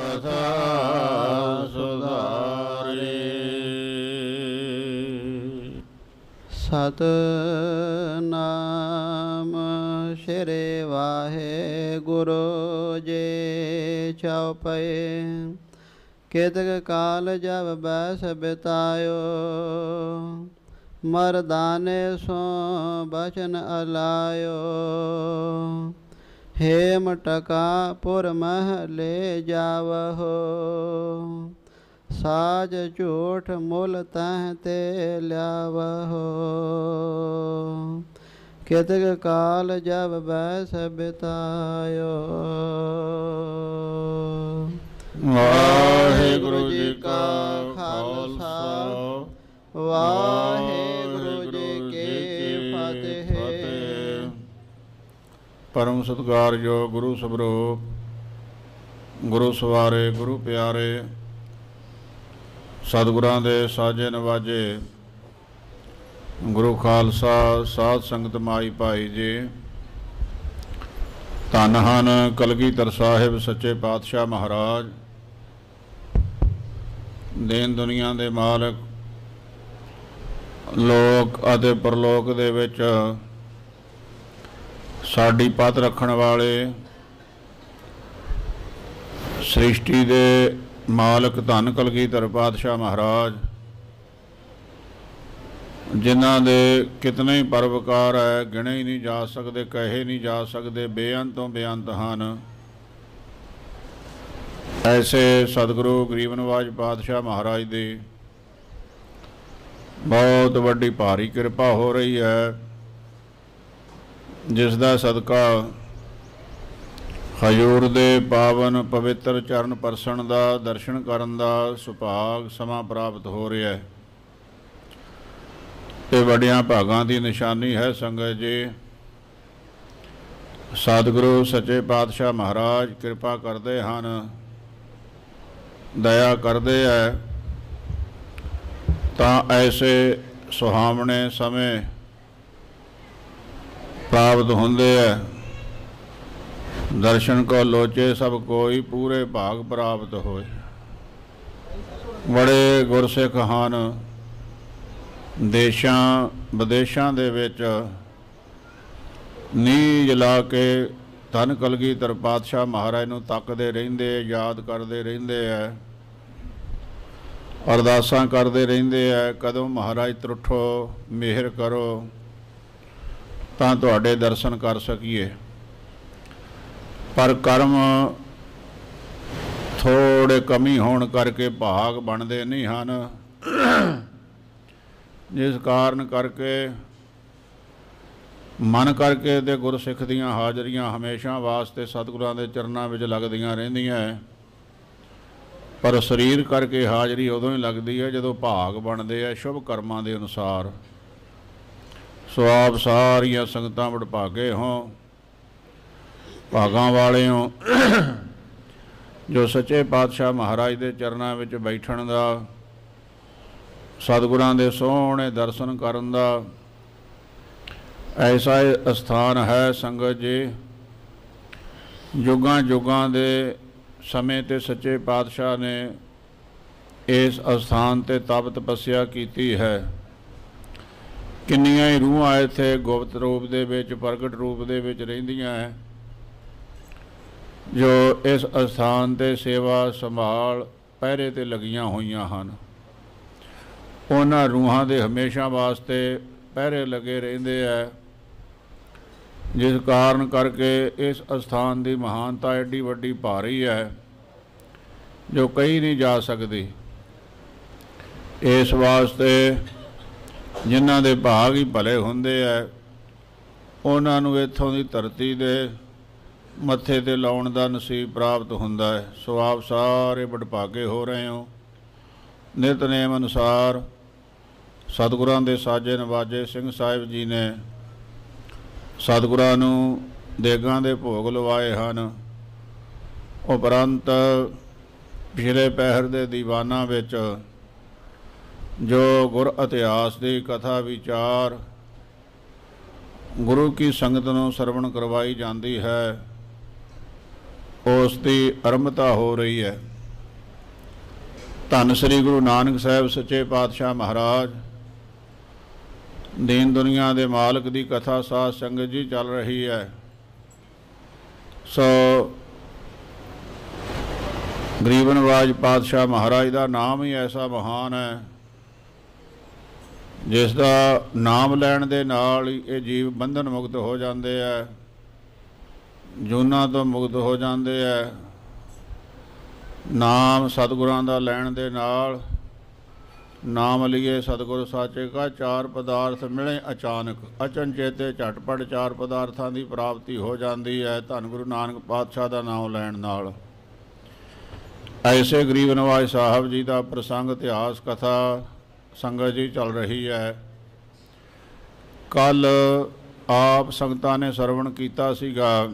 ਬਸਾ ਸੁਧਾਰੇ ਸਤ ਨਾਮ ਸ਼ਰੇ ਵਾਹੇ ਗੁਰੂ ਜੀ ਚਉਪਏ ਕੇਤਕ ਕਾਲ ਜਬ ਬੈਸ ਬਿਤਾਇਓ ਮਰਦਾਨੇ ਸੋ ਬਚਨ ਅਲਾਇਓ हेम टका पुर मह ले जावहो ਸਾਜ ਝੂਠ ਮੁਲ ਤਹ ਤੇ ਲਿਆਵਹੁ ਕਿਤਕ ਕਾਲ ਜਬ ਬੈਸ ਬਿਤਾਇਓ ਵਾਹਿਗੁਰੂ ਜੀ ਕਾ ਖਾਲਸਾ ਵਾਹਿਗੁਰੂ ਪਰਮ ਸਤਿਕਾਰਯੋਗ ਗੁਰੂ ਸਬਰੋ ਗੁਰੂ ਸਵਾਰੇ ਗੁਰੂ ਪਿਆਰੇ ਸਤਿਗੁਰਾਂ ਦੇ ਸਾਜੇ ਨਵਾਜੇ ਗੁਰੂ ਖਾਲਸਾ ਸਾਧ ਸੰਗਤ ਮਾਈ ਭਾਈ ਜੀ ਤਨ ਹਨ ਕਲਗੀਧਰ ਸਾਹਿਬ ਸੱਚੇ ਪਾਤਸ਼ਾਹ ਮਹਾਰਾਜ ਦੇਨ ਦੁਨੀਆ ਦੇ ਮਾਲਕ ਲੋਕ ਅਤੇ ਪਰਲੋਕ ਦੇ ਵਿੱਚ ਸਾਡੀ ਪਤ ਰੱਖਣ ਵਾਲੇ ਸ੍ਰਿਸ਼ਟੀ ਦੇ ਮਾਲਕ ਧੰਨ ਕਲਗੀਧਰ ਪਾਤਸ਼ਾਹ ਮਹਾਰਾਜ ਜਿਨ੍ਹਾਂ ਦੇ ਕਿਤਨੇ ਹੀ ਪਰਵਕਾਰ ਹੈ ਗਿਣੇ ਹੀ ਨਹੀਂ ਜਾ ਸਕਦੇ ਕਹੇ ਨਹੀਂ ਜਾ ਸਕਦੇ ਬੇਅੰਤੋਂ ਬੇਅੰਤ ਹਨ ਐਸੇ ਸਤਿਗੁਰੂ ਗਰੀਬਨਵਾਜ ਪਾਤਸ਼ਾਹ ਮਹਾਰਾਜ ਦੀ ਬਹੁਤ ਵੱਡੀ ਭਾਰੀ ਕਿਰਪਾ ਹੋ ਰਹੀ ਹੈ ਜਿਸ ਦਾ ਸਦਕਾ ਹਜੂਰ ਦੇ ਪਾਵਨ ਪਵਿੱਤਰ ਚਰਨ ਪਰਸਣ ਦਾ ਦਰਸ਼ਨ ਕਰਨ ਦਾ ਸੁਭਾਗ ਸਮਾ ਪ੍ਰਾਪਤ ਹੋ ਰਿਹਾ ਹੈ ਤੇ ਵੱਡਿਆਂ ਭਾਗਾਂ ਦੀ ਨਿਸ਼ਾਨੀ ਹੈ ਸੰਗਤ ਜੀ ਸਤਿਗੁਰੂ ਸੱਚੇ ਪਾਤਸ਼ਾਹ ਮਹਾਰਾਜ ਕਿਰਪਾ ਕਰਦੇ ਹਨ ਦਇਆ ਕਰਦੇ ਹੈ ਤਾਂ ਐਸੇ ਸੁਹਾਵਣੇ ਸਮੇਂ ਪ੍ਰਾਪਤ ਹੁੰਦੇ ਆ ਦਰਸ਼ਨ ਕੋ ਲੋਚੇ ਸਭ ਕੋਈ ਪੂਰੇ ਭਾਗ ਪ੍ਰਾਪਤ ਹੋਏ ਬੜੇ ਗੁਰਸਿੱਖ ਹਨ ਦੇਸ਼ਾਂ ਵਿਦੇਸ਼ਾਂ ਦੇ ਵਿੱਚ ਨੀਜ ਲਾ ਕੇ ਧਨ ਕਲਗੀ ਪਾਤਸ਼ਾਹ ਮਹਾਰਾਜ ਨੂੰ ਤੱਕਦੇ ਰਹਿੰਦੇ ਯਾਦ ਕਰਦੇ ਰਹਿੰਦੇ ਐ ਅਰਦਾਸਾਂ ਕਰਦੇ ਰਹਿੰਦੇ ਐ ਕਦੋਂ ਮਹਾਰਾਜ ਤਰੁੱਠੋ ਮਿਹਰ ਕਰੋ ਤਾਂ ਤੁਹਾਡੇ ਦਰਸ਼ਨ ਕਰ ਸਕੀਏ ਪਰ ਕਰਮ ਥੋੜੇ ਕਮੀ ਹੋਣ ਕਰਕੇ ਭਾਗ ਬਣਦੇ ਨਹੀਂ ਹਨ ਜਿਸ ਕਾਰਨ ਕਰਕੇ ਮਨ ਕਰਕੇ ਤੇ ਗੁਰਸਿੱਖ ਦੀਆਂ ਹਾਜ਼ਰੀਆਂ ਹਮੇਸ਼ਾ ਵਾਸਤੇ ਸਤਿਗੁਰਾਂ ਦੇ ਚਰਨਾਂ ਵਿੱਚ ਲੱਗਦੀਆਂ ਰਹਿੰਦੀਆਂ ਪਰ ਸਰੀਰ ਕਰਕੇ ਹਾਜ਼ਰੀ ਉਦੋਂ ਹੀ ਲੱਗਦੀ ਹੈ ਜਦੋਂ ਭਾਗ ਬਣਦੇ ਆ ਸ਼ੁਭ ਕਰਮਾਂ ਦੇ ਅਨੁਸਾਰ ਸੋ ਆਪ ਸਾਰੀਆਂ ਸੰਗਤਾਂ ਵਡਭਾਗੇ ਹੋ ਭਾਗਾਂ ਵਾਲੇ ਹੋ ਜੋ ਸੱਚੇ ਪਾਤਸ਼ਾਹ ਮਹਾਰਾਜ ਦੇ ਚਰਨਾਂ ਵਿੱਚ ਬੈਠਣ ਦਾ ਸਤਿਗੁਰਾਂ ਦੇ ਸੋਹਣੇ ਦਰਸ਼ਨ ਕਰਨ ਦਾ ਐਸਾ ਸਥਾਨ ਹੈ ਸੰਗਤ ਜੀ ਜੁਗਾਂ ਜੁਗਾਂ ਦੇ ਸਮੇਂ ਤੇ ਸੱਚੇ ਪਾਤਸ਼ਾਹ ਨੇ ਇਸ ਅਸਥਾਨ ਤੇ ਤਪ ਤਪੱਸਿਆ ਕੀਤੀ ਹੈ ਕਿੰਨੀਆਂ ਹੀ ਰੂਹਾਂ ਇੱਥੇ ਗੁਪਤ ਰੂਪ ਦੇ ਵਿੱਚ ਪ੍ਰਗਟ ਰੂਪ ਦੇ ਵਿੱਚ ਰਹਿੰਦੀਆਂ ਹੈ ਜੋ ਇਸ ਅਸਥਾਨ ਤੇ ਸੇਵਾ ਸੰਭਾਲ ਪਹਿਰੇ ਤੇ ਲੱਗੀਆਂ ਹੋਈਆਂ ਹਨ ਉਹਨਾਂ ਰੂਹਾਂ ਦੇ ਹਮੇਸ਼ਾ ਵਾਸਤੇ ਪਹਿਰੇ ਲੱਗੇ ਰਹਿੰਦੇ ਆ ਜਿਸ ਕਾਰਨ ਕਰਕੇ ਇਸ ਅਸਥਾਨ ਦੀ ਮਹਾਨਤਾ ਐਡੀ ਵੱਡੀ ਭਾਰੀ ਹੈ ਜੋ ਕਹੀ ਨਹੀਂ ਜਾ ਸਕਦੀ ਇਸ ਵਾਸਤੇ ਜਿਨ੍ਹਾਂ ਦੇ ਭਾਗ ਹੀ ਭਲੇ ਹੁੰਦੇ ਐ ਉਹਨਾਂ ਨੂੰ ਇੱਥੋਂ ਦੀ ਧਰਤੀ ਦੇ ਮੱਥੇ ਤੇ ਲਾਉਣ ਦਾ ਨਸੀਬ ਪ੍ਰਾਪਤ ਹੁੰਦਾ ਹੈ ਸੋ ਆਪ ਸਾਰੇ ਵਡਭਾਗੇ ਹੋ ਰਹੇ ਹੋ ਨਿਤਨੇਮ ਅਨੁਸਾਰ ਸਤਿਗੁਰਾਂ ਦੇ ਸਾਜੇ ਨਵਾਜੇ ਸਿੰਘ ਸਾਹਿਬ ਜੀ ਨੇ ਸਤਿਗੁਰਾਂ ਨੂੰ ਦੇਗਾਂ ਦੇ ਭੋਗ ਲਵਾਏ ਹਨ ਉਪਰੰਤ ਪਿਛਲੇ ਪਹਿਰ ਦੇ ਦੀਵਾਨਾ ਵਿੱਚ ਜੋ ਗੁਰ ਇਤਿਹਾਸ ਦੀ ਕਥਾ ਵਿਚਾਰ ਗੁਰੂ ਕੀ ਸੰਗਤ ਨੂੰ ਸਰਵਣ ਕਰਵਾਈ ਜਾਂਦੀ ਹੈ ਉਸ ਦੀ ਅਰਮਤਾ ਹੋ ਰਹੀ ਹੈ ਧੰਨ ਸ੍ਰੀ ਗੁਰੂ ਨਾਨਕ ਸਾਹਿਬ ਸੱਚੇ ਪਾਤਸ਼ਾਹ ਮਹਾਰਾਜ ਦੇਨ ਦੁਨੀਆ ਦੇ ਮਾਲਕ ਦੀ ਕਥਾ ਸਾਧ ਸੰਗਤ ਜੀ ਚੱਲ ਰਹੀ ਹੈ ਸੋ ਗਰੀਬਨਵਾਜ ਪਾਤਸ਼ਾਹ ਮਹਾਰਾਜ ਦਾ ਨਾਮ ਹੀ ਐਸਾ ਮਹਾਨ ਹੈ ਜਿਸ ਦਾ ਨਾਮ ਲੈਣ ਦੇ ਨਾਲ ਇਹ ਜੀਵ ਬੰਧਨ ਮੁਕਤ ਹੋ ਜਾਂਦੇ ਆ ਜੁਨਾ ਤੋਂ ਮੁਕਤ ਹੋ ਜਾਂਦੇ ਆ ਨਾਮ ਸਤਿਗੁਰਾਂ ਦਾ ਲੈਣ ਦੇ ਨਾਲ ਨਾਮ ਲਈਏ ਸਤਿਗੁਰ ਸਾਚੇ ਕਾ ਚਾਰ ਪਦਾਰਥ ਮਿਲੇ ਅਚਾਨਕ ਅਚਨ ਚੇਤੇ ਝਟਪਟ ਚਾਰ ਪਦਾਰਥਾਂ ਦੀ ਪ੍ਰਾਪਤੀ ਹੋ ਜਾਂਦੀ ਹੈ ਧੰਨ ਗੁਰੂ ਨਾਨਕ ਪਾਤਸ਼ਾਹ ਦਾ ਨਾਮ ਲੈਣ ਨਾਲ ਐਸੇ ਗਰੀਬ ਨਵਾਜ ਸਾਹਿਬ ਜੀ ਦਾ ਪ੍ਰਸੰਗ ਇਤਿਹਾਸ ਕਥਾ ਸੰਗਤ ਜੀ ਚੱਲ ਰਹੀ ਹੈ ਕੱਲ ਆਪ ਸੰਗਤਾਂ ਨੇ ਸਰਵਣ ਕੀਤਾ ਸੀਗਾ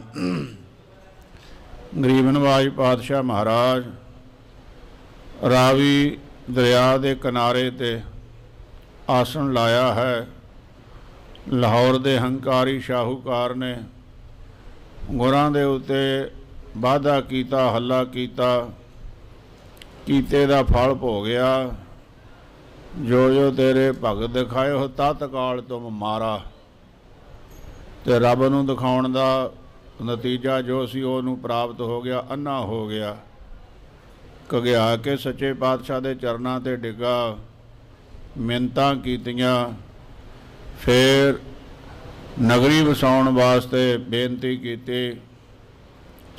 ਗਰੀਬ ਪਾਤਸ਼ਾਹ ਮਹਾਰਾਜ ਰਾਵੀ ਦਰਿਆ ਦੇ ਕਿਨਾਰੇ ਤੇ ਆਸਣ ਲਾਇਆ ਹੈ ਲਾਹੌਰ ਦੇ ਹੰਕਾਰੀ ਸ਼ਾਹੂਕਾਰ ਨੇ ਗੁਰਾਂ ਦੇ ਉੱਤੇ ਵਾਅਦਾ ਕੀਤਾ ਹੱਲਾ ਕੀਤਾ ਕੀਤੇ ਦਾ ਫਲ ਭੋਗਿਆ ਜੋ ਜੋ ਤੇਰੇ ਭਗਤ ਦਿਖਾਏ ਹੋ ਤਤਕਾਲ ਤੁਮ ਮਾਰਾ ਤੇ ਰੱਬ ਨੂੰ ਦਿਖਾਉਣ ਦਾ ਨਤੀਜਾ ਜੋ ਸੀ ਉਹ ਨੂੰ ਪ੍ਰਾਪਤ ਹੋ ਗਿਆ ਅੰਨਾ ਹੋ ਗਿਆ ਕਗਿਆ ਕੇ ਸੱਚੇ ਪਾਤਸ਼ਾਹ ਦੇ ਚਰਨਾਂ ਤੇ ਡਿੱਗਾ ਮਿੰਤਾਂ ਕੀਤੀਆਂ ਫੇਰ ਨਗਰੀ ਵਸਾਉਣ ਵਾਸਤੇ ਬੇਨਤੀ ਕੀਤੀ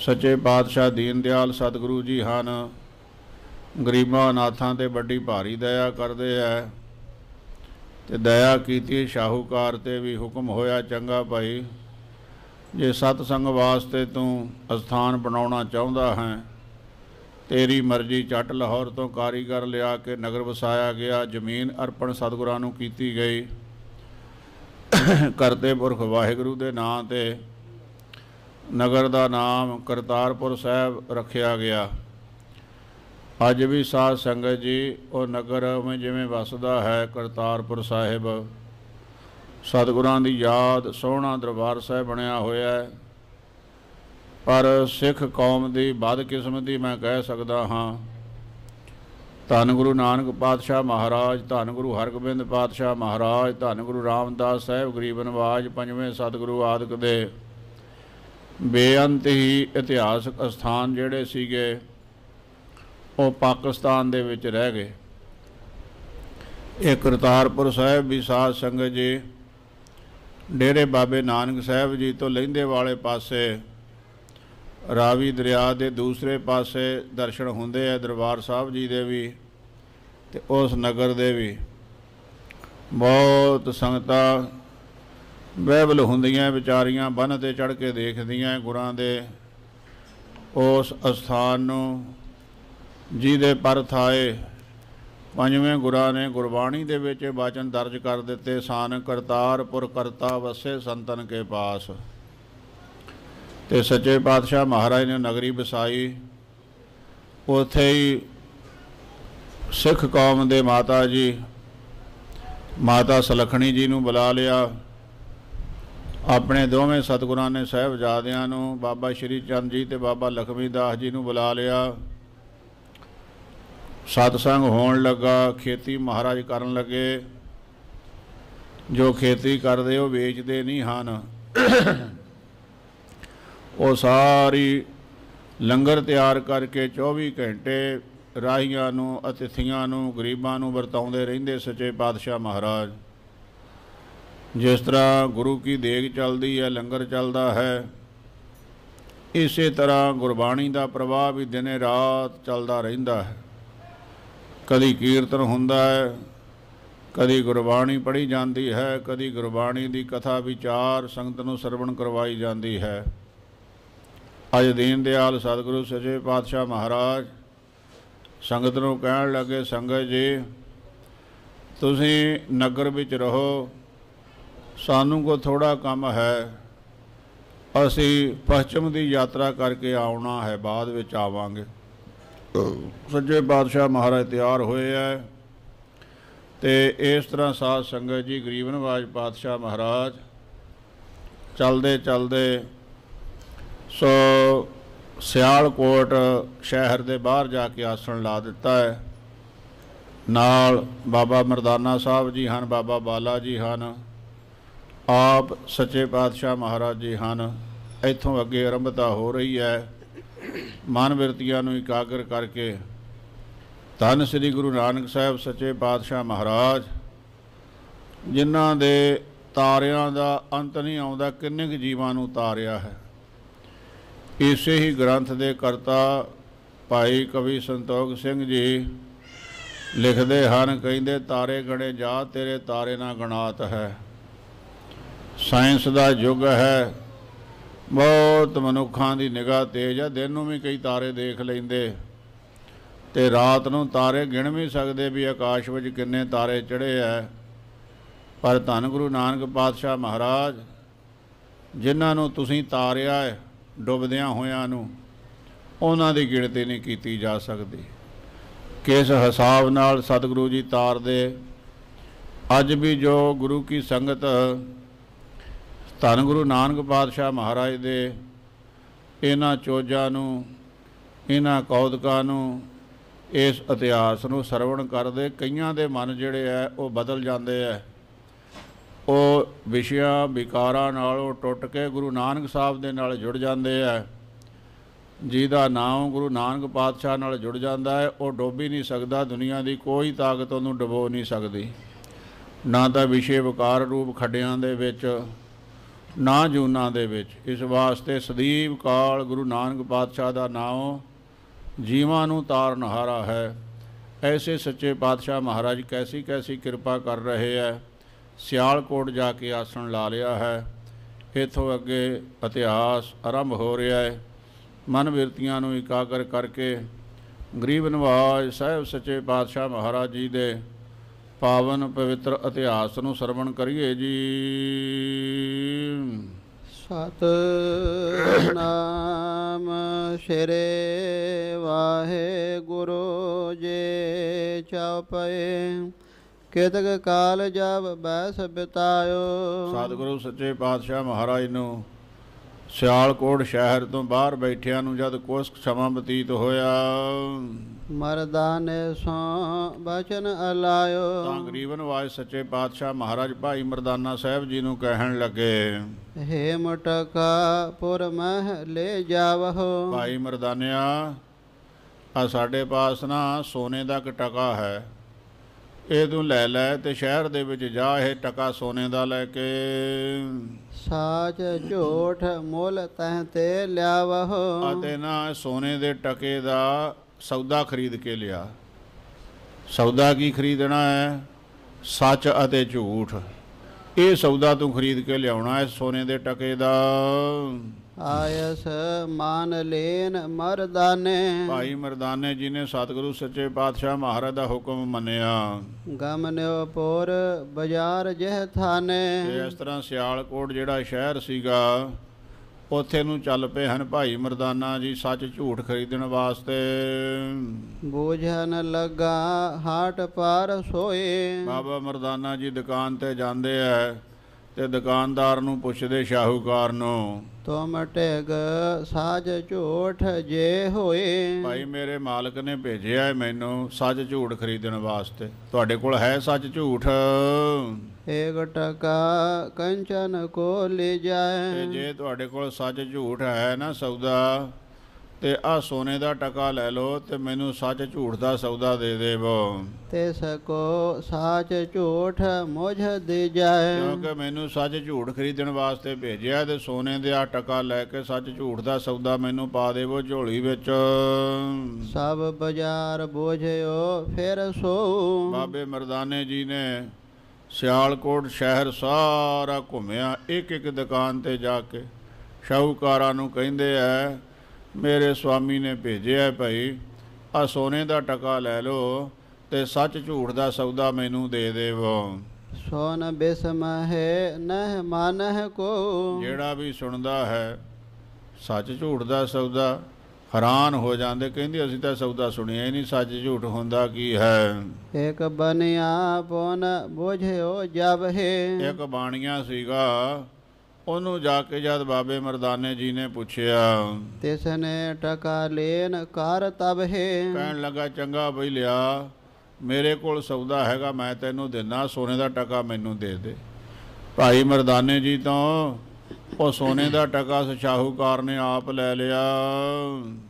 ਸੱਚੇ ਪਾਤਸ਼ਾਹ ਦੀਨ ਦਿਆਲ ਸਤਿਗੁਰੂ ਜੀ ਹਨ ਗਰੀਬਾਂ ਅਨਾਥਾਂ ਤੇ ਵੱਡੀ ਭਾਰੀ ਦਇਆ ਕਰਦੇ ਹੈ ਤੇ ਦਇਆ ਕੀਤੀ ਸ਼ਾਹੂਕਾਰ ਤੇ ਵੀ ਹੁਕਮ ਹੋਇਆ ਚੰਗਾ ਭਾਈ ਜੇ ਸਤ ਸੰਗ ਵਾਸਤੇ ਤੂੰ ਅਸਥਾਨ ਬਣਾਉਣਾ ਚਾਹੁੰਦਾ ਹੈ ਤੇਰੀ ਮਰਜ਼ੀ ਚੱਟ ਲਾਹੌਰ ਤੋਂ ਕਾਰੀਗਰ ਲਿਆ ਕੇ ਨਗਰ ਵਸਾਇਆ ਗਿਆ ਜ਼ਮੀਨ ਅਰਪਣ ਸਤਿਗੁਰਾਂ ਨੂੰ ਕੀਤੀ ਗਈ ਕਰਤੇ ਪੁਰਖ ਵਾਹਿਗੁਰੂ ਦੇ ਨਾਂ ਤੇ ਨਗਰ ਦਾ ਨਾਮ ਕਰਤਾਰਪੁਰ ਸਾਹਿਬ ਰੱਖਿਆ ਗਿਆ ਅੱਜ ਵੀ ਸਾਧ ਸੰਗਤ ਜੀ ਉਹ ਨਗਰ ਵਿੱਚ ਜਿਵੇਂ ਵਸਦਾ ਹੈ ਕਰਤਾਰਪੁਰ ਸਾਹਿਬ ਸਤਿਗੁਰਾਂ ਦੀ ਯਾਦ ਸੋਹਣਾ ਦਰਬਾਰ ਸਾਹਿਬ ਬਣਿਆ ਹੋਇਆ ਹੈ ਪਰ ਸਿੱਖ ਕੌਮ ਦੀ ਕਿਸਮਤ ਦੀ ਮੈਂ ਕਹਿ ਸਕਦਾ ਹਾਂ ਧੰਨ ਗੁਰੂ ਨਾਨਕ ਪਾਤਸ਼ਾਹ ਮਹਾਰਾਜ ਧੰਨ ਗੁਰੂ ਹਰਗੋਬਿੰਦ ਪਾਤਸ਼ਾਹ ਮਹਾਰਾਜ ਧੰਨ ਗੁਰੂ ਰਾਮਦਾਸ ਸਾਹਿਬ ਗਰੀਬ ਨਵਾਜ ਪੰਜਵੇਂ ਸਤਿਗੁਰੂ ਆਦਿਕ ਦੇ ਬੇਅੰਤ ਹੀ ਇਤਿਹਾਸਕ ਸਥਾਨ ਜਿਹੜੇ ਸੀਗੇ ਉਹ ਪਾਕਿਸਤਾਨ ਦੇ ਵਿੱਚ ਰਹਿ ਗਏ ਇਹ ਕਰਤਾਰਪੁਰ ਸਾਹਿਬ ਵੀ ਸਾਧ ਸੰਗਤ ਜੀ ਡੇਰੇ ਬਾਬੇ ਨਾਨਕ ਸਾਹਿਬ ਜੀ ਤੋਂ ਲੈਂਦੇ ਵਾਲੇ ਪਾਸੇ ਰਾਵੀ ਦਰਿਆ ਦੇ ਦੂਸਰੇ ਪਾਸੇ ਦਰਸ਼ਨ ਹੁੰਦੇ ਆ ਦਰਬਾਰ ਸਾਹਿਬ ਜੀ ਦੇ ਵੀ ਤੇ ਉਸ ਨਗਰ ਦੇ ਵੀ ਬਹੁਤ ਸੰਗਤਾਂ ਬਹਿਬਲ ਹੁੰਦੀਆਂ ਵਿਚਾਰੀਆਂ ਬੰਨ ਤੇ ਚੜ ਕੇ ਦੇਖਦੀਆਂ ਗੁਰਾਂ ਦੇ ਉਸ ਅਸਥਾਨ ਨੂੰ ਜੀ ਦੇ ਪਰਥ ਆਏ ਪੰਜਵੇਂ ਗੁਰਾਂ ਨੇ ਗੁਰਬਾਣੀ ਦੇ ਵਿੱਚ ਬਾਚਨ ਦਰਜ ਕਰ ਦਿੱਤੇ ਸਾਨ ਕਰਤਾਰਪੁਰ ਕਰਤਾ ਵਸੇ ਸੰਤਨ ਕੇ ਪਾਸ ਤੇ ਸੱਚੇ ਪਾਤਸ਼ਾਹ ਮਹਾਰਾਜ ਨੇ ਨਗਰੀ ਬਸਾਈ ਉਥੇ ਹੀ ਸਿੱਖ ਕੌਮ ਦੇ ਮਾਤਾ ਜੀ ਮਾਤਾ ਸਲਖਣੀ ਜੀ ਨੂੰ ਬੁਲਾ ਲਿਆ ਆਪਣੇ ਦੋਵੇਂ ਸਤਗੁਰਾਂ ਨੇ ਸਹਿਬਜ਼ਾਦਿਆਂ ਨੂੰ ਬਾਬਾ ਸ਼੍ਰੀ ਚੰਦ ਜੀ ਤੇ ਬਾਬਾ ਲਖਮੀ ਦਾਸ ਜੀ ਨੂੰ ਬੁਲਾ ਲਿਆ ਸਤਸੰਗ ਹੋਣ ਲੱਗਾ ਖੇਤੀ ਮਹਾਰਾਜ ਕਰਨ ਲੱਗੇ ਜੋ ਖੇਤੀ ਕਰਦੇ ਉਹ ਵੇਚਦੇ ਨਹੀਂ ਹਨ ਉਹ ਸਾਰੀ ਲੰਗਰ ਤਿਆਰ ਕਰਕੇ 24 ਘੰਟੇ ਰਾਹੀਆਂ ਨੂੰ ਅਤਿਥੀਆਂ ਨੂੰ ਗਰੀਬਾਂ ਨੂੰ ਵਰਤਾਉਂਦੇ ਰਹਿੰਦੇ ਸੱਚੇ ਪਾਤਸ਼ਾਹ ਮਹਾਰਾਜ ਜਿਸ ਤਰ੍ਹਾਂ ਗੁਰੂ ਕੀ ਦੇਗ ਚੱਲਦੀ ਹੈ ਲੰਗਰ ਚੱਲਦਾ ਹੈ ਇਸੇ ਤਰ੍ਹਾਂ ਗੁਰਬਾਣੀ ਦਾ ਪ੍ਰਵਾਹ ਵੀ ਦਿਨੇ ਰਾਤ ਚੱਲਦਾ ਰਹਿੰਦਾ ਹੈ ਕਦੀ ਕੀਰਤਨ ਹੁੰਦਾ ਹੈ ਕਦੀ ਗੁਰਬਾਣੀ ਪੜ੍ਹੀ ਜਾਂਦੀ ਹੈ ਕਦੀ ਗੁਰਬਾਣੀ ਦੀ ਕਥਾ ਵਿਚਾਰ ਸੰਗਤ ਨੂੰ ਸਰਵਣ ਕਰਵਾਈ ਜਾਂਦੀ ਹੈ ਅਜ ਦੀਨ ਦਿਆਲ ਸਤਿਗੁਰੂ ਸੱਚੇ ਪਾਤਸ਼ਾਹ ਮਹਾਰਾਜ ਸੰਗਤ ਨੂੰ ਕਹਿਣ ਲੱਗੇ ਸੰਗਤ ਜੀ ਤੁਸੀਂ ਨਗਰ ਵਿੱਚ ਰਹੋ ਸਾਨੂੰ ਕੋ ਥੋੜਾ ਕੰਮ ਹੈ ਅਸੀਂ ਪਛਮ ਦੀ ਯਾਤਰਾ ਕਰਕੇ ਆਉਣਾ ਹੈ ਬਾਅਦ ਵਿੱਚ ਆਵਾਂਗੇ ਸੱਜੇ ਪਾਤਸ਼ਾਹ ਮਹਾਰਾਜ ਤਿਆਰ ਹੋਏ ਐ ਤੇ ਇਸ ਤਰ੍ਹਾਂ ਸਾਧ ਸੰਗਤ ਜੀ ਗਰੀਬ ਨਵਾਜ ਪਾਤਸ਼ਾਹ ਮਹਾਰਾਜ ਚਲਦੇ ਚਲਦੇ ਸੋ ਸਿਆਲਕੋਟ ਸ਼ਹਿਰ ਦੇ ਬਾਹਰ ਜਾ ਕੇ ਆਸਣ ਲਾ ਦਿੱਤਾ ਹੈ ਨਾਲ ਬਾਬਾ ਮਰਦਾਨਾ ਸਾਹਿਬ ਜੀ ਹਨ ਬਾਬਾ ਬਾਲਾ ਜੀ ਹਨ ਆਪ ਸੱਚੇ ਪਾਤਸ਼ਾਹ ਮਹਾਰਾਜ ਜੀ ਹਨ ਇੱਥੋਂ ਅੱਗੇ ਅਰੰਭਤਾ ਹੋ ਰਹੀ ਹੈ ਮਨ ਬਿਰਤੀਆਂ ਨੂੰ ਇਕਾਗਰ ਕਰਕੇ ਧੰਨ ਸ੍ਰੀ ਗੁਰੂ ਨਾਨਕ ਸਾਹਿਬ ਸੱਚੇ ਪਾਤਸ਼ਾਹ ਮਹਾਰਾਜ ਜਿਨ੍ਹਾਂ ਦੇ ਤਾਰਿਆਂ ਦਾ ਅੰਤ ਨਹੀਂ ਆਉਂਦਾ ਕਿੰਨੇ ਜੀਵਾਂ ਨੂੰ ਤਾਰਿਆ ਹੈ ਇਸੇ ਹੀ ਗ੍ਰੰਥ ਦੇ ਕਰਤਾ ਭਾਈ ਕਵੀ ਸੰਤੋਖ ਸਿੰਘ ਜੀ ਲਿਖਦੇ ਹਨ ਕਹਿੰਦੇ ਤਾਰੇ ਗਣੇ ਜਾ ਤੇਰੇ ਤਾਰੇ ਨਾ ਗਣਾਤ ਹੈ ਸਾਇੰਸ ਦਾ ਯੁੱਗ ਹੈ ਬਹੁਤ ਮਨੁੱਖਾਂ ਦੀ ਨਿਗਾਹ ਤੇਜ ਆ ਦਿਨ ਨੂੰ ਵੀ ਕਈ ਤਾਰੇ ਦੇਖ ਲੈਂਦੇ ਤੇ ਰਾਤ ਨੂੰ ਤਾਰੇ ਗਿਣ ਵੀ ਸਕਦੇ ਵੀ ਆਕਾਸ਼ ਵਿੱਚ ਕਿੰਨੇ ਤਾਰੇ ਚੜ੍ਹੇ ਆ ਪਰ ਧੰਨ ਗੁਰੂ ਨਾਨਕ ਪਾਤਸ਼ਾਹ ਮਹਾਰਾਜ ਜਿਨ੍ਹਾਂ ਨੂੰ ਤੁਸੀਂ ਤਾਰਿਆ ਹੈ ਡੁੱਬਦਿਆਂ ਹੋਇਆਂ ਨੂੰ ਉਹਨਾਂ ਦੀ ਗਿਣਤੀ ਨਹੀਂ ਕੀਤੀ ਜਾ ਸਕਦੀ ਕਿਸ ਹਿਸਾਬ ਨਾਲ ਸਤਿਗੁਰੂ ਜੀ ਤਾਰਦੇ ਅੱਜ ਵੀ ਜੋ ਗੁਰੂ ਕੀ ਸੰਗਤ ਧੰਨ ਗੁਰੂ ਨਾਨਕ ਪਾਤਸ਼ਾਹ ਮਹਾਰਾਜ ਦੇ ਇਹਨਾਂ ਚੋਜਾਂ ਨੂੰ ਇਹਨਾਂ ਕੌਦਕਾਂ ਨੂੰ ਇਸ ਇਤਿਹਾਸ ਨੂੰ ਸਰਵਣ ਕਰਦੇ ਕਈਆਂ ਦੇ ਮਨ ਜਿਹੜੇ ਆ ਉਹ ਬਦਲ ਜਾਂਦੇ ਆ ਉਹ ਵਿਸ਼ਿਆਂ ਵਿਕਾਰਾਂ ਨਾਲੋਂ ਟੁੱਟ ਕੇ ਗੁਰੂ ਨਾਨਕ ਸਾਹਿਬ ਦੇ ਨਾਲ ਜੁੜ ਜਾਂਦੇ ਆ ਜਿਹਦਾ ਨਾਮ ਗੁਰੂ ਨਾਨਕ ਪਾਤਸ਼ਾਹ ਨਾਲ ਜੁੜ ਜਾਂਦਾ ਹੈ ਉਹ ਡੋਬ ਹੀ ਨਹੀਂ ਸਕਦਾ ਦੁਨੀਆ ਦੀ ਕੋਈ ਤਾਕਤ ਉਹਨੂੰ ਡਬੋ ਨਹੀਂ ਸਕਦੀ ਨਾ ਤਾਂ ਵਿਸ਼ੇ ਵਿਕਾਰ ਰੂਪ ਖੱਡਿਆਂ ਦੇ ਵਿੱਚ ਨਾ ਜੂਨਾ ਦੇ ਵਿੱਚ ਇਸ ਵਾਸਤੇ ਸਦੀਵ ਕਾਲ ਗੁਰੂ ਨਾਨਕ ਪਾਤਸ਼ਾਹ ਦਾ ਨਾਮ ਜੀਵਾਂ ਨੂੰ ਤਾਰਨ ਹਾਰਾ ਹੈ ਐਸੇ ਸੱਚੇ ਪਾਤਸ਼ਾਹ ਮਹਾਰਾਜ ਕੈਸੀ ਕੈਸੀ ਕਿਰਪਾ ਕਰ ਰਹੇ ਹੈ ਸਿਆਲਕੋਟ ਜਾ ਕੇ ਆਸਣ ਲਾ ਲਿਆ ਹੈ ਇਥੋਂ ਅੱਗੇ ਇਤਿਹਾਸ ਆਰੰਭ ਹੋ ਰਿਹਾ ਹੈ ਮਨ ਬਿਰਤੀਆਂ ਨੂੰ ਇਕਾਗਰ ਕਰਕੇ ਗਰੀਬ ਨਿਵਾਜ ਸਾਹਿਬ ਸੱਚੇ ਪਾਤਸ਼ਾਹ ਮਹਾਰਾਜ ਜੀ ਦੇ ਪਾਵਨ ਪਵਿੱਤਰ ਇਤਿਹਾਸ ਨੂੰ ਸਰਵਣ ਕਰੀਏ ਜੀ ਸਤ ਨਾਮ ਸ਼ਰੇ ਗੁਰੂ ਜੇ ਚਾਪੇ ਕਿਤਕ ਕਾਲ ਜਬ ਬੈਸ ਬਿਤਾਇਓ ਸਤਿਗੁਰੂ ਸੱਚੇ ਪਾਤਸ਼ਾਹ ਮਹਾਰਾਜ ਨੂੰ ਸਿਆਲਕੋਟ ਸ਼ਹਿਰ ਤੋਂ ਬਾਹਰ ਬੈਠਿਆਂ ਨੂੰ ਜਦ ਕੁਝ ਸਮਾਂ ਬਤੀਤ ਹੋਇਆ ਮਰਦਾਨੇ ਸੋ ਬਚਨ ਅਲਾਇਓ ਤਾਂ ਗਰੀਬਨ ਵਾਜ ਸੱਚੇ ਪਾਤਸ਼ਾਹ ਮਹਾਰਾਜ ਭਾਈ ਮਰਦਾਨਾ ਸਾਹਿਬ ਜੀ ਨੂੰ ਕਹਿਣ ਲੱਗੇ ਹੇ ਮਟਕਾ ਪੁਰ ਮਹ ਲੈ ਜਾਵਹੁ ਭਾਈ ਮਰਦਾਨਿਆ ਆ ਸਾਡੇ ਪਾਸ ਨਾ ਸੋਨੇ ਦਾ ਇੱਕ ਟਕਾ ਹੈ ਇਹ ਤੂੰ ਲੈ ਲੈ ਤੇ ਸ਼ਹਿਰ ਦੇ ਵਿੱਚ ਜਾ ਇਹ ਟਕਾ ਸੋਨੇ ਦਾ ਲੈ ਕੇ ਸਾਚ ਝੋਠ ਮੁੱਲ ਤਹ ਤੇ ਲਿਆਵਹੁ ਅਤੇ ਨਾ ਸੋਨੇ ਦੇ ਟਕੇ ਦਾ ਸੌਦਾ ਖਰੀਦ ਕੇ ਲਿਆ ਸੌਦਾ ਕੀ ਖਰੀਦਣਾ ਹੈ ਸੱਚ ਅਤੇ ਝੂਠ ਇਹ ਸੌਦਾ ਤੂੰ ਖਰੀਦ ਕੇ ਲਿਆਉਣਾ ਹੈ ਸੋਨੇ ਦੇ ਟਕੇ ਦਾ ਆਇਸ ਮਾਨ ਲੇਨ ਮਰਦਾਨੇ ਭਾਈ ਮਰਦਾਨੇ ਜੀ ਨੇ ਸਤਿਗੁਰੂ ਸੱਚੇ ਪਾਤਸ਼ਾਹ ਮਹਾਰਾਜ ਦਾ ਹੁਕਮ ਮੰਨਿਆ ਗਮਨਿਓ ਪੋਰ ਬਾਜ਼ਾਰ ਜਹ ਥਾਨੇ ਇਸ ਤਰ੍ਹਾਂ ਸਿਆਲਕੋਟ ਜਿਹੜਾ ਸ਼ਹਿਰ ਸੀਗਾ ਉਥੇ ਨੂੰ ਚੱਲ ਪਏ ਹਨ ਭਾਈ ਮਰਦਾਨਾ ਜੀ ਸੱਚ ਝੂਠ ਖਰੀਦਣ ਵਾਸਤੇ ਬੋਝਨ ਲੱਗਾ ਹਾਟ ਪਾਰ ਸੋਏ ਬਾਬਾ ਮਰਦਾਨਾ ਜੀ ਦੁਕਾਨ ਤੇ ਜਾਂਦੇ ਐ ਤੇ ਦੁਕਾਨਦਾਰ ਨੂੰ ਪੁੱਛਦੇ ਸ਼ਾਹੂਕਾਰ ਨੂੰ ਤੁਮ ਮਟੇਗ ਸਾਜ ਝੂਠ ਜੇ ਹੋਏ ਭਾਈ ਮੇਰੇ ਮਾਲਕ ਨੇ ਭੇਜਿਆ ਮੈਨੂੰ ਸੱਚ ਝੂਠ ਖਰੀਦਣ ਵਾਸਤੇ ਤੁਹਾਡੇ ਕੋਲ ਹੈ ਸੱਚ ਝੂਠ ਟਕਾ ਕੰਚਨ ਕੋ ਲੈ ਜਾਏ ਜੇ ਤੁਹਾਡੇ ਕੋਲ ਸੱਚ ਝੂਠ ਹੈ ਨਾ ਸੌਦਾ ਤੇ ਆ ਸੋਨੇ ਦਾ ਟਕਾ ਲੈ ਲਓ ਤੇ ਮੈਨੂੰ ਸੱਚ ਝੂਠ ਦਾ ਸੌਦਾ ਦੇ ਦੇਵੋ ਤੇ ਸਕੋ ਸੱਚ ਝੂਠ ਮੋਝ ਦੇ ਜਾਏ ਕਿਉਂਕਿ ਮੈਨੂੰ ਸੱਚ ਝੂਠ ਖਰੀਦਣ ਵਾਸਤੇ ਭੇਜਿਆ ਤੇ ਸੋਨੇ ਦੇ ਆ ਟਕਾ ਲੈ ਕੇ ਸੱਚ ਝੂਠ ਦਾ ਸੌਦਾ ਮੈਨੂੰ ਪਾ ਦੇਵੋ ਝੋਲੀ ਵਿੱਚ ਸਭ ਬਾਜ਼ਾਰ ਬੋਝਿਓ ਫਿਰ ਸੋ ਬਾਬੇ ਮਰਦਾਨੇ ਜੀ ਨੇ ਸਿਆਲਕੋਟ ਸ਼ਹਿਰ ਸਾਰਾ ਘੁੰਮਿਆ ਇੱਕ ਇੱਕ ਦੁਕਾਨ ਤੇ ਜਾ ਕੇ ਸ਼ਾਹੂਕਾਰਾਂ ਨੂੰ ਕਹਿੰਦੇ ਐ ਮੇਰੇ ਸਵਾਮੀ ਨੇ ਭੇਜਿਆ ਭਾਈ ਆ ਸੋਨੇ ਦਾ ਟਕਾ ਲੈ ਲਓ ਤੇ ਸੱਚ ਝੂਠ ਦਾ ਸੌਦਾ ਮੈਨੂੰ ਦੇ ਦੇਵੋ ਸੋਨ ਬਿਸਮਹਿ ਹੈ ਨਹ ਮਨਹ ਕੋ ਜਿਹੜਾ ਵੀ ਸੁਣਦਾ ਹੈ ਸੱਚ ਝੂਠ ਦਾ ਸੌਦਾ ਹੈਰਾਨ ਹੋ ਜਾਂਦੇ ਕਹਿੰਦੇ ਅਸੀਂ ਤਾਂ ਸੌਦਾ ਸੁਣਿਆ ਹੀ ਨਹੀਂ ਸੱਚ ਝੂਠ ਹੁੰਦਾ ਕੀ ਹੈ ਇੱਕ ਬਨਿਆ ਪੁਨ ਬੁਝਿਓ ਜਬ ਹੈ ਇੱਕ ਬਾਣੀਆਂ ਸੀਗਾ ਉਹਨੂੰ ਜਾ ਕੇ ਜਦ ਬਾਬੇ ਮਰਦਾਨੇ ਜੀ ਨੇ ਪੁੱਛਿਆ ਤਿਸਨੇ ਟਕਾ ਲੈਨ ਕਰ ਤਬ ਹੈ ਕਹਿਣ ਲੱਗਾ ਚੰਗਾ ਬਈ ਲਿਆ ਮੇਰੇ ਕੋਲ ਸੌਦਾ ਹੈਗਾ ਮੈਂ ਤੈਨੂੰ ਦਿੰਦਾ ਸੋਨੇ ਦਾ ਟਕਾ ਮੈਨੂੰ ਦੇ ਦੇ ਭਾਈ ਮਰਦਾਨੇ ਜੀ ਤੋਂ ਉਹ ਸੋਨੇ ਦਾ ਟਕਾ ਸ਼ਾਹੂਕਾਰ ਨੇ ਆਪ ਲੈ ਲਿਆ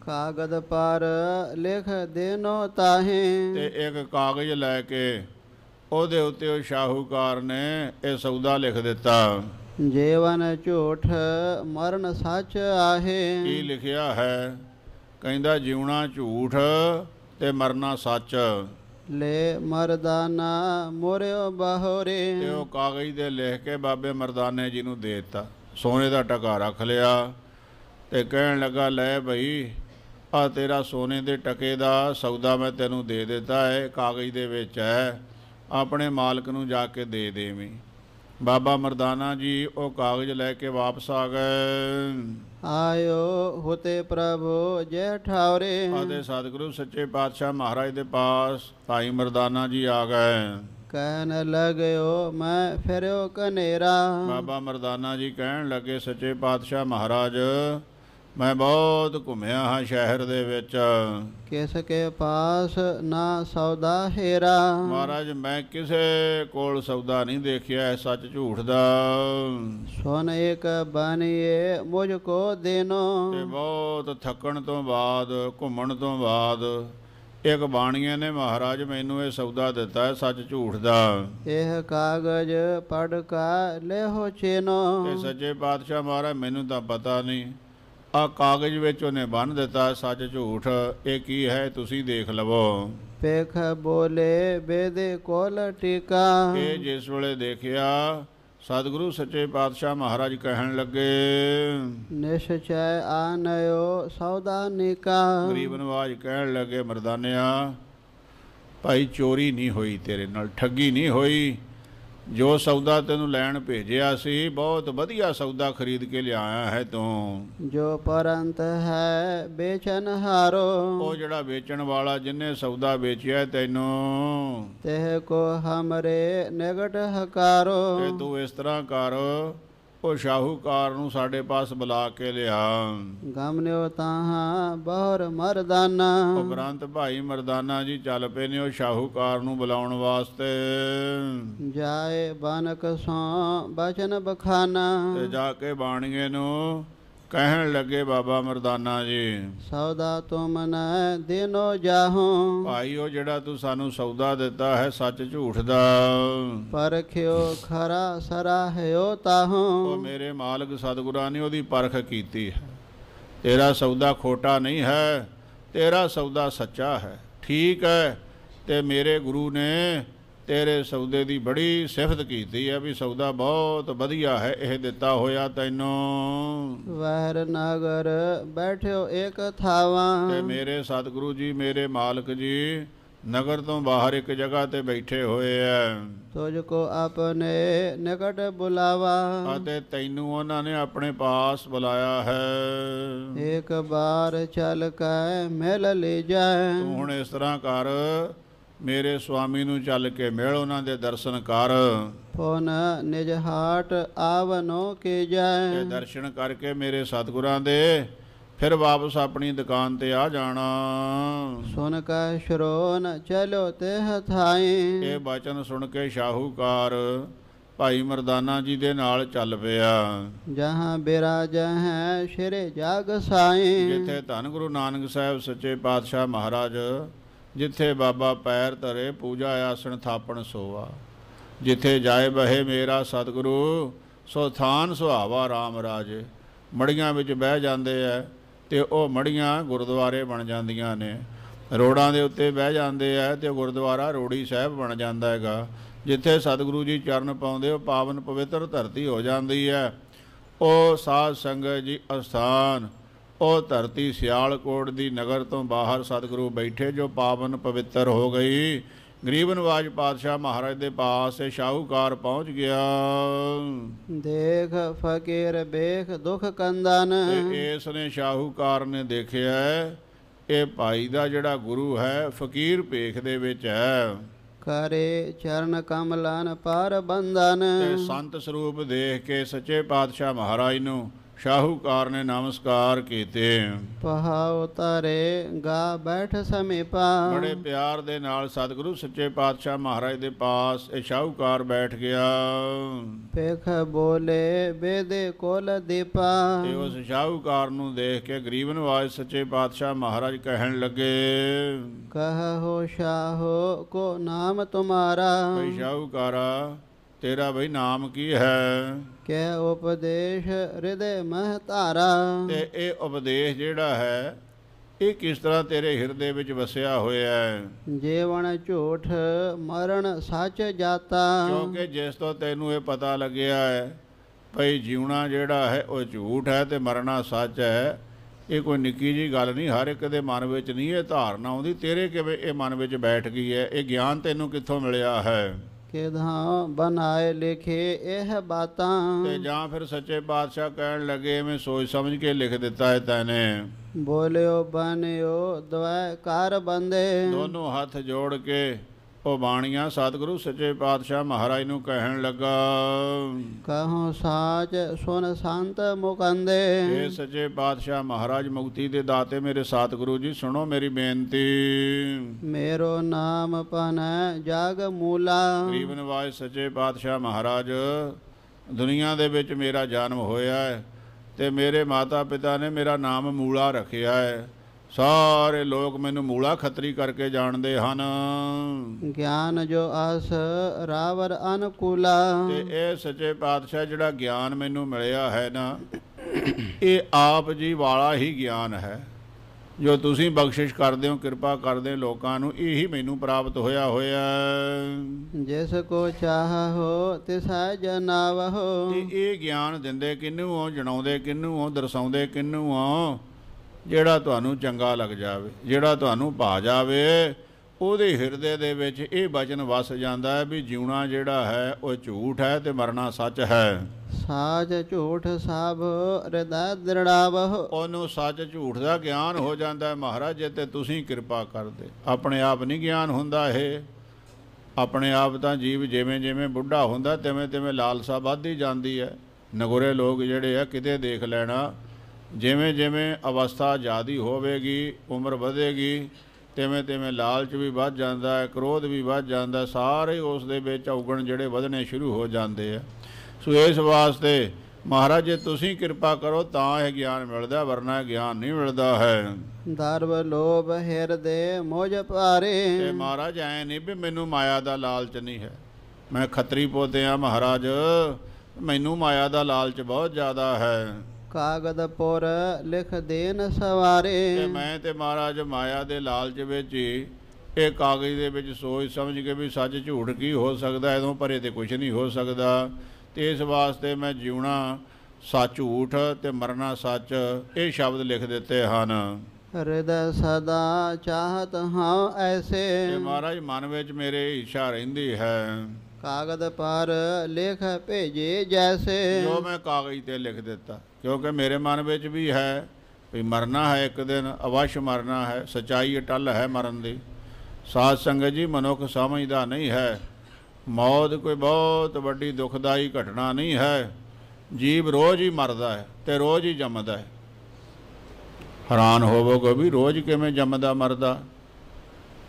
ਕਾਗਦ ਪਰ ਲਿਖ ਦੇਨੋ ਤਾਹੇ ਤੇ ਇੱਕ ਕਾਗਜ਼ ਲੈ ਕੇ ਉਹਦੇ ਉੱਤੇ ਉਹ ਸ਼ਾਹੂਕਾਰ ਨੇ ਇਹ ਸੌਦਾ ਲਿਖ ਦਿੱਤਾ ਜੀਵਨ ਝੂਠ ਮਰਨ ਸੱਚ ਆਹੇ ਕੀ ਲਿਖਿਆ ਹੈ ਕਹਿੰਦਾ ਜਿਉਣਾ ਝੂਠ ਤੇ ਮਰਨਾ ਸੱਚ ਲੈ ਮਰਦਾਨਾ ਮੋਰਿਓ ਬਹੋਰੇ ਤੇ ਉਹ ਕਾਗਜ਼ ਦੇ ਲਿਖ ਕੇ ਬਾਬੇ ਮਰਦਾਨੇ ਜੀ ਨੂੰ ਦੇ ਦਿੱਤਾ ਸੋਨੇ ਦਾ ਟਕਾ ਰੱਖ ਲਿਆ ਤੇ ਕਹਿਣ ਲੱਗਾ ਲੈ ਭਈ ਆ ਤੇਰਾ ਸੋਨੇ ਦੇ ਟਕੇ ਦਾ ਸੌਦਾ ਮੈਂ ਤੈਨੂੰ ਦੇ ਦਿੱਤਾ ਹੈ ਕਾਗਜ਼ ਦੇ ਵਿੱਚ ਹੈ ਆਪਣੇ ਮਾਲਕ ਨੂੰ ਜਾ ਕੇ ਦੇ ਦੇਵੀਂ ਬਾਬਾ ਮਰਦਾਨਾ ਜੀ ਉਹ ਕਾਗਜ਼ ਲੈ ਕੇ ਵਾਪਸ ਆ ਗਏ ਆਇਓ ਹੋਤੇ ਪ੍ਰਭੂ ਜੈ ਠਾਵਰੇ ਆਦੇ ਸਤਿਗੁਰੂ ਸੱਚੇ ਪਾਤਸ਼ਾਹ ਮਹਾਰਾਜ ਦੇ ਪਾਸ ਭਾਈ ਮਰਦਾਨਾ ਜੀ ਆ ਗਏ ਕਹਿਣ ਲਗਿਓ ਮੈਂ ਫਿਰਿਓ ਕਨੇਰਾ ਬਾਬਾ ਮਰਦਾਨਾ ਜੀ ਕਹਿਣ ਲੱਗੇ ਸੱਚੇ ਪਾਤਸ਼ਾਹ ਮਹਾਰਾਜ ਮੈਂ ਬਹੁਤ ਘੁੰਮਿਆ ਹਾਂ ਸ਼ਹਿਰ ਦੇ ਵਿੱਚ ਕਿਸ ਕੇ ਪਾਸ ਨਾ ਸੌਦਾ ਹੀਰਾ ਮਹਾਰਾਜ ਮੈਂ ਕਿਸੇ ਕੋਲ ਸੌਦਾ ਨਹੀਂ ਦੇਖਿਆ ਸੱਚ ਝੂਠ ਦਾ ਸੁਣ ਇੱਕ ਬਣੀਏ ਮੁਝ ਕੋ ਦੇਨੋ ਤੇ ਬਹੁਤ ਥੱਕਣ ਤੋਂ ਬਾਅਦ ਘੁੰਮਣ ਤੋਂ ਬਾਅਦ ਇਕ ਬਾਣੀਏ ਨੇ ਮਹਾਰਾਜ ਮੈਨੂੰ ਇਹ ਸੌਦਾ ਦਿੱਤਾ ਹੈ ਸੱਚ ਝੂਠ ਦਾ ਇਹ ਕਾਗਜ਼ ਪੜ ਕਾ ਲੈਹੋ ਚੇਨੋ ਤੇ ਸੱਚੇ ਪਾਤਸ਼ਾਹ ਮਹਾਰਾਜ ਮੈਨੂੰ ਤਾਂ ਪਤਾ ਨਹੀਂ ਆ ਕਾਗਜ਼ ਵਿੱਚ ਉਹਨੇ ਬੰਨ ਦਿੱਤਾ ਸੱਚ ਝੂਠ ਇਹ ਕੀ ਹੈ ਤੁਸੀਂ ਦੇਖ ਲਵੋ ਪੇਖ ਬੋਲੇ ਬੇਦੇ ਕੋਲ ਟਿਕਾ ਇਹ ਜਿਸ ਵੇਲੇ ਦੇਖਿਆ ਸਤਿਗੁਰੂ ਸੱਚੇ ਪਾਤਸ਼ਾਹ ਮਹਾਰਾਜ ਕਹਿਣ ਲੱਗੇ ਨਿਸ਼ਚੈ ਆਨਯੋ ਸੌਦਾ ਨਿਕਾ ਗਰੀਬ ਨਵਾਜ ਕਹਿਣ ਲੱਗੇ ਮਰਦਾਨਿਆ ਭਾਈ ਚੋਰੀ ਨਹੀਂ ਹੋਈ ਤੇਰੇ ਨਾਲ ਠੱਗੀ ਨਹੀਂ ਹੋਈ ਜੋ ਸੌਦਾ ਤੈਨੂੰ ਲੈਣ ਭੇਜਿਆ ਸੀ ਬਹੁਤ ਵਧੀਆ ਸੌਦਾ ਖਰੀਦ ਕੇ ਲਿਆਇਆ ਹੈ ਤੂੰ ਜੋ ਪਰੰਤ ਹੈ ਵੇਚਨ ਹਾਰੋ ਉਹ ਜਿਹੜਾ ਵੇਚਣ ਵਾਲਾ ਜਿਨੇ ਸੌਦਾ ਵੇਚਿਆ ਤੈਨੂੰ ਤੇਹ ਕੋ ਹਮਰੇ ਨਿਗਟ ਹਕਾਰੋ ਤੇ ਤੂੰ ਇਸ ਤਰ੍ਹਾਂ ਕਰ ਉਹ ਸ਼ਾਹੂਕਾਰ ਨੂੰ ਸਾਡੇ ਪਾਸ ਬੁਲਾ ਕੇ ਲਿਆ ਤਾਂ ਤਾਹਾ ਬਹਰ ਮਰਦਾਨਾ ਉਪਰੰਤ ਭਾਈ ਮਰਦਾਨਾ ਜੀ ਚੱਲ ਪਏ ਨੇ ਉਹ ਸ਼ਾਹੂਕਾਰ ਨੂੰ ਬੁਲਾਉਣ ਵਾਸਤੇ ਜਾਏ ਬਾਨਕ ਸੋ ਬਚਨ ਬਖਾਨਾ ਤੇ ਜਾ ਕੇ ਬਾਣੀਏ ਨੂੰ ਕਹਿਣ ਲੱਗੇ ਬਾਬਾ ਮਰਦਾਨਾ ਜੀ ਸੌਦਾ ਤੁਮ ਨੇ ਦਿਨੋ ਜਾਹੂ ਭਾਈ ਉਹ ਜਿਹੜਾ ਤੂੰ ਸਾਨੂੰ ਸੌਦਾ ਦਿੱਤਾ ਹੈ ਸੱਚ ਝੂਠ ਦਾ ਪਰਖਿਓ ਖਰਾ ਸਰਾ ਉਹ ਤਾਹੂ ਉਹ ਮੇਰੇ ਮਾਲਕ ਸਤਿਗੁਰਾਂ ਨੇ ਉਹਦੀ ਪਰਖ ਕੀਤੀ ਹੈ ਤੇਰਾ ਸੌਦਾ ਖੋਟਾ ਨਹੀਂ ਹੈ ਤੇਰਾ ਸੌਦਾ ਸੱਚਾ ਹੈ ਠੀਕ ਹੈ ਤੇ ਮੇਰੇ ਗੁਰੂ ਨੇ ਤੇਰੇ ਸੌਦੇ ਦੀ ਬੜੀ ਸਿਫਤ ਕੀਤੀ ਹੈ ਵੀ ਸੌਦਾ ਬਹੁਤ ਵਧੀਆ ਹੈ ਇਹ ਦਿੱਤਾ ਹੋਇਆ ਤੈਨੂੰ ਵਹਿਰ ਨਗਰ ਬੈਠਿਓ ਇੱਕ ਥਾਵਾਂ ਤੇ ਮੇਰੇ ਸਤਿਗੁਰੂ ਜੀ ਮੇਰੇ ਮਾਲਕ ਜੀ ਨਗਰ ਤੋਂ ਬਾਹਰ ਇੱਕ ਜਗ੍ਹਾ ਤੇ ਬੈਠੇ ਹੋਏ ਐ ਤੁਝ ਕੋ ਆਪਣੇ ਨਿਕਟ ਬੁਲਾਵਾ ਅਤੇ ਤੈਨੂੰ ਉਹਨਾਂ ਨੇ ਆਪਣੇ ਪਾਸ ਬੁਲਾਇਆ ਹੈ ਇੱਕ ਬਾਰ ਚੱਲ ਕੇ ਮਿਲ ਲੈ ਜਾ ਤੂੰ ਹੁਣ ਇਸ ਤਰ੍ਹਾਂ ਕਰ ਮੇਰੇ ਸੁਆਮੀ ਨੂੰ ਚੱਲ ਕੇ ਮਿਲ ਉਹਨਾਂ ਦੇ ਦਰਸ਼ਨ ਕਰ ਪੁਨ ਨਿਜ ਹਾਟ ਆਵਨੋ ਕੇ ਜੈ ਇਹ ਦਰਸ਼ਨ ਕਰਕੇ ਮੇਰੇ ਸਤਿਗੁਰਾਂ ਦੇ ਫਿਰ ਵਾਪਸ ਆਪਣੀ ਦੁਕਾਨ ਤੇ ਆ ਜਾਣਾ ਸੁਨ ਕੈ ਸ਼ਰੋਨ ਚਲੋ ਤੇ ਹਥਾਈ ਇਹ ਬਚਨ ਸੁਣ ਕੇ ਸ਼ਾਹੂਕਾਰ ਭਾਈ ਮਰਦਾਨਾ ਜੀ ਦੇ ਨਾਲ ਚੱਲ ਪਿਆ ਜਹਾਂ ਬਿਰਾਜ ਹੈ ਸ਼ਰੇ ਜਗ ਸਾਈ ਜਿੱਥੇ ਧੰਨ ਗੁਰੂ ਨਾਨਕ ਸਾਹਿਬ ਸੱਚੇ ਪਾਤਸ਼ਾਹ ਮਹਾਰਾਜ ਜਿੱਥੇ ਬਾਬਾ ਪੈਰ ਧਰੇ ਪੂਜਾ ਆਸਣ ਥਾਪਣ ਸੋਵਾ ਜਿੱਥੇ ਜਾਏ ਬਹੇ ਮੇਰਾ ਸਤਿਗੁਰੂ ਸੋ ਥਾਨ ਸੁਹਾਵਾ RAM ਰਾਜੇ ਮੜੀਆਂ ਵਿੱਚ ਬਹਿ ਜਾਂਦੇ ਐ ਤੇ ਉਹ ਮੜੀਆਂ ਗੁਰਦੁਆਰੇ ਬਣ ਜਾਂਦੀਆਂ ਨੇ ਰੋੜਾਂ ਦੇ ਉੱਤੇ ਬਹਿ ਜਾਂਦੇ ਐ ਤੇ ਗੁਰਦੁਆਰਾ ਰੋੜੀ ਸਾਹਿਬ ਬਣ ਜਾਂਦਾ ਹੈਗਾ ਜਿੱਥੇ ਸਤਿਗੁਰੂ ਜੀ ਚਰਨ ਪਾਉਂਦੇ ਉਹ ਪਾਵਨ ਪਵਿੱਤਰ ਧਰਤੀ ਹੋ ਜਾਂਦੀ ਹੈ ਉਹ ਸਾਧ ਸੰਗਤ ਜੀ ਅਸਥਾਨ ਉਹ ਧਰਤੀ ਸਿਆਲਕੋਟ ਦੀ ਨਗਰ ਤੋਂ ਬਾਹਰ ਸਤਿਗੁਰੂ ਬੈਠੇ ਜੋ ਪਾਵਨ ਪਵਿੱਤਰ ਹੋ ਗਈ ਗਰੀਬ ਨਵਾਜ ਪਾਤਸ਼ਾਹ ਮਹਾਰਾਜ ਦੇ ਪਾਸ ਸ਼ਾਹੂਕਾਰ ਪਹੁੰਚ ਗਿਆ ਦੇਖ ਫਕੀਰ ਬੇਖ ਦੁਖ ਕੰਦਨ ਇਸ ਨੇ ਸ਼ਾਹੂਕਾਰ ਨੇ ਦੇਖਿਆ ਇਹ ਭਾਈ ਦਾ ਜਿਹੜਾ ਗੁਰੂ ਹੈ ਫਕੀਰ ਭੇਖ ਦੇ ਵਿੱਚ ਹੈ ਕਰੇ ਚਰਨ ਕਮਲਾਂ ਪਰ ਬੰਦਨ ਤੇ ਸੰਤ ਸਰੂਪ ਦੇਖ ਕੇ ਸੱਚੇ ਪਾਤਸ਼ਾਹ ਮਹਾਰਾਜ ਨੂੰ ਸ਼ਾਹੂਕਾਰ ਨੇ ਨਮਸਕਾਰ ਕੀਤੇ ਪਹਾਉ ਉਤਾਰੇ ਗਾ ਬੈਠ ਸਮੇਪਾ ਬੜੇ ਪਿਆਰ ਦੇ ਨਾਲ ਸਤਿਗੁਰੂ ਸੱਚੇ ਪਾਤਸ਼ਾਹ ਮਹਾਰਾਜ ਦੇ ਪਾਸ ਇਹ ਸ਼ਾਹੂਕਾਰ ਬੈਠ ਗਿਆ ਪੇਖ ਬੋਲੇ ਬੇਦੇ ਕੋਲ ਦੀਪਾ ਤੇ ਉਸ ਸ਼ਾਹੂਕਾਰ ਨੂੰ ਦੇਖ ਕੇ ਗਰੀਬ ਨਵਾਜ ਸੱਚੇ ਪਾਤਸ਼ਾਹ ਮਹਾਰਾਜ ਕਹਿਣ ਲੱਗੇ ਕਹੋ ਸ਼ਾਹੋ ਕੋ ਨਾਮ ਤੁਮਾਰਾ ਭਈ ਸ਼ਾਹੂਕਾਰਾ ਤੇਰਾ ਬਈ ਨਾਮ ਕੀ ਹੈ ਕੈ ਉਪਦੇਸ਼ ਹਿਰਦੇ ਮਹ ਧਾਰਾ ਤੇ ਇਹ ਉਪਦੇਸ਼ ਜਿਹੜਾ ਹੈ ਇਹ ਕਿਸ ਤਰ੍ਹਾਂ ਤੇਰੇ ਹਿਰਦੇ ਵਿੱਚ ਵਸਿਆ ਹੋਇਆ ਹੈ ਜੀਵਨ ਝੂਠ ਮਰਨ ਸੱਚ ਜਾਤਾ ਕਿਉਂਕਿ ਜਿਸ ਤੋਂ ਤੈਨੂੰ ਇਹ ਪਤਾ ਲੱਗਿਆ ਹੈ ਭਈ ਜੀਵਣਾ ਜਿਹੜਾ ਹੈ ਉਹ ਝੂਠ ਹੈ ਤੇ ਮਰਨਾ ਸੱਚ ਹੈ ਇਹ ਕੋਈ ਨਿੱਕੀ ਜੀ ਗੱਲ ਨਹੀਂ ਹਰ ਇੱਕ ਦੇ ਮਨ ਵਿੱਚ ਨਹੀਂ ਇਹ ਧਾਰਨਾ ਆਉਂਦੀ ਤੇਰੇ ਕਿਵੇਂ ਇਹ ਮਨ ਵਿੱਚ ਬੈਠ ਗਈ ਹੈ ਇਹ ਗਿਆਨ ਤੈਨੂੰ ਕਿੱਥੋਂ ਮਿਲਿਆ ਹੈ ਧਾ ਬਨਾਏ ਲਿਖੇ ਇਹ ਬਾਤਾਂ ਤੇ ਜਾਂ ਫਿਰ ਸੱਚੇ ਬਾਦਸ਼ਾਹ ਕਹਿਣ ਲੱਗੇ ਮੈਂ ਸੋਚ ਸਮਝ ਕੇ ਲਿਖ ਦਿੱਤਾ ਹੈ ਤੈਨੇ ਬੋਲਿਓ ਬਨਿਓ ਦਵੈ ਕਰ ਬੰਦੇ ਦੋਨੋਂ ਹੱਥ ਜੋੜ ਕੇ ਉਹ ਬਾਣੀਆਂ ਸਤਿਗੁਰੂ ਸੱਚੇ ਪਾਤਸ਼ਾਹ ਮਹਾਰਾਜ ਨੂੰ ਕਹਿਣ ਲੱਗਾ ਕਹੋ ਸਾਚ ਸੁਨ ਸੰਤ ਮੁਕੰਦੇ ਇਹ ਸੱਚੇ ਪਾਤਸ਼ਾਹ ਮਹਾਰਾਜ ਮੁਕਤੀ ਦੇ ਦਾਤੇ ਮੇਰੇ ਸਤਿਗੁਰੂ ਜੀ ਸੁਣੋ ਮੇਰੀ ਬੇਨਤੀ ਮੇਰੋ ਨਾਮ ਪਨ ਜਗ ਮੂਲਾ ਜੀਵਨ ਵਾਜ ਸੱਚੇ ਪਾਤਸ਼ਾਹ ਮਹਾਰਾਜ ਦੁਨੀਆ ਦੇ ਵਿੱਚ ਮੇਰਾ ਜਨਮ ਹੋਇਆ ਹੈ ਤੇ ਮੇਰੇ ਮਾਤਾ ਪਿਤਾ ਨੇ ਮੇਰਾ ਨਾਮ ਮੂਲਾ ਰੱਖਿਆ ਹੈ ਸਾਰੇ ਲੋਕ ਮੈਨੂੰ ਮੂਲਾ ਖੱਤਰੀ ਕਰਕੇ ਜਾਣਦੇ ਹਨ ਗਿਆਨ ਜੋ ਆਸ ਰਾਵਰ ਅਨਕੂਲਾ ਤੇ ਇਹ ਸੱਚੇ ਪਾਤਸ਼ਾਹ ਜਿਹੜਾ ਗਿਆਨ ਮੈਨੂੰ ਮਿਲਿਆ ਹੈ ਨਾ ਇਹ ਆਪ ਜੀ ਵਾਲਾ ਹੀ ਗਿਆਨ ਹੈ ਜੋ ਤੁਸੀਂ ਬਖਸ਼ਿਸ਼ ਕਰਦੇ ਹੋ ਕਿਰਪਾ ਕਰਦੇ ਲੋਕਾਂ ਨੂੰ ਇਹੀ ਮੈਨੂੰ ਪ੍ਰਾਪਤ ਹੋਇਆ ਹੋਇਆ ਜਿਸ ਕੋ ਚਾਹ ਤਿਸ ਹੈ ਜਨਾਵਹੋ ਤੇ ਇਹ ਗਿਆਨ ਦਿੰਦੇ ਕਿੰਨੂ ਹੋ ਜਣਾਉਂਦੇ ਕਿੰਨੂ ਹੋ ਦਰਸਾਉਂਦੇ ਕਿੰਨੂ ਹੋ ਜਿਹੜਾ ਤੁਹਾਨੂੰ ਚੰਗਾ ਲੱਗ ਜਾਵੇ ਜਿਹੜਾ ਤੁਹਾਨੂੰ ਭਾ ਜਾਵੇ ਉਹਦੇ ਹਿਰਦੇ ਦੇ ਵਿੱਚ ਇਹ ਬਚਨ ਵਸ ਜਾਂਦਾ ਹੈ ਵੀ ਜਿਉਣਾ ਜਿਹੜਾ ਹੈ ਉਹ ਝੂਠ ਹੈ ਤੇ ਮਰਨਾ ਸੱਚ ਹੈ ਸਾਜ ਝੂਠ ਸਾਭ ਰਦਾ ਦਰੜਾਵਹ ਉਹਨੂੰ ਸੱਚ ਝੂਠ ਦਾ ਗਿਆਨ ਹੋ ਜਾਂਦਾ ਹੈ ਮਹਾਰਾਜ ਜੇ ਤੇ ਤੁਸੀਂ ਕਿਰਪਾ ਕਰਦੇ ਆਪਣੇ ਆਪ ਨਹੀਂ ਗਿਆਨ ਹੁੰਦਾ ਇਹ ਆਪਣੇ ਆਪ ਤਾਂ ਜੀਵ ਜਿਵੇਂ ਜਿਵੇਂ ਬੁੱਢਾ ਹੁੰਦਾ ਤਿਵੇਂ ਤਿਵੇਂ ਲਾਲਸਾ ਵੱਧਦੀ ਜਾਂਦੀ ਹੈ ਨਗੋਰੇ ਲੋਕ ਜਿਹੜੇ ਆ ਕਿਤੇ ਦੇਖ ਲੈਣਾ ਜਿਵੇਂ ਜਿਵੇਂ ਅਵਸਥਾ ਜ਼ਿਆਦੀ ਹੋਵੇਗੀ ਉਮਰ ਵਧੇਗੀ ਤਿਵੇਂ ਤਿਵੇਂ ਲਾਲਚ ਵੀ ਵੱਧ ਜਾਂਦਾ ਹੈ ਕ੍ਰੋਧ ਵੀ ਵੱਧ ਜਾਂਦਾ ਸਾਰੇ ਉਸ ਦੇ ਵਿੱਚ ਔਗਣ ਜਿਹੜੇ ਵਧਨੇ ਸ਼ੁਰੂ ਹੋ ਜਾਂਦੇ ਆ ਸੋ ਇਸ ਵਾਸਤੇ ਮਹਾਰਾਜ ਜੇ ਤੁਸੀਂ ਕਿਰਪਾ ਕਰੋ ਤਾਂ ਇਹ ਗਿਆਨ ਮਿਲਦਾ ਵਰਨਾ ਗਿਆਨ ਨਹੀਂ ਮਿਲਦਾ ਹੈ ਦਰਬ ਲੋਭ ਹਿਰਦੇ ਮੋਜ ਭਾਰੇ ਤੇ ਮਹਾਰਾਜ ਐ ਨਹੀਂ ਵੀ ਮੈਨੂੰ ਮਾਇਆ ਦਾ ਲਾਲਚ ਨਹੀਂ ਹੈ ਮੈਂ ਖੱਤਰੀ ਪੋਤੇ ਆ ਮਹਾਰਾਜ ਮੈਨੂੰ ਮਾਇਆ ਦਾ ਲਾਲਚ ਬਹੁਤ ਜ਼ਿਆਦਾ ਹੈ ਪੁਰ ਲਿਖ ਦੇਨ ਸਵਾਰੇ ਤੇ ਮੈਂ ਤੇ ਮਹਾਰਾਜ ਮਾਇਆ ਦੇ ਲਾਲਚ ਵਿੱਚ ਹੀ ਇਹ ਕਾਗਜ਼ ਦੇ ਵਿੱਚ ਸੋਚ ਸਮਝ ਕੇ ਵੀ ਸੱਚ ਝੂਠ ਕੀ ਹੋ ਸਕਦਾ ਇਦੋਂ ਪਰੇ ਤੇ ਕੁਝ ਨਹੀਂ ਹੋ ਸਕਦਾ ਤੇ ਇਸ ਵਾਸਤੇ ਮੈਂ ਜਿਉਣਾ ਸੱਚ ਝੂਠ ਤੇ ਮਰਨਾ ਸੱਚ ਇਹ ਸ਼ਬਦ ਲਿਖ ਦਿੱਤੇ ਹਨ ਹਿਰਦੈ ਸਦਾ ਚਾਹਤ ਹਾਂ ਐਸੇ ਮਹਾਰਾਜ ਮਨ ਵਿੱਚ ਮੇਰੇ ਇੱਛਾ ਰਹਿੰਦੀ ਹੈ ਕਾਗਦ ਪਰ ਲਿਖ ਭੇਜੇ ਜੈਸੇ ਜੋ ਮੈਂ ਕਾਗਜ਼ ਤੇ ਲਿਖ ਦਿੱਤਾ ਕਿਉਂਕਿ ਮੇਰੇ ਮਨ ਵਿੱਚ ਵੀ ਹੈ ਵੀ ਮਰਨਾ ਹੈ ਇੱਕ ਦਿਨ ਅਵਸ਼ ਮਰਨਾ ਹੈ ਸਚਾਈ ਅਟਲ ਹੈ ਮਰਨ ਦੀ ਸਾਧ ਸੰਗਤ ਜੀ ਮਨੁੱਖ ਸਮਝਦਾ ਨਹੀਂ ਹੈ ਮੌਤ ਕੋਈ ਬਹੁਤ ਵੱਡੀ ਦੁਖਦਾਈ ਘਟਨਾ ਨਹੀਂ ਹੈ ਜੀਵ ਰੋਜ਼ ਹੀ ਮਰਦਾ ਹੈ ਤੇ ਰੋਜ਼ ਹੀ ਜੰਮਦਾ ਹੈ ਹੈਰਾਨ ਹੋਵੋਗੇ ਵੀ ਰੋਜ਼ ਕਿਵੇਂ ਜੰਮਦਾ ਮਰਦਾ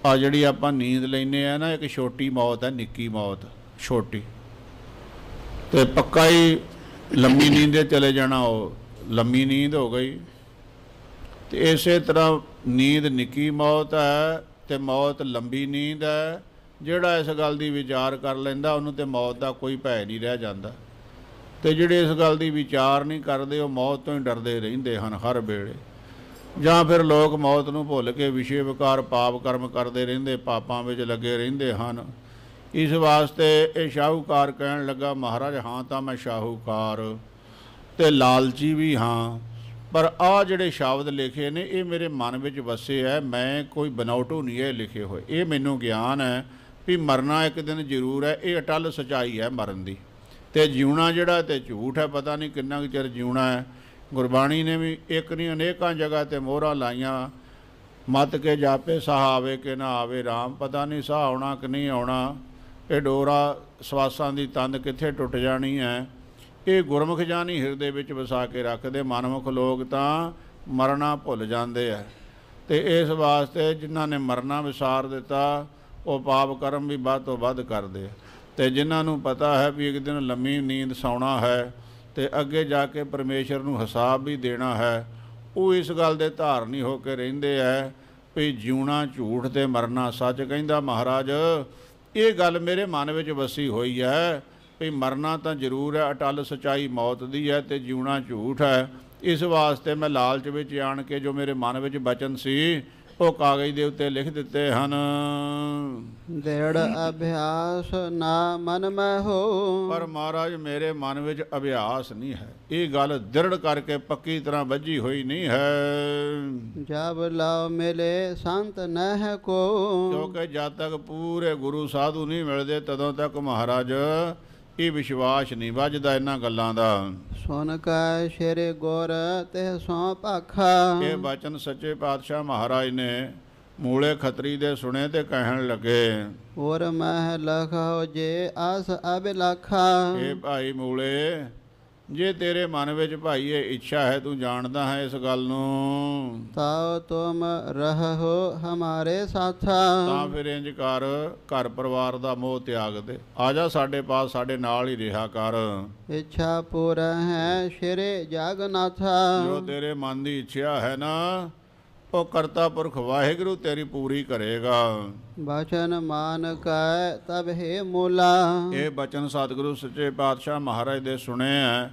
ਆ ਜਿਹੜੀ ਆਪਾਂ ਨੀਂਦ ਲੈਨੇ ਆ ਨਾ ਇੱਕ ਛੋਟੀ ਮੌਤ ਹੈ ਨਿੱਕੀ ਮੌਤ ਹੈ ਛੋਟੀ ਤੇ ਪੱਕਾ ਹੀ ਲੰਮੀ ਨੀਂਦ ਦੇ ਚਲੇ ਜਾਣਾ ਉਹ ਲੰਮੀ ਨੀਂਦ ਹੋ ਗਈ ਤੇ ਇਸੇ ਤਰ੍ਹਾਂ ਨੀਂਦ ਨਿੱਕੀ ਮੌਤ ਹੈ ਤੇ ਮੌਤ ਲੰਬੀ ਨੀਂਦ ਹੈ ਜਿਹੜਾ ਇਸ ਗੱਲ ਦੀ ਵਿਚਾਰ ਕਰ ਲੈਂਦਾ ਉਹਨੂੰ ਤੇ ਮੌਤ ਦਾ ਕੋਈ ਭੈ ਨਹੀਂ ਰਹਿ ਜਾਂਦਾ ਤੇ ਜਿਹੜੇ ਇਸ ਗੱਲ ਦੀ ਵਿਚਾਰ ਨਹੀਂ ਕਰਦੇ ਉਹ ਮੌਤ ਤੋਂ ਹੀ ਡਰਦੇ ਰਹਿੰਦੇ ਹਨ ਹਰ ਵੇਲੇ ਜਾਂ ਫਿਰ ਲੋਕ ਮੌਤ ਨੂੰ ਭੁੱਲ ਕੇ ਵਿਸ਼ੇ ਵਿਕਾਰ ਪਾਪ ਕਰਮ ਕਰਦੇ ਰਹਿੰਦੇ ਪਾਪਾਂ ਵਿੱਚ ਲੱਗੇ ਰਹਿੰਦੇ ਹਨ ਇਸ ਵਾਸਤੇ ਇਹ ਸ਼ਾਹੂਕਾਰ ਕਹਿਣ ਲੱਗਾ ਮਹਾਰਾਜ ਹਾਂ ਤਾਂ ਮੈਂ ਸ਼ਾਹੂਕਾਰ ਤੇ ਲਾਲਚੀ ਵੀ ਹਾਂ ਪਰ ਆ ਜਿਹੜੇ ਸ਼ਬਦ ਲਿਖੇ ਨੇ ਇਹ ਮੇਰੇ ਮਨ ਵਿੱਚ ਵਸੇ ਐ ਮੈਂ ਕੋਈ ਬਨਾਉਟੋ ਨਹੀਂ ਐ ਲਿਖੇ ਹੋਏ ਇਹ ਮੈਨੂੰ ਗਿਆਨ ਹੈ ਵੀ ਮਰਨਾ ਇੱਕ ਦਿਨ ਜ਼ਰੂਰ ਹੈ ਇਹ ਅਟਲ ਸਚਾਈ ਹੈ ਮਰਨ ਦੀ ਤੇ ਜਿਉਣਾ ਜਿਹੜਾ ਤੇ ਝੂਠ ਹੈ ਪਤਾ ਨਹੀਂ ਕਿੰਨਾ ਚਿਰ ਜਿਉਣਾ ਹੈ ਗੁਰਬਾਣੀ ਨੇ ਵੀ ਇੱਕ ਨਹੀਂ ਅਨੇਕਾਂ ਜਗ੍ਹਾ ਤੇ ਮੋਹਰਾਂ ਲਾਈਆਂ ਮਤ ਕੇ ਜਾਪੇ ਸਾਹ ਆਵੇ ਕਿ ਨਾ ਆਵੇ RAM ਪਤਾ ਨਹੀਂ ਸਾਹ ਆਉਣਾ ਕਿ ਨਹੀਂ ਆਉਣਾ ਇਹ ਡੋਰਾ ਸਵਾਸਾਂ ਦੀ ਤੰਦ ਕਿੱਥੇ ਟੁੱਟ ਜਾਣੀ ਹੈ ਇਹ ਗੁਰਮੁਖ ਜਾਨੀ ਹਿਰਦੇ ਵਿੱਚ ਵਸਾ ਕੇ ਰੱਖਦੇ ਮਨਮੁਖ ਲੋਕ ਤਾਂ ਮਰਨਾ ਭੁੱਲ ਜਾਂਦੇ ਆ ਤੇ ਇਸ ਵਾਸਤੇ ਜਿਨ੍ਹਾਂ ਨੇ ਮਰਨਾ ਵਿਸਾਰ ਦਿੱਤਾ ਉਹ ਪਾਪ ਕਰਮ ਵੀ ਵੱਧ ਤੋਂ ਵੱਧ ਕਰਦੇ ਤੇ ਜਿਨ੍ਹਾਂ ਨੂੰ ਪਤਾ ਹੈ ਵੀ ਇੱਕ ਦਿਨ ਲੰਮੀ ਨੀਂਦ ਸੌਣਾ ਹੈ ਤੇ ਅੱਗੇ ਜਾ ਕੇ ਪਰਮੇਸ਼ਰ ਨੂੰ ਹਿਸਾਬ ਵੀ ਦੇਣਾ ਹੈ ਉਹ ਇਸ ਗੱਲ ਦੇ ਧਾਰਨੀ ਹੋ ਕੇ ਰਹਿੰਦੇ ਆ ਵੀ ਜਿਉਣਾ ਝੂਠ ਤੇ ਮਰਨਾ ਸੱਚ ਕਹਿੰਦਾ ਮਹਾਰਾਜ ਇਹ ਗੱਲ ਮੇਰੇ ਮਨ ਵਿੱਚ ਵਸੀ ਹੋਈ ਹੈ ਵੀ ਮਰਨਾ ਤਾਂ ਜ਼ਰੂਰ ਹੈ ਅਟਲ ਸਚਾਈ ਮੌਤ ਦੀ ਹੈ ਤੇ ਜਿਉਣਾ ਝੂਠ ਹੈ ਇਸ ਵਾਸਤੇ ਮੈਂ ਲਾਲਚ ਵਿੱਚ ਆਣ ਕੇ ਜੋ ਮੇਰੇ ਮਨ ਵਿੱਚ ਬਚਨ ਸੀ ਉਹ ਕਾਗਜ਼ ਦੇ ਉੱਤੇ ਲਿਖ ਦਿੱਤੇ ਹਨ ਦੇੜ ਅਭਿਆਸ ਨਾ ਮਨ ਮੈਂ ਹੋ ਪਰ ਮਹਾਰਾਜ ਮੇਰੇ ਮਨ ਵਿੱਚ ਅਭਿਆਸ ਨਹੀਂ ਹੈ ਇਹ ਗੱਲ ਦ੍ਰਿੜ ਕਰਕੇ ਪੱਕੀ ਤਰ੍ਹਾਂ ਵੱਜੀ ਹੋਈ ਨਹੀਂ ਹੈ ਜਬ ਲਾਉ ਮਿਲੇ ਸੰਤ ਨਹਿ ਕੋ ਕਿਉਂਕਿ ਜਦ ਤੱਕ ਪੂਰੇ ਗੁਰੂ ਸਾਧੂ ਨਹੀਂ ਮਿਲਦੇ ਤਦੋਂ ਤੱਕ ਮਹਾਰਾਜ ਇਹ ਵਿਸ਼ਵਾਸ ਨਹੀਂ ਵੱਜਦਾ ਇਹਨਾਂ ਗੱਲਾਂ ਦਾ ਸੁਨ ਕੈ ਸ਼ੇਰੇ ਗੁਰ ਤੇ ਸੋ ਭਾਖਾ ਇਹ ਬਚਨ ਸੱਚੇ ਪਾਤਸ਼ਾਹ ਮਹਾਰਾਜ ਨੇ ਮੂਲੇ ਖਤਰੀ ਦੇ ਸੁਣੇ ਤੇ ਕਹਿਣ ਲੱਗੇ ਔਰ ਮਹਿ ਲਖੋ ਜੇ ਆਸ ਲਖਾ ਇਹ ਭਾਈ ਮੂਲੇ ਜੇ ਤੇਰੇ ਮਨ ਵਿੱਚ ਭਾਈ ਇਹ ਇੱਛਾ ਹੈ ਤੂੰ ਜਾਣਦਾ ਹੈ ਇਸ ਗੱਲ ਨੂੰ ਤਾਉ ਤੁਮ ਰਹੋ ਹਮਾਰੇ ਸਾਥਾ ਤਾਂ ਫਿਰ ਇੰਜ ਕਰ ਘਰ ਪਰਿਵਾਰ ਦਾ ਮੋਹ ਤਿਆਗ ਦੇ ਆ ਜਾ ਸਾਡੇ ਪਾਸ ਸਾਡੇ ਨਾਲ ਹੀ ਰਿਹਾ ਕਰ ਇੱਛਾ ਪੂਰ ਹੈ ਸ਼੍ਰੀ ਜਗਨਾਥਾ ਜੋ ਤੇਰੇ ਮਨ ਦੀ ਇੱਛਾ ਹੈ ਨਾ ਉਹ ਕਰਤਾ ਪੁਰਖ ਵਾਹਿਗੁਰੂ ਤੇਰੀ ਪੂਰੀ ਕਰੇਗਾ ਬਚਨ ਮਾਨ ਕੈ ਤਬ ਹੈ ਮੋਲਾ ਇਹ ਬਚਨ ਸਤਿਗੁਰੂ ਸੱਚੇ ਪਾਤਸ਼ਾਹ ਮਹਾਰਾਜ ਦੇ ਸੁਣੇ ਆ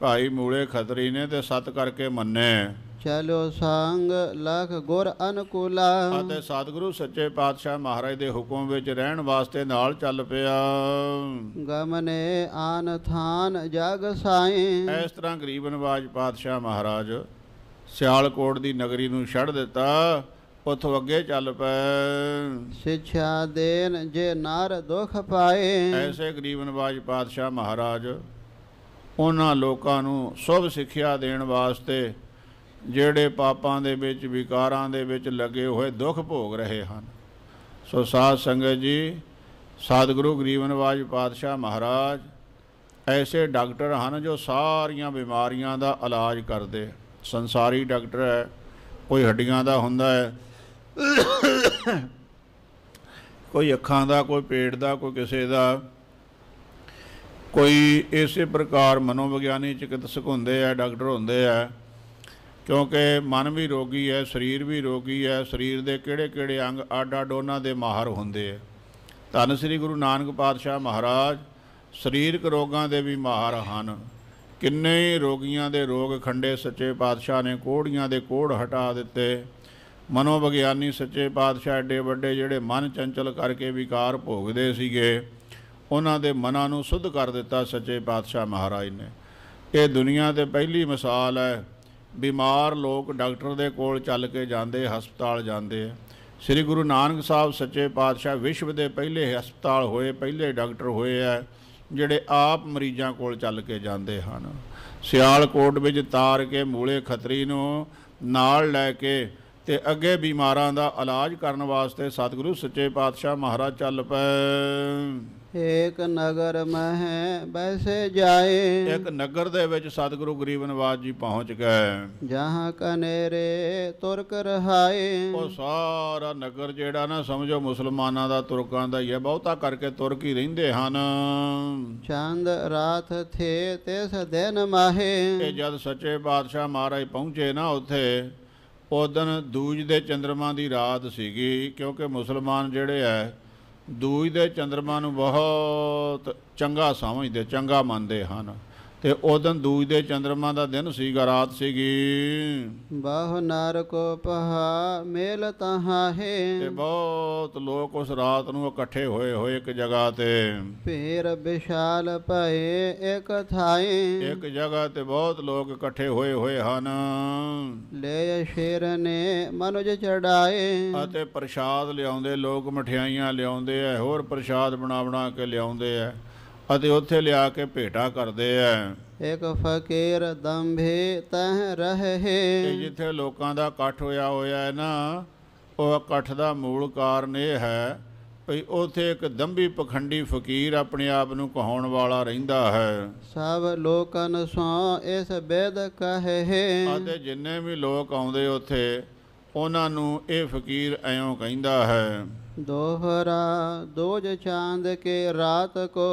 ਭਾਈ ਮੂਲੇ ਖਤਰੀ ਨੇ ਤੇ ਸਤ ਕਰਕੇ ਮੰਨੇ ਚਲੋ ਸੰਗ ਲਖ ਗੁਰ ਅਨਕੂਲਾ ਅਤੇ ਸਤਿਗੁਰੂ ਸੱਚੇ ਪਾਤਸ਼ਾਹ ਮਹਾਰਾਜ ਦੇ ਹੁਕਮ ਵਿੱਚ ਰਹਿਣ ਵਾਸਤੇ ਨਾਲ ਚੱਲ ਪਿਆ ਗਮਨੇ ਆਨ ਥਾਨ ਜਗ ਸਾਈਂ ਇਸ ਤਰ੍ਹਾਂ ਗਰੀਬ ਨਵਾਜ ਪਾਤਸ਼ਾਹ ਮਹਾਰਾਜ ਸਿਆਲਕੋਟ ਦੀ ਨਗਰੀ ਨੂੰ ਛੱਡ ਦਿੱਤਾ ਉਥੋਂ ਅੱਗੇ ਚੱਲ ਪਏ ਸਿੱਖਿਆ ਦੇਨ ਜੇ ਨਰ ਦੁਖ ਪਾਏ ਐਸੇ ਗਰੀਬ ਨਵਾਜ ਪਾਤਸ਼ਾਹ ਮਹਾਰਾਜ ਉਹਨਾਂ ਲੋਕਾਂ ਨੂੰ ਸੁਭ ਸਿੱਖਿਆ ਦੇਣ ਵਾਸਤੇ ਜਿਹੜੇ ਪਾਪਾਂ ਦੇ ਵਿੱਚ ਵਿਕਾਰਾਂ ਦੇ ਵਿੱਚ ਲੱਗੇ ਹੋਏ ਦੁੱਖ ਭੋਗ ਰਹੇ ਹਨ ਸੋ ਸਾਧ ਸੰਗਤ ਜੀ ਸਤਿਗੁਰੂ ਗਰੀਬਨਵਾਜ ਪਾਤਸ਼ਾਹ ਮਹਾਰਾਜ ਐਸੇ ਡਾਕਟਰ ਹਨ ਜੋ ਸਾਰੀਆਂ ਬਿਮਾਰੀਆਂ ਦਾ ਇਲਾਜ ਕਰਦੇ ਸੰਸਾਰੀ ਡਾਕਟਰ ਹੈ ਕੋਈ ਹੱਡੀਆਂ ਦਾ ਹੁੰਦਾ ਹੈ ਕੋਈ ਅੱਖਾਂ ਦਾ ਕੋਈ ਪੇਟ ਦਾ ਕੋਈ ਕਿਸੇ ਦਾ ਕੋਈ ਇਸੇ ਪ੍ਰਕਾਰ ਮਨੋਵਿਗਿਆਨੀ ਚਿਕਿਤਸਕ ਹੁੰਦੇ ਆ ਡਾਕਟਰ ਹੁੰਦੇ ਆ ਕਿਉਂਕਿ ਮਨ ਵੀ ਰੋਗੀ ਹੈ ਸਰੀਰ ਵੀ ਰੋਗੀ ਹੈ ਸਰੀਰ ਦੇ ਕਿਹੜੇ-ਕਿਹੜੇ ਅੰਗ ਆਡਾ ਡੋਨਾ ਉਹਨਾਂ ਦੇ ਮਾਹਰ ਹੁੰਦੇ ਆ ਧੰਨ ਸ੍ਰੀ ਗੁਰੂ ਨਾਨਕ ਪਾਤਸ਼ਾਹ ਮਹਾਰਾਜ ਸਰੀਰਕ ਰੋਗਾਂ ਦੇ ਵੀ ਮਾਹਰ ਹਨ ਕਿੰਨੇ ਰੋਗੀਆਂ ਦੇ ਰੋਗ ਖੰਡੇ ਸੱਚੇ ਪਾਤਸ਼ਾਹ ਨੇ ਕੋੜੀਆਂ ਦੇ ਕੋੜ ਹਟਾ ਦਿੱਤੇ ਮਨੋਵਿਗਿਆਨੀ ਸੱਚੇ ਪਾਤਸ਼ਾਹ ਏਡੇ ਵੱਡੇ ਜਿਹੜੇ ਮਨ ਚੰਚਲ ਕਰਕੇ ਵਿਕਾਰ ਭੋਗਦੇ ਸੀਗੇ ਉਹਨਾਂ ਦੇ ਮਨਾਂ ਨੂੰ ਸੁਧ ਕਰ ਦਿੱਤਾ ਸੱਚੇ ਪਾਤਸ਼ਾਹ ਮਹਾਰਾਜ ਨੇ ਇਹ ਦੁਨੀਆ ਤੇ ਪਹਿਲੀ ਮਿਸਾਲ ਹੈ ਬਿਮਾਰ ਲੋਕ ਡਾਕਟਰ ਦੇ ਕੋਲ ਚੱਲ ਕੇ ਜਾਂਦੇ ਹਸਪਤਾਲ ਜਾਂਦੇ ਆ ਸ੍ਰੀ ਗੁਰੂ ਨਾਨਕ ਸਾਹਿਬ ਸੱਚੇ ਪਾਤਸ਼ਾਹ ਵਿਸ਼ਵ ਦੇ ਪਹਿਲੇ ਹਸਪਤਾਲ ਹੋਏ ਪਹਿਲੇ ਡਾਕਟਰ ਹੋਏ ਆ ਜਿਹੜੇ ਆਪ ਮਰੀਜ਼ਾਂ ਕੋਲ ਚੱਲ ਕੇ ਜਾਂਦੇ ਹਨ ਸਿਆਲਕੋਟ ਵਿੱਚ ਤਾਰ ਕੇ ਮੂਲੇ ਖਤਰੀ ਨੂੰ ਨਾਲ ਲੈ ਕੇ ਤੇ ਅੱਗੇ ਬਿਮਾਰਾਂ ਦਾ ਇਲਾਜ ਕਰਨ ਵਾਸਤੇ ਸਤਿਗੁਰੂ ਸੱਚੇ ਪਾਤਸ਼ਾਹ ਮਹਾਰਾਜ ਚੱਲ ਪਏ ਇਕ ਨਗਰ ਮਹਿ ਬੈਸੇ ਜਾਏ ਇੱਕ ਨਗਰ ਦੇ ਵਿੱਚ ਸਤਿਗੁਰੂ ਗਰੀਬ ਨਵਾਜ ਜੀ ਪਹੁੰਚ ਗਏ ਜਹਾਂ ਕਨੇਰੇ ਤੁਰਕ ਰਹਾਏ ਉਹ ਸਾਰਾ ਨਗਰ ਜਿਹੜਾ ਨਾ ਸਮਝੋ ਮੁਸਲਮਾਨਾਂ ਦਾ ਤੁਰਕਾਂ ਦਾ ਹੀ ਹੈ ਬਹੁਤਾ ਕਰਕੇ ਤੁਰਕ ਹੀ ਰਹਿੰਦੇ ਹਨ ਚੰਦ ਰਾਤ ਥੇ ਤਿਸ ਦਿਨ ਮਾਹੇ ਇਹ ਜਦ ਸੱਚੇ ਬਾਦਸ਼ਾਹ ਮਹਾਰਾਜ ਪਹੁੰਚੇ ਨਾ ਉੱਥੇ ਉਹ ਦਿਨ ਦੂਜ ਦੇ ਚੰਦਰਮਾ ਦੀ ਰਾਤ ਸੀਗੀ ਕਿਉਂਕਿ ਮੁਸਲਮਾਨ ਜਿਹੜੇ ਐ ਦੂਜ ਦੇ ਚੰਦਰਮਾ ਨੂੰ ਬਹੁਤ ਚੰਗਾ ਸਮਝਦੇ ਚੰਗਾ ਮੰਨਦੇ ਹਨ ਤੇ ਦੂਜ ਦੇ ਚੰਦਰਮਾ ਦਾ ਦਿਨ ਸੀਗਾ ਰਾਤ ਸੀਗੀ ਬਾਹ ਨਾਰ ਕੋ ਪਹਾ ਮੇਲ ਤਹਾ ਹੈ ਤੇ ਬਹੁਤ ਲੋਕ ਉਸ ਰਾਤ ਨੂੰ ਇਕੱਠੇ ਹੋਏ ਹੋਏ ਇੱਕ ਜਗ੍ਹਾ ਤੇ ਫੇਰ ਵਿਸ਼ਾਲ ਭਏ ਇੱਕ ਥਾਈ ਇੱਕ ਜਗ੍ਹਾ ਤੇ ਬਹੁਤ ਲੋਕ ਇਕੱਠੇ ਹੋਏ ਹੋਏ ਹਨ ਲੈ ਸ਼ੇਰ ਨੇ ਮਨੁਜ ਚੜਾਏ ਅਤੇ ਪ੍ਰਸ਼ਾਦ ਲਿਆਉਂਦੇ ਲੋਕ ਮਠਿਆਈਆਂ ਲਿਆਉਂਦੇ ਐ ਹੋਰ ਪ੍ਰਸ਼ਾਦ ਬਣਾ ਬਣਾ ਕੇ ਲਿਆਉਂਦੇ ਐ ਅਤੇ ਉੱਥੇ ਲਿਆ ਕੇ ਭੇਟਾ ਕਰਦੇ ਐ ਇੱਕ ਫਕੀਰ ਦੰਭੇ ਤਹ ਰਹੇ ਜਿੱਥੇ ਲੋਕਾਂ ਦਾ ਇਕੱਠ ਹੋਇਆ ਹੋਇਆ ਹੈ ਨਾ ਉਹ ਇਕੱਠ ਦਾ ਮੂਲ ਕਾਰਨ ਇਹ ਹੈ ਭਈ ਉੱਥੇ ਇੱਕ ਦੰਭੀ ਪਖੰਡੀ ਫਕੀਰ ਆਪਣੇ ਆਪ ਨੂੰ ਕਹਾਉਣ ਵਾਲਾ ਰਹਿੰਦਾ ਹੈ ਸਭ ਲੋਕਨ ਸੋ ਇਸ ਬੇਦ ਕਹੇ ਅਤੇ ਜਿੰਨੇ ਵੀ ਲੋਕ ਆਉਂਦੇ ਉੱਥੇ ਉਹਨਾਂ ਨੂੰ ਇਹ ਫਕੀਰ ਐਉਂ ਕਹਿੰਦਾ ਹੈ दोहरा दोज ਚਾਂਦ ਕੇ ਰਾਤ ਕੋ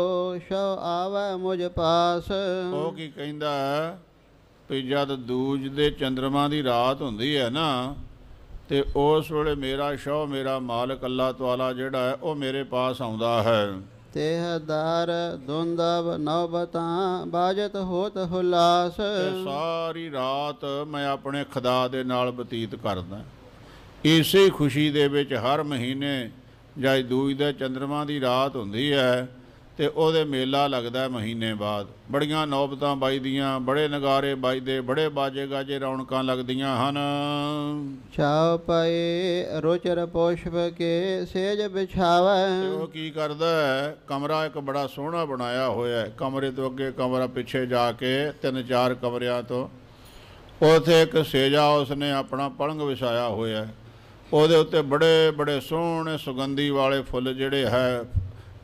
ਸ਼ਵ ਆਵੇ ਮੁਝ ਪਾਸ ਉਹ ਕੀ ਕਹਿੰਦਾ ਵੀ ਜਦ ਦੂਜ ਦੇ ਚੰ드ਰਮਾ ਦੀ ਰਾਤ ਹੁੰਦੀ ਹੈ ਨਾ ਤੇ ਉਸ ਵੇਲੇ ਮੇਰਾ ਸ਼ਵ ਮੇਰਾ ਮਾਲਕ ਅੱਲਾਹ ਤਾਲਾ ਜਿਹੜਾ ਹੈ ਉਹ ਮੇਰੇ ਪਾਸ ਆਉਂਦਾ ਹੈ ਤੇਹਦਾਰ ਦੁੰਦਵ ਨੌਬਤਾਂ ਬਾਜਤ ਹੋਤ ਹੁਲਾਸ ਸਾਰੀ ਰਾਤ ਮੈਂ ਆਪਣੇ ਖੁਦਾ ਦੇ ਨਾਲ ਬਤੀਤ ਕਰਦਾ ਇਸੇ ਖੁਸ਼ੀ ਦੇ ਵਿੱਚ ਹਰ ਮਹੀਨੇ ਜਦ ਦੂਜ ਦਾ ਚੰ드ਰਮਾ ਦੀ ਰਾਤ ਹੁੰਦੀ ਹੈ ਤੇ ਉਹਦੇ ਮੇਲਾ ਲੱਗਦਾ ਮਹੀਨੇ ਬਾਅਦ ਬੜੀਆਂ ਨੌਬਤਾਂ ਬਾਈਦੀਆਂ ਬੜੇ ਨਗਾਰੇ ਬਾਈਦੇ ਬੜੇ ਬਾਜੇ ਗਾਜੇ ਰੌਣਕਾਂ ਲੱਗਦੀਆਂ ਹਨ ਛਾਉ ਪਏ ਰੋਚਰ ਪੋਸ਼ਪ ਕੇ ਸੇਜ ਵਿਛਾਵੇ ਉਹ ਕੀ ਕਰਦਾ ਹੈ ਕਮਰਾ ਇੱਕ ਬੜਾ ਸੋਹਣਾ ਬਣਾਇਆ ਹੋਇਆ ਹੈ ਕਮਰੇ ਤੋਂ ਅੱਗੇ ਕਮਰਾ ਪਿੱਛੇ ਜਾ ਕੇ ਤਿੰਨ ਚਾਰ ਕਮਰਿਆਂ ਤੋਂ ਉਥੇ ਇੱਕ ਸੇਜਾ ਉਸਨੇ ਆਪਣਾ ਪਲੰਗ ਵਿਛਾਇਆ ਹੋਇਆ ਹੈ ਉਹਦੇ ਉੱਤੇ ਬੜੇ ਬੜੇ ਸੋਹਣੇ ਸੁਗੰਧੀ ਵਾਲੇ ਫੁੱਲ ਜਿਹੜੇ ਹੈ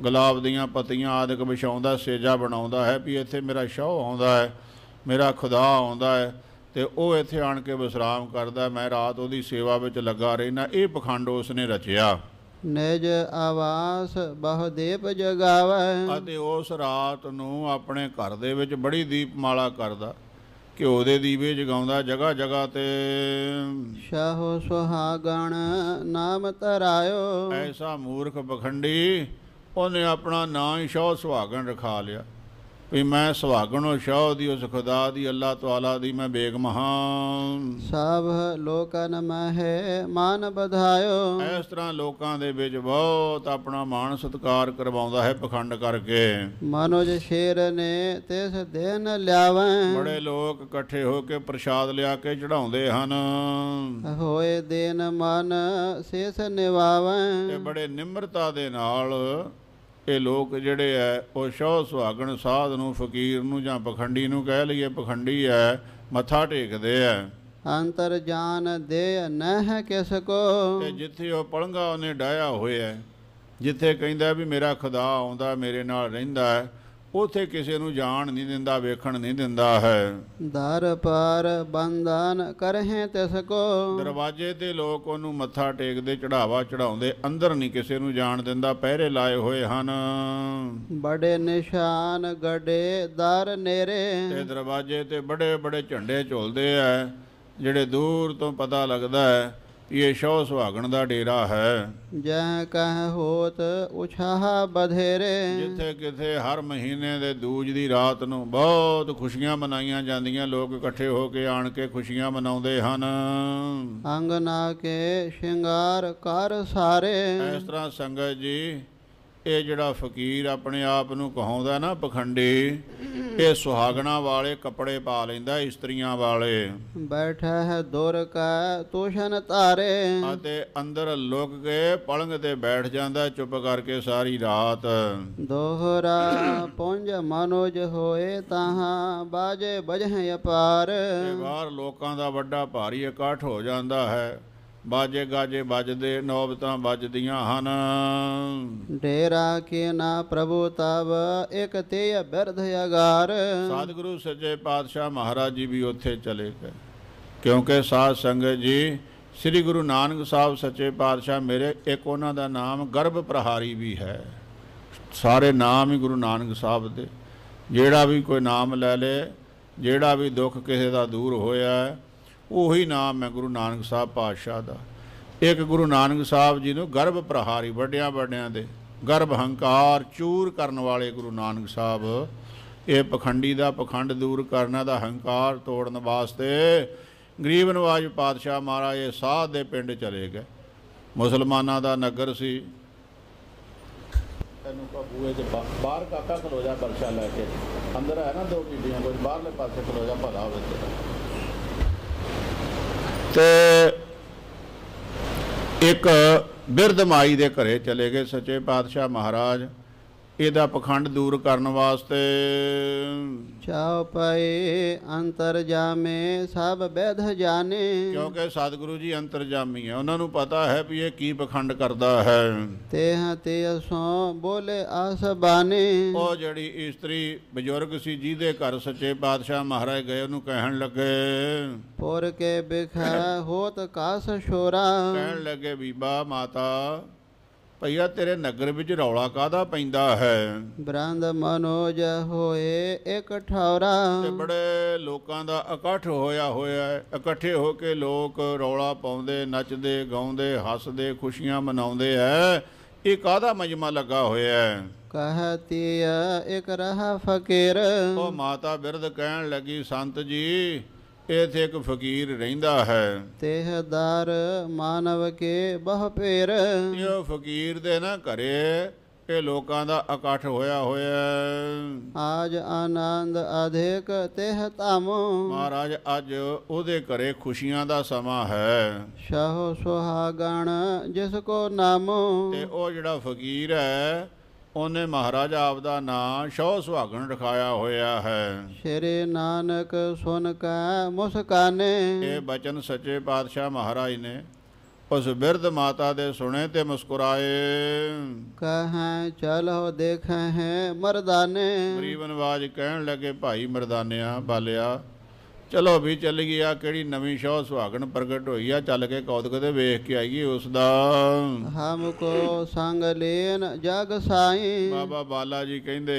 ਗੁਲਾਬ ਦੀਆਂ ਪੱਤੀਆਂ ਆਦਿਕ ਵਿਛਾਉਂਦਾ ਸੇਜਾ ਬਣਾਉਂਦਾ ਹੈ ਵੀ ਇੱਥੇ ਮੇਰਾ ਸ਼ੌ ਆਉਂਦਾ ਹੈ ਮੇਰਾ ਖੁਦਾ ਆਉਂਦਾ ਹੈ ਤੇ ਉਹ ਇੱਥੇ ਆਣ ਕੇ ਵਿਸਰਾਮ ਕਰਦਾ ਮੈਂ ਰਾਤ ਉਹਦੀ ਸੇਵਾ ਵਿੱਚ ਲੱਗਾ ਰਹਿਣਾ ਇਹ ਪਖੰਡ ਉਸ ਨੇ ਰਚਿਆ ਨਿਜ ਆਵਾਸ ਦੀਪ ਜਗਾਵੇ ਅਤੇ ਉਸ ਰਾਤ ਨੂੰ ਆਪਣੇ ਘਰ ਦੇ ਵਿੱਚ ਬੜੀ ਦੀਪਮਾਲਾ ਕਰਦਾ ਘਿਓ ਦੇ ਦੀਵੇ ਜਗਾਉਂਦਾ ਜਗਾ ਜਗਾ ਤੇ ਸ਼ਾਹੋ ਸੁਹਾਗਣ ਨਾਮ ਤਰਾਇਓ ਐਸਾ ਮੂਰਖ ਬਖੰਡੀ ਉਹਨੇ ਆਪਣਾ ਨਾਂ ਹੀ ਸ਼ਾਹ ਸੁਹਾਗਣ ਰਖਾ ਲਿਆ ਵੀ ਮੈਂ ਸੁਹਾਗਣੋ ਸ਼ਾਹ ਦੀ ਉਸ ਖੁਦਾ ਦੀ ਅੱਲਾਹ ਤਾਲਾ ਦੀ ਮੈਂ ਬੇਗਮ ਹਾਂ ਸਭ ਲੋਕਨ ਮਹਿ ਮਾਨ ਬਧਾਇਓ ਇਸ ਤਰ੍ਹਾਂ ਲੋਕਾਂ ਦੇ ਵਿੱਚ ਬਹੁਤ ਆਪਣਾ ਮਾਣ ਸਤਕਾਰ ਕਰਵਾਉਂਦਾ ਹੈ ਪਖੰਡ ਕਰਕੇ ਮਨੋਜ ਸ਼ੇਰ ਨੇ ਤਿਸ ਦਿਨ ਲਿਆਵੇਂ ਬੜੇ ਲੋਕ ਇਕੱਠੇ ਹੋ ਕੇ ਪ੍ਰਸ਼ਾਦ ਲਿਆ ਕੇ ਚੜਾਉਂਦੇ ਹਨ ਹੋਏ ਦੇਨ ਮਨ ਸੇਸ ਨਿਵਾਵੇਂ ਤੇ ਬੜੇ ਨਿਮਰਤਾ ਦੇ ਨਾਲ ਇਹ ਲੋਕ ਜਿਹੜੇ ਐ ਉਹ ਸ਼ੋਹ ਸੁਹਾਗਣ ਸਾਧ ਨੂੰ ਫਕੀਰ ਨੂੰ ਜਾਂ ਪਖੰਡੀ ਨੂੰ ਕਹਿ ਲਈਏ ਪਖੰਡੀ ਐ ਮੱਥਾ ਟੇਕਦੇ ਐ ਅੰਤਰ ਜਾਨ ਦੇ ਨਹ ਕਿਸ ਕੋ ਤੇ ਜਿੱਥੇ ਉਹ ਪਲੰਗਾ ਉਹਨੇ ਡਾਇਆ ਹੋਇਆ ਜਿੱਥੇ ਕਹਿੰਦਾ ਵੀ ਮੇਰਾ ਖੁਦਾ ਆਉਂਦਾ ਮੇਰੇ ਨਾਲ ਰਹਿੰਦਾ ਹੈ ਉਥੇ ਕਿਸੇ ਨੂੰ ਜਾਣ ਨਹੀਂ ਦਿੰਦਾ ਵੇਖਣ ਨਹੀਂ ਦਿੰਦਾ ਹੈ ਦਰ ਪਰ ਬੰਧਨ ਕਰਹਿ ਤਿਸ ਕੋ ਦਰਵਾਜ਼ੇ ਤੇ ਲੋਕ ਉਹਨੂੰ ਮੱਥਾ ਟੇਕਦੇ ਚੜਾਵਾ ਚੜਾਉਂਦੇ ਅੰਦਰ ਨਹੀਂ ਕਿਸੇ ਨੂੰ ਜਾਣ ਦਿੰਦਾ ਪਹਿਰੇ ਲਾਏ ਹੋਏ ਹਨ ਬੜੇ ਨਿਸ਼ਾਨ ਗੜੇ ਦਰ ਨੇਰੇ ਤੇ ਦਰਵਾਜ਼ੇ ਤੇ ਬੜੇ ਬੜੇ ਝੰਡੇ ਝੋਲਦੇ ਆ ਜਿਹੜੇ ਦੂਰ ਤੋਂ ਪਤਾ ਲੱਗਦਾ ਹੈ ਇਹ ਸ਼ੋ ਸੁਹਾਗਣ ਦਾ ਡੇਰਾ ਹੈ ਜੈ ਕਹ ਹੋਤ ਉਛਾਹ ਬਧੇਰੇ ਜਿੱਥੇ ਕਿਥੇ ਹਰ ਮਹੀਨੇ ਦੇ ਦੂਜ ਦੀ ਰਾਤ ਨੂੰ ਬਹੁਤ ਖੁਸ਼ੀਆਂ ਮਨਾਈਆਂ ਜਾਂਦੀਆਂ ਲੋਕ ਇਕੱਠੇ ਹੋ ਕੇ ਆਣ ਕੇ ਖੁਸ਼ੀਆਂ ਮਨਾਉਂਦੇ ਹਨ ਅੰਗਨਾ ਕੇ ਸ਼ਿੰਗਾਰ ਕਰ ਸਾਰੇ ਇਸ ਤਰ੍ਹਾਂ ਸੰਗਤ ਜੀ ਇਹ ਜਿਹੜਾ ਫਕੀਰ ਆਪਣੇ ਆਪ ਨੂੰ ਕਹਾਉਂਦਾ ਨਾ ਪਖੰਡੀ ਇਹ ਸੁਹਾਗਣਾ ਵਾਲੇ ਕੱਪੜੇ ਪਾ ਲੈਂਦਾ ਇਸਤਰੀਆਂ ਵਾਲੇ ਬੈਠਾ ਹੈ ਦੁਰ ਕਾ ਤੋਸ਼ਨ ਧਾਰੇ ਅਤੇ ਅੰਦਰ ਲੁਕ ਕੇ ਪਲੰਗ ਤੇ ਬੈਠ ਜਾਂਦਾ ਚੁੱਪ ਕਰਕੇ ਸਾਰੀ ਰਾਤ ਦੋਹਰਾ ਪੁੰਜ ਮਨੋਜ ਹੋਏ ਤਾਹਾਂ ਬਾਜੇ ਬਜਹ ਅਪਾਰ ਇਹ ਬਾਹਰ ਲੋਕਾਂ ਦਾ ਵੱਡਾ ਭਾਰੀ ਇਕੱਠ ਹੋ ਜਾਂਦਾ ਹੈ ਬਾਜੇ ਗਾਜੇ ਵੱਜਦੇ ਨੌਬਤਾਂ ਵੱਜਦੀਆਂ ਹਨ ਡੇਰਾ ਕੇ ਨਾ ਪ੍ਰਭੂ ਤਵ ਇਕ ਤੇ ਅਬਰਧ ਅਗਾਰ ਸਤਿਗੁਰੂ ਸੱਚੇ ਪਾਤਸ਼ਾਹ ਮਹਾਰਾਜ ਜੀ ਵੀ ਉੱਥੇ ਚਲੇ ਗਏ ਕਿਉਂਕਿ ਸਾਧ ਸੰਗਤ ਜੀ ਸ੍ਰੀ ਗੁਰੂ ਨਾਨਕ ਸਾਹਿਬ ਸੱਚੇ ਪਾਤਸ਼ਾਹ ਮੇਰੇ ਇੱਕ ਉਹਨਾਂ ਦਾ ਨਾਮ ਗਰਭ ਪ੍ਰਹਾਰੀ ਵੀ ਹੈ ਸਾਰੇ ਨਾਮ ਹੀ ਗੁਰੂ ਨਾਨਕ ਸਾਹਿਬ ਦੇ ਜਿਹੜਾ ਵੀ ਕੋਈ ਨਾਮ ਲੈ ਲੇ ਜਿਹੜਾ ਵੀ ਦੁੱਖ ਕਿਸੇ ਦਾ ਦੂਰ ਹੋਇਆ ਉਹੀ ਨਾਮ ਹੈ ਗੁਰੂ ਨਾਨਕ ਸਾਹਿਬ ਪਾਤਸ਼ਾਹ ਦਾ ਇੱਕ ਗੁਰੂ ਨਾਨਕ ਸਾਹਿਬ ਜੀ ਨੂੰ ਗਰਭ ਪ੍ਰਹਾਰੀ ਵੱਡਿਆਂ ਵੱਡਿਆਂ ਦੇ ਗਰਭ ਹੰਕਾਰ ਚੂਰ ਕਰਨ ਵਾਲੇ ਗੁਰੂ ਨਾਨਕ ਸਾਹਿਬ ਇਹ ਪਖੰਡੀ ਦਾ ਪਖੰਡ ਦੂਰ ਕਰਨ ਦਾ ਹੰਕਾਰ ਤੋੜਨ ਵਾਸਤੇ ਗਰੀਬ ਨਵਾਜ ਪਾਤਸ਼ਾਹ ਮਹਾਰਾਜ ਇਹ ਸਾਧ ਦੇ ਪਿੰਡ ਚਲੇ ਗਏ ਮੁਸਲਮਾਨਾਂ ਦਾ ਨਗਰ ਸੀ ਤੈਨੂੰ ਕਾ ਬੂਏ ਦੇ ਬਾਹਰ ਕਾਕਾ ਖਲੋ ਜਾ ਬਰਸ਼ਾ ਲੈ ਕੇ ਅੰਦਰ ਹੈ ਨਾ ਦੋ ਬੀਬੀਆਂ ਕੋਈ ਬਾਹਰਲੇ ਪਾਸੇ ਖਲੋ ਜਾ ਭਲਾ ਹੋਵੇ ਤੇ ਤੇ ਇੱਕ ਬਿਰਧ ਮਾਈ ਦੇ ਘਰੇ ਚਲੇ ਗਏ ਸੱਚੇ ਪਾਤਸ਼ਾਹ ਮਹਾਰਾਜ ਇਹਦਾ ਪਖੰਡ ਦੂਰ ਕਰਨ ਵਾਸਤੇ ਚਾਉ ਪਏ ਅੰਤਰ ਜਾਮੇ ਸਭ ਵਿਧ ਜਾਣੇ ਕਿਉਂਕਿ ਸਤਿਗੁਰੂ ਜੀ ਅੰਤਰ ਜਾਮੀ ਹੈ ਉਹਨਾਂ ਨੂੰ ਪਤਾ ਹੈ ਵੀ ਇਹ ਕੀ ਪਖੰਡ ਕਰਦਾ ਹੈ ਤੇ ਹਾਂ ਤੇ ਅਸੋਂ ਬੋਲੇ ਬਾਨੇ ਉਹ ਜਿਹੜੀ ਇਸਤਰੀ ਬਜ਼ੁਰਗ ਸੀ ਜਿਹਦੇ ਘਰ ਸੱਚੇ ਪਾਤਸ਼ਾਹ ਮਹਾਰਾਜ ਗਏ ਉਹਨੂੰ ਕਹਿਣ ਲੱਗੇ ਪੁਰ ਕੇ ਬਿਖਾ ਹੋਤ ਕਾਸ ਸ਼ੋਰਾ ਕਹਿਣ ਲੱਗੇ ਬੀਬਾ ਮਾਤਾ ਭਈਆ ਤੇਰੇ ਨਗਰ ਵਿੱਚ ਰੌਲਾ ਕਾਦਾ ਪੈਂਦਾ ਹੈ ਬ੍ਰੰਦ ਮਨੋਜ ਹੋਏ ਇਕਠੌਰਾ ਠੌਰਾ ਤੇ ਬੜੇ ਲੋਕਾਂ ਦਾ ਇਕੱਠ ਹੋਇਆ ਹੋਇਆ ਹੈ ਇਕੱਠੇ ਹੋ ਕੇ ਲੋਕ ਰੌਲਾ ਪਾਉਂਦੇ ਨੱਚਦੇ ਗਾਉਂਦੇ ਹੱਸਦੇ ਖੁਸ਼ੀਆਂ ਮਨਾਉਂਦੇ ਐ ਇਹ ਕਾਦਾ ਮਜਮਾ ਲੱਗਾ ਹੋਇਆ ਹੈ ਕਹਤੀਆ ਇਕ ਰਹਾ ਫਕੀਰ ਉਹ ਮਾਤਾ ਬਿਰਧ ਕਹਿਣ ਲੱਗੀ ਸੰਤ ਜੀ ਇਥੇ ਇੱਕ ਫਕੀਰ ਰਹਿੰਦਾ ਹੈ ਤੇਹਦਾਰ ਮਾਨਵ ਕੇ ਬਹ ਪੇਰ ਇਹ ਫਕੀਰ ਦੇ ਨਾ ਘਰੇ ਇਹ ਲੋਕਾਂ ਦਾ ਇਕੱਠ ਹੋਇਆ ਹੋਇਆ ਆਜ ਆਨੰਦ ਅਧਿਕ ਤੇਹ ਧਮ ਮਹਾਰਾਜ ਅੱਜ ਉਹਦੇ ਘਰੇ ਖੁਸ਼ੀਆਂ ਦਾ ਸਮਾਂ ਹੈ ਸ਼ਾਹ ਸੁਹਾਗਣ ਜਿਸ ਕੋ ਨਾਮ ਤੇ ਉਹ ਜਿਹੜਾ ਫਕੀਰ ਹੈ ਉਹਨੇ ਮਹਾਰਾਜ ਆਪ ਦਾ ਨਾਂ ਸ਼ੌ ਸੁਹਾਗਣ ਰਖਾਇਆ ਹੋਇਆ ਹੈ ਸ਼੍ਰੀ ਨਾਨਕ ਸੁਨ ਕੈ ਮੁਸਕਾਨੇ ਇਹ ਬਚਨ ਸੱਚੇ ਪਾਤਸ਼ਾਹ ਮਹਾਰਾਜ ਨੇ ਉਸ ਬਿਰਧ ਮਾਤਾ ਦੇ ਸੁਣੇ ਤੇ ਮੁਸਕਰਾਏ ਕਹਾਂ ਚਲੋ ਦੇਖਾਂ ਹੈ ਮਰਦਾਨੇ ਗਰੀਬਨ ਆਵਾਜ਼ ਕਹਿਣ ਲੱਗੇ ਭਾਈ ਮਰਦਾਨਿਆ ਬਾਲਿਆ ਚਲੋ ਵੀ ਚੱਲ ਗਈ ਆ ਕਿਹੜੀ ਨਵੀਂ ਸ਼ੋਹ ਸੁਹਾਗਣ ਪ੍ਰਗਟ ਹੋਈ ਆ ਚੱਲ ਕੇ ਕੌਤਕ ਤੇ ਵੇਖ ਕੇ ਆਈਏ ਉਸ ਦਾ ਹਮ ਕੋ ਸੰਗ ਲੈਨ ਜਗ ਸਾਈ ਬਾਬਾ ਬਾਲਾ ਜੀ ਕਹਿੰਦੇ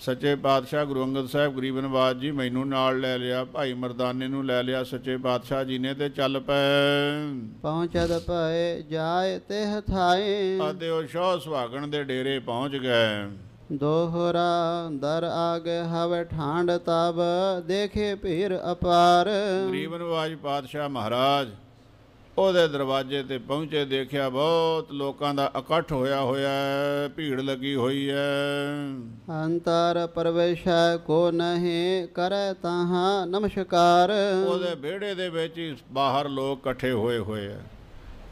ਸੱਚੇ ਪਾਤਸ਼ਾਹ ਗੁਰੂ ਅੰਗਦ ਸਾਹਿਬ ਗਰੀਬਨ ਬਾਦ ਜੀ ਮੈਨੂੰ ਨਾਲ ਲੈ ਲਿਆ ਭਾਈ ਮਰਦਾਨੇ ਨੂੰ ਲੈ ਲਿਆ ਸੱਚੇ ਪਾਤਸ਼ਾਹ ਜੀ ਨੇ ਤੇ ਚੱਲ ਪਏ ਪਹੁੰਚਦ ਪਏ ਜਾਏ ਤੇ ਹਥਾਏ ਆਦੇ ਉਹ ਸ਼ੋਹ ਸੁਹਾਗਣ ਦੇ ਡੇਰੇ ਪਹੁੰਚ ਗਏ ਦੋਹਰਾ ਦਰ ਆਗੇ ਹਵ ਠਾਂਡ ਤਬ ਦੇਖੇ ਭੀਰ ਅਪਾਰ ਗਰੀਬਨ ਵਾਜ ਪਾਤਸ਼ਾਹ ਮਹਾਰਾਜ ਉਹਦੇ ਦਰਵਾਜ਼ੇ ਤੇ ਪਹੁੰਚੇ ਦੇਖਿਆ ਬਹੁਤ ਲੋਕਾਂ ਦਾ ਇਕੱਠ ਹੋਇਆ ਹੋਇਆ ਹੈ ਭੀੜ ਲੱਗੀ ਹੋਈ ਹੈ ਅੰਤਰ ਪਰਵੇਸ਼ਾ ਕੋ ਨਹੀਂ ਕਰੇ ਤਾਹਾਂ ਨਮਸਕਾਰ ਉਹਦੇ ਵਿਹੜੇ ਦੇ ਵਿੱਚ ਹੀ ਬਾਹਰ ਲੋਕ ਇਕੱਠੇ ਹੋਏ ਹੋਏ ਆ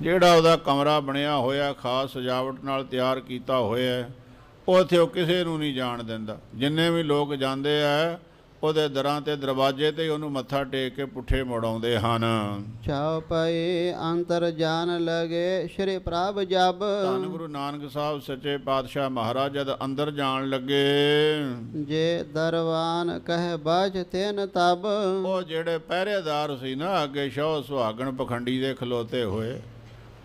ਜਿਹੜਾ ਉਹਦਾ ਕਮਰਾ ਬਣਿਆ ਹੋਇਆ ਖਾਸ ਸਜਾਵਟ ਨਾਲ ਤਿਆਰ ਕੀਤਾ ਹੋਇਆ ਹੈ ਉੱਥੇ ਉਹ ਕਿਸੇ ਨੂੰ ਨਹੀਂ ਜਾਣ ਦਿੰਦਾ ਜਿੰਨੇ ਵੀ ਲੋਕ ਜਾਂਦੇ ਆ ਉਹਦੇ ਦਰਾਂ ਤੇ ਦਰਵਾਜ਼ੇ ਤੇ ਉਹਨੂੰ ਮੱਥਾ ਟੇਕ ਕੇ ਪੁੱਠੇ ਮੋੜਾਉਂਦੇ ਹਨ ਚਾਉ ਪਏ ਅੰਤਰ ਜਾਣ ਲਗੇ ਸ੍ਰੀ ਪ੍ਰਭ ਜਬ ਧੰਨ ਗੁਰੂ ਨਾਨਕ ਸਾਹਿਬ ਸੱਚੇ ਪਾਤਸ਼ਾਹ ਮਹਾਰਾਜ ਜਦ ਅੰਦਰ ਜਾਣ ਲੱਗੇ ਜੇ ਦਰਵਾਨ ਕਹਿ ਬਾਜ ਤੈਨ ਤਬ ਉਹ ਜਿਹੜੇ ਪਹਿਰੇਦਾਰ ਸੀ ਨਾ ਅੱਗੇ ਸ਼ੌ ਸੁਹਾਗਣ ਪਖੰਡੀ ਦੇ ਖਲੋਤੇ ਹੋਏ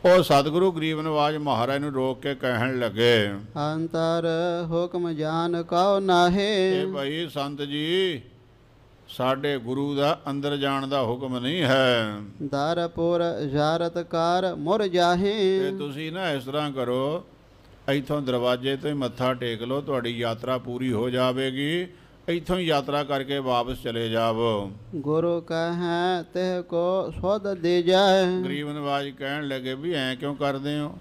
ਉਹ ਸਤਿਗੁਰੂ ਗਰੀਬ ਨਵਾਜ ਮਹਾਰਾਜ ਨੂੰ ਰੋਕ ਕੇ ਕਹਿਣ ਲੱਗੇ ਅੰਤਰ ਹੁਕਮ ਜਾਣ ਕਉ ਨਾਹੀ ਇਹ ਭਾਈ ਸੰਤ ਜੀ ਸਾਡੇ ਗੁਰੂ ਦਾ ਅੰਦਰ ਜਾਣ ਦਾ ਹੁਕਮ ਨਹੀਂ ਹੈ ਦਰਪੁਰ ਜਾਰਤਕਾਰ ਮੁਰ ਜਾਹੇ ਤੇ ਤੁਸੀਂ ਨਾ ਇਸ ਤਰ੍ਹਾਂ ਕਰੋ ਇਥੋਂ ਦਰਵਾਜ਼ੇ ਤੋਂ ਮੱਥਾ ਟੇਕ ਲਓ ਤੁਹਾਡੀ ਯਾਤਰਾ ਪੂਰੀ ਹੋ ਜਾਵੇਗੀ ਇਥੋਂ ਯਾਤਰਾ ਕਰਕੇ ਵਾਪਸ ਚਲੇ ਜਾਵ ਗੁਰੂ ਕਹੈ ਤਿਹ ਕੋ ਸੋਧ ਦੇ ਜਾਏ ਗਰੀਬ ਨਵਾਜ ਕਹਿਣ ਲੱਗੇ ਵੀ ਐ ਕਿਉਂ ਕਰਦੇ ਹੋ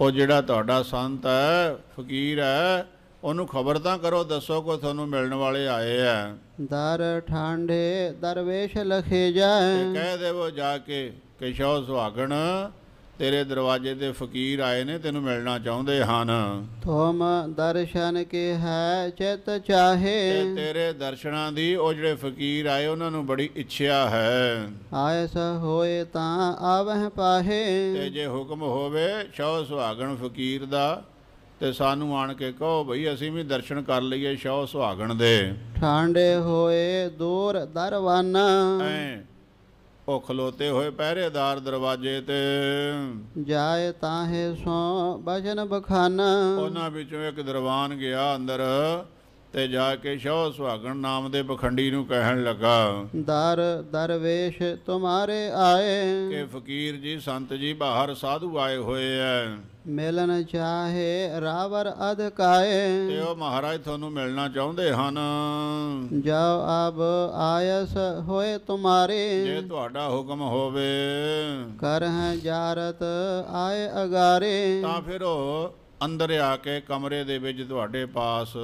ਉਹ ਜਿਹੜਾ ਤੁਹਾਡਾ ਸੰਤ ਹੈ ਫਕੀਰ ਹੈ ਉਹਨੂੰ ਖਬਰ ਤਾਂ ਕਰੋ ਦੱਸੋ ਕੋ ਤੁਹਾਨੂੰ ਮਿਲਣ ਵਾਲੇ ਆਏ ਆ ਦਰ ਠਾਂਡੇ ਦਰਵੇਸ਼ ਲਖੇ ਜਾਏ ਕਹਿ ਦੇਵੋ ਜਾ ਕੇ ਕਿਸ਼ੋ ਸੁਹਾਗਣ ਤੇਰੇ ਦਰਵਾਜ਼ੇ ਤੇ ਫਕੀਰ ਆਏ ਨੇ ਤੈਨੂੰ ਮਿਲਣਾ ਚਾਹੁੰਦੇ ਹਨ ਤੁਮ ਦਰਸ਼ਨ ਕੀ ਹੈ ਚਿਤ ਚਾਹੇ ਤੇਰੇ ਦਰਸ਼ਨਾਂ ਦੀ ਉਹ ਜਿਹੜੇ ਫਕੀਰ ਆਏ ਉਹਨਾਂ ਨੂੰ ਬੜੀ ਇੱਛਾ ਹੈ ਆਇਸ ਹੋਏ ਤਾਂ ਆਵਹਿ ਪਾਹੇ ਤੇ ਜੇ ਹੁਕਮ ਹੋਵੇ ਸ਼ੌ ਸੁਹਾਗਣ ਫਕੀਰ ਦਾ ਤੇ ਸਾਨੂੰ ਆਣ ਕੇ ਕਹੋ ਭਈ ਅਸੀਂ ਵੀ ਦਰਸ਼ਨ ਕਰ ਲਈਏ ਸ਼ੌ ਸੁਹਾਗਣ ਦੇ ਠਾਂਡੇ ਹੋਏ ਦੂਰ ਦਰਵਾਨਾ ਐ ਉਹ ਖਲੋਤੇ ਹੋਏ ਪਹਿਰੇਦਾਰ ਦਰਵਾਜ਼ੇ ਤੇ ਜਾਏ ਤਾਹੇ ਸੋ ਬਜਨ ਬਖਾਨਾ ਉਹਨਾਂ ਵਿੱਚੋਂ ਇੱਕ ਦਰਵਾਨ ਗਿਆ ਅੰਦਰ ਤੇ ਜਾ ਕੇ ਸ਼ੋ ਸੁਹਾਗਣ ਨਾਮ ਦੇ ਬਖੰਡੀ ਨੂੰ ਕਹਿਣ ਲੱਗਾ ਦਰ ਦਰਵੇਸ਼ ਤੁਮਾਰੇ ਆਏ ਕਿ ਫਕੀਰ ਜੀ ਸੰਤ ਜੀ ਬਾਹਰ ਸਾਧੂ ਆਏ ਹੋਏ ਐ ਮਿਲਣ ਚਾਹੇ ਰਾਵਰ ਅਧਕਾਏ ਤੇ ਉਹ ਮਹਾਰਾਜ ਤੁਹਾਨੂੰ ਮਿਲਣਾ ਚਾਹੁੰਦੇ ਹਨ ਜਾਓ ਆਬ ਆਇਸ ਹੋਏ ਤੁਮਾਰੇ ਜੇ ਤੁਹਾਡਾ ਹੁਕਮ ਹੋਵੇ ਕਰ ਹੈ ਜਾਰਤ ਆਏ ਅਗਾਰੇ ਤਾਂ ਫਿਰ ਉਹ ਅੰਦਰ ਆ ਕੇ ਕਮਰੇ ਦੇ ਵਿੱਚ ਤੁਹਾਡੇ ਪਾਸ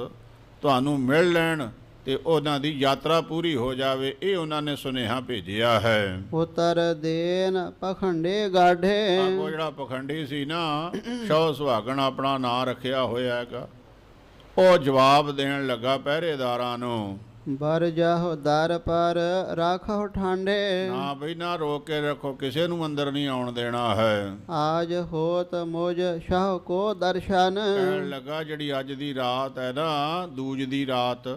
ਤੁਹਾਨੂੰ ਮਿਲ ਲੈਣ ਤੇ ਉਹਨਾਂ ਦੀ ਯਾਤਰਾ ਪੂਰੀ ਹੋ ਜਾਵੇ ਇਹ ਉਹਨਾਂ ਨੇ ਸੁਨੇਹਾ ਭੇਜਿਆ ਹੈ ਪੁੱਤਰ ਦੇਨ ਪਖੰਡੇ ਗਾਢੇ ਕੋ ਜਿਹੜਾ ਪਖੰਡੀ ਸੀ ਨਾ ਸ਼ੌ ਸੁਹਾਗਣ ਆਪਣਾ ਨਾਂ ਰੱਖਿਆ ਹੋਇਆ ਹੈਗਾ ਉਹ ਜਵਾਬ ਦੇਣ ਲੱਗਾ ਪਹਿਰੇਦਾਰਾਂ ਨੂੰ ਬਰ ਜਾਹੋ ਦਰ ਪਰ ਰੱਖੋ ਠਾਂਡੇ ਨਾ ਬਈ ਨਾ ਰੋਕੇ ਰੱਖੋ ਕਿਸੇ ਨੂੰ ਅੰਦਰ ਨਹੀਂ ਆਉਣ ਦੇਣਾ ਹੈ ਆਜ ਹੋਤ ਮੋਜ ਸ਼ਾਹ ਕੋ ਦਰਸ਼ਨ ਲੱਗਾ ਜਿਹੜੀ ਅੱਜ ਦੀ ਰਾਤ ਹੈ ਨਾ ਦੂਜ ਦੀ ਰਾਤ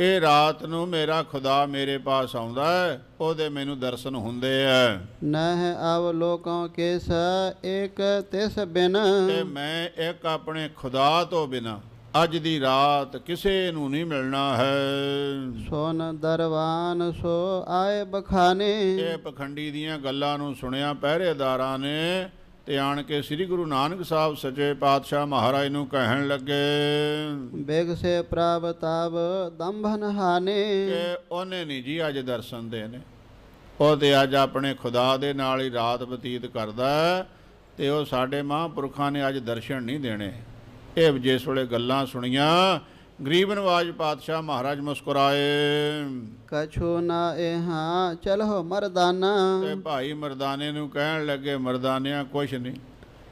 ਇਹ ਰਾਤ ਨੂੰ ਮੇਰਾ ਖੁਦਾ ਮੇਰੇ ਪਾਸ ਆਉਂਦਾ ਹੈ ਉਹਦੇ ਮੈਨੂੰ ਦਰਸ਼ਨ ਹੁੰਦੇ ਐ ਨਹਿ ਆਵ ਲੋਕਾਂ ਕੇ ਸ ਏਕ ਤਿਸ ਬਿਨ ਤੇ ਮੈਂ ਇੱਕ ਆਪਣੇ ਖੁਦਾ ਤੋਂ ਬਿਨਾ ਅੱਜ ਦੀ ਰਾਤ ਕਿਸੇ ਨੂੰ ਨਹੀਂ ਮਿਲਣਾ ਹੈ ਸੋਨ ਦਰਵਾਨ ਸੋ ਆਏ ਬਖਾਨੇ ਇਹ ਪਖੰਡੀ ਦੀਆਂ ਗੱਲਾਂ ਨੂੰ ਸੁਣਿਆ ਪਹਿਰੇਦਾਰਾਂ ਨੇ ਤੇ ਆਣ ਕੇ ਸ੍ਰੀ ਗੁਰੂ ਨਾਨਕ ਸਾਹਿਬ ਸੱਚੇ ਪਾਤਸ਼ਾਹ ਮਹਾਰਾਜ ਨੂੰ ਕਹਿਣ ਲੱਗੇ ਬੇਗ ਸੇ ਪ੍ਰਾਪਤਾਵ ਦੰਭਨ ਹਾਨੇ ਕਿ ਉਹਨੇ ਨਹੀਂ ਜੀ ਅੱਜ ਦਰਸ਼ਨ ਦੇ ਨੇ ਉਹ ਤੇ ਅੱਜ ਆਪਣੇ ਖੁਦਾ ਦੇ ਨਾਲ ਹੀ ਰਾਤ ਬਤੀਤ ਕਰਦਾ ਤੇ ਉਹ ਸਾਡੇ ਮਹਾਂਪੁਰਖਾਂ ਨੇ ਅੱਜ ਦਰਸ਼ਨ ਨਹੀਂ ਦੇਣੇ ਇਹ ਜਿਸ ਵੇਲੇ ਗੱਲਾਂ ਸੁਣੀਆਂ ਗਰੀਬ ਨਵਾਜ ਪਾਤਸ਼ਾਹ ਮਹਾਰਾਜ ਮੁਸਕਰਾਏ ਕਛੂ ਨਾ ਇਹਾਂ ਚਲੋ ਮਰਦਾਨਾ ਤੇ ਭਾਈ ਮਰਦਾਨੇ ਨੂੰ ਕਹਿਣ ਲੱਗੇ ਮਰਦਾਨਿਆਂ ਕੁਛ ਨਹੀਂ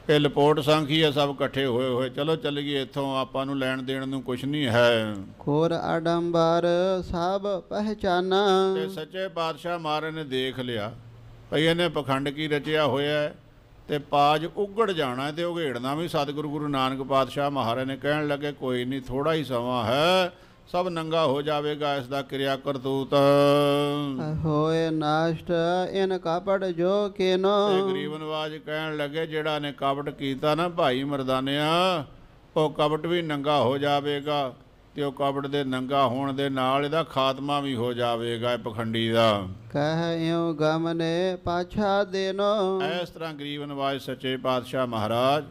ਇਹ ਲਪੋਟ ਸੰਖੀ ਆ ਸਭ ਇਕੱਠੇ ਹੋਏ ਹੋਏ ਚਲੋ ਚੱਲ ਗਏ ਇੱਥੋਂ ਆਪਾਂ ਨੂੰ ਲੈਣ ਦੇਣ ਨੂੰ ਕੁਛ ਨਹੀਂ ਹੈ ਖੋਰ ਆਡੰਬਰ ਸਭ ਪਹਿਚਾਨਾ ਤੇ ਸੱਚੇ ਪਾਤਸ਼ਾਹ ਮਹਾਰਾਜ ਨੇ ਦੇਖ ਲਿਆ ਭਈ ਇਹਨੇ ਪਖੰਡ ਕੀ ਰਚਿਆ ਹੋਇਆ ਹੈ ਤੇ ਪਾਜ ਉਗੜ ਜਾਣਾ ਤੇ ਉਘੇੜਨਾ ਵੀ ਸਤਿਗੁਰੂ ਗੁਰੂ ਨਾਨਕ ਪਾਤਸ਼ਾਹ ਮਹਾਰਾਜ ਨੇ ਕਹਿਣ ਲੱਗੇ ਕੋਈ ਨਹੀਂ ਥੋੜਾ ਹੀ ਸਮਾਂ ਹੈ ਸਭ ਨੰਗਾ ਹੋ ਜਾਵੇਗਾ ਇਸ ਦਾ ਕਿਰਿਆ ਕਰਤੂਤ ਹੋਏ ਨਾਸ਼ਟ ਇਨ ਕਾਪੜ ਜੋ ਕਿਨੋ ਇਹ ਗਰੀਬ ਕਹਿਣ ਲੱਗੇ ਜਿਹੜਾ ਨੇ ਕਾਪੜ ਕੀਤਾ ਨਾ ਭਾਈ ਮਰਦਾਨਿਆ ਉਹ ਕਾਪੜ ਵੀ ਨੰਗਾ ਹੋ ਜਾਵੇਗਾ ਤੇ ਉਹ ਕਬੜ ਦੇ ਨੰਗਾ ਹੋਣ ਦੇ ਨਾਲ ਇਹਦਾ ਖਾਤਮਾ ਵੀ ਹੋ ਜਾਵੇਗਾ ਪਖੰਡੀ ਦਾ ਕਹਿ ਗਮ ਨੇ ਪਾਛਾ ਦੇਨੋ ਇਸ ਤਰ੍ਹਾਂ ਗਰੀਬ ਨਵਾਜ ਸੱਚੇ ਪਾਤਸ਼ਾਹ ਮਹਾਰਾਜ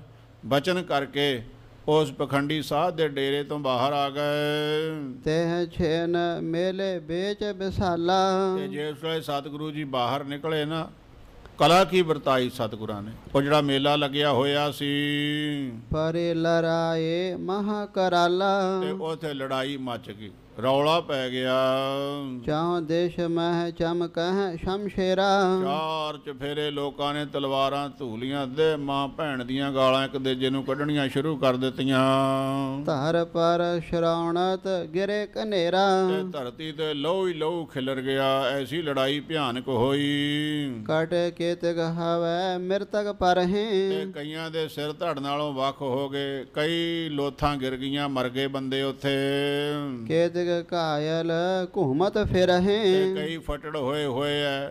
ਬਚਨ ਕਰਕੇ ਉਸ ਪਖੰਡੀ ਸਾਧ ਦੇ ਡੇਰੇ ਤੋਂ ਬਾਹਰ ਆ ਗਏ ਤੇ ਛੇਨ ਮੇਲੇ ਵਿੱਚ ਬਿਸਾਲਾ ਤੇ ਜੇ ਵੇਲੇ ਸਤਿਗੁਰੂ ਜੀ ਬਾਹਰ ਨਿਕਲੇ ਨਾ ਕਲਾ ਕੀ ਵਰਤਾਈ ਸਤਿਗੁਰਾਂ ਨੇ ਉਹ ਜਿਹੜਾ ਮੇਲਾ ਲੱਗਿਆ ਹੋਇਆ ਸੀ ਪਰੇ ਲੜਾਏ ਮਹਾ ਕਰਾਲਾ ਤੇ ਉਥੇ ਲੜਾਈ ਮੱਚ ਗਈ ਰੌਲਾ ਪੈ ਗਿਆ ਚਾਹ ਦੇਸ਼ ਮਹਿ ਚਮ ਹੈ ਸ਼ਮਸ਼ੇਰਾ ਚਾਰ ਚ ਫੇਰੇ ਲੋਕਾਂ ਨੇ ਤਲਵਾਰਾਂ ਧੂਲੀਆਂ ਦੇ ਮਾਂ ਭੈਣ ਦੀਆਂ ਗਾਲਾਂ ਇੱਕ ਦੂਜੇ ਨੂੰ ਕੱਢਣੀਆਂ ਸ਼ੁਰੂ ਕਰ ਦਿੱਤੀਆਂ ਧਰ ਪਰ ਸ਼ਰਾਉਣਤ ਗਿਰੇ ਕਨੇਰਾ ਤੇ ਧਰਤੀ ਤੇ ਲੋਹ ਹੀ ਲੋਹ ਖਿਲਰ ਗਿਆ ਐਸੀ ਲੜਾਈ ਭਿਆਨਕ ਹੋਈ ਕਟ ਕੇ ਤਗ ਗਹਾਵੇ ਮਿਰਤਕ ਪਰਹੇ ਤੇ ਕਈਆਂ ਦੇ ਸਿਰ ਧੜ ਨਾਲੋਂ ਵੱਖ ਹੋ ਗਏ ਕਈ ਲੋਥਾਂ ਗਿਰ ਗਈਆਂ ਮਰ ਗਏ ਬੰਦੇ ਉੱਥੇ ਕੇਤਗ ਘਾਇਲ ਘੁਮਤ ਫਿਰਹੇ ਕਈ ਫਟੜ ਹੋਏ ਹੋਏ ਐ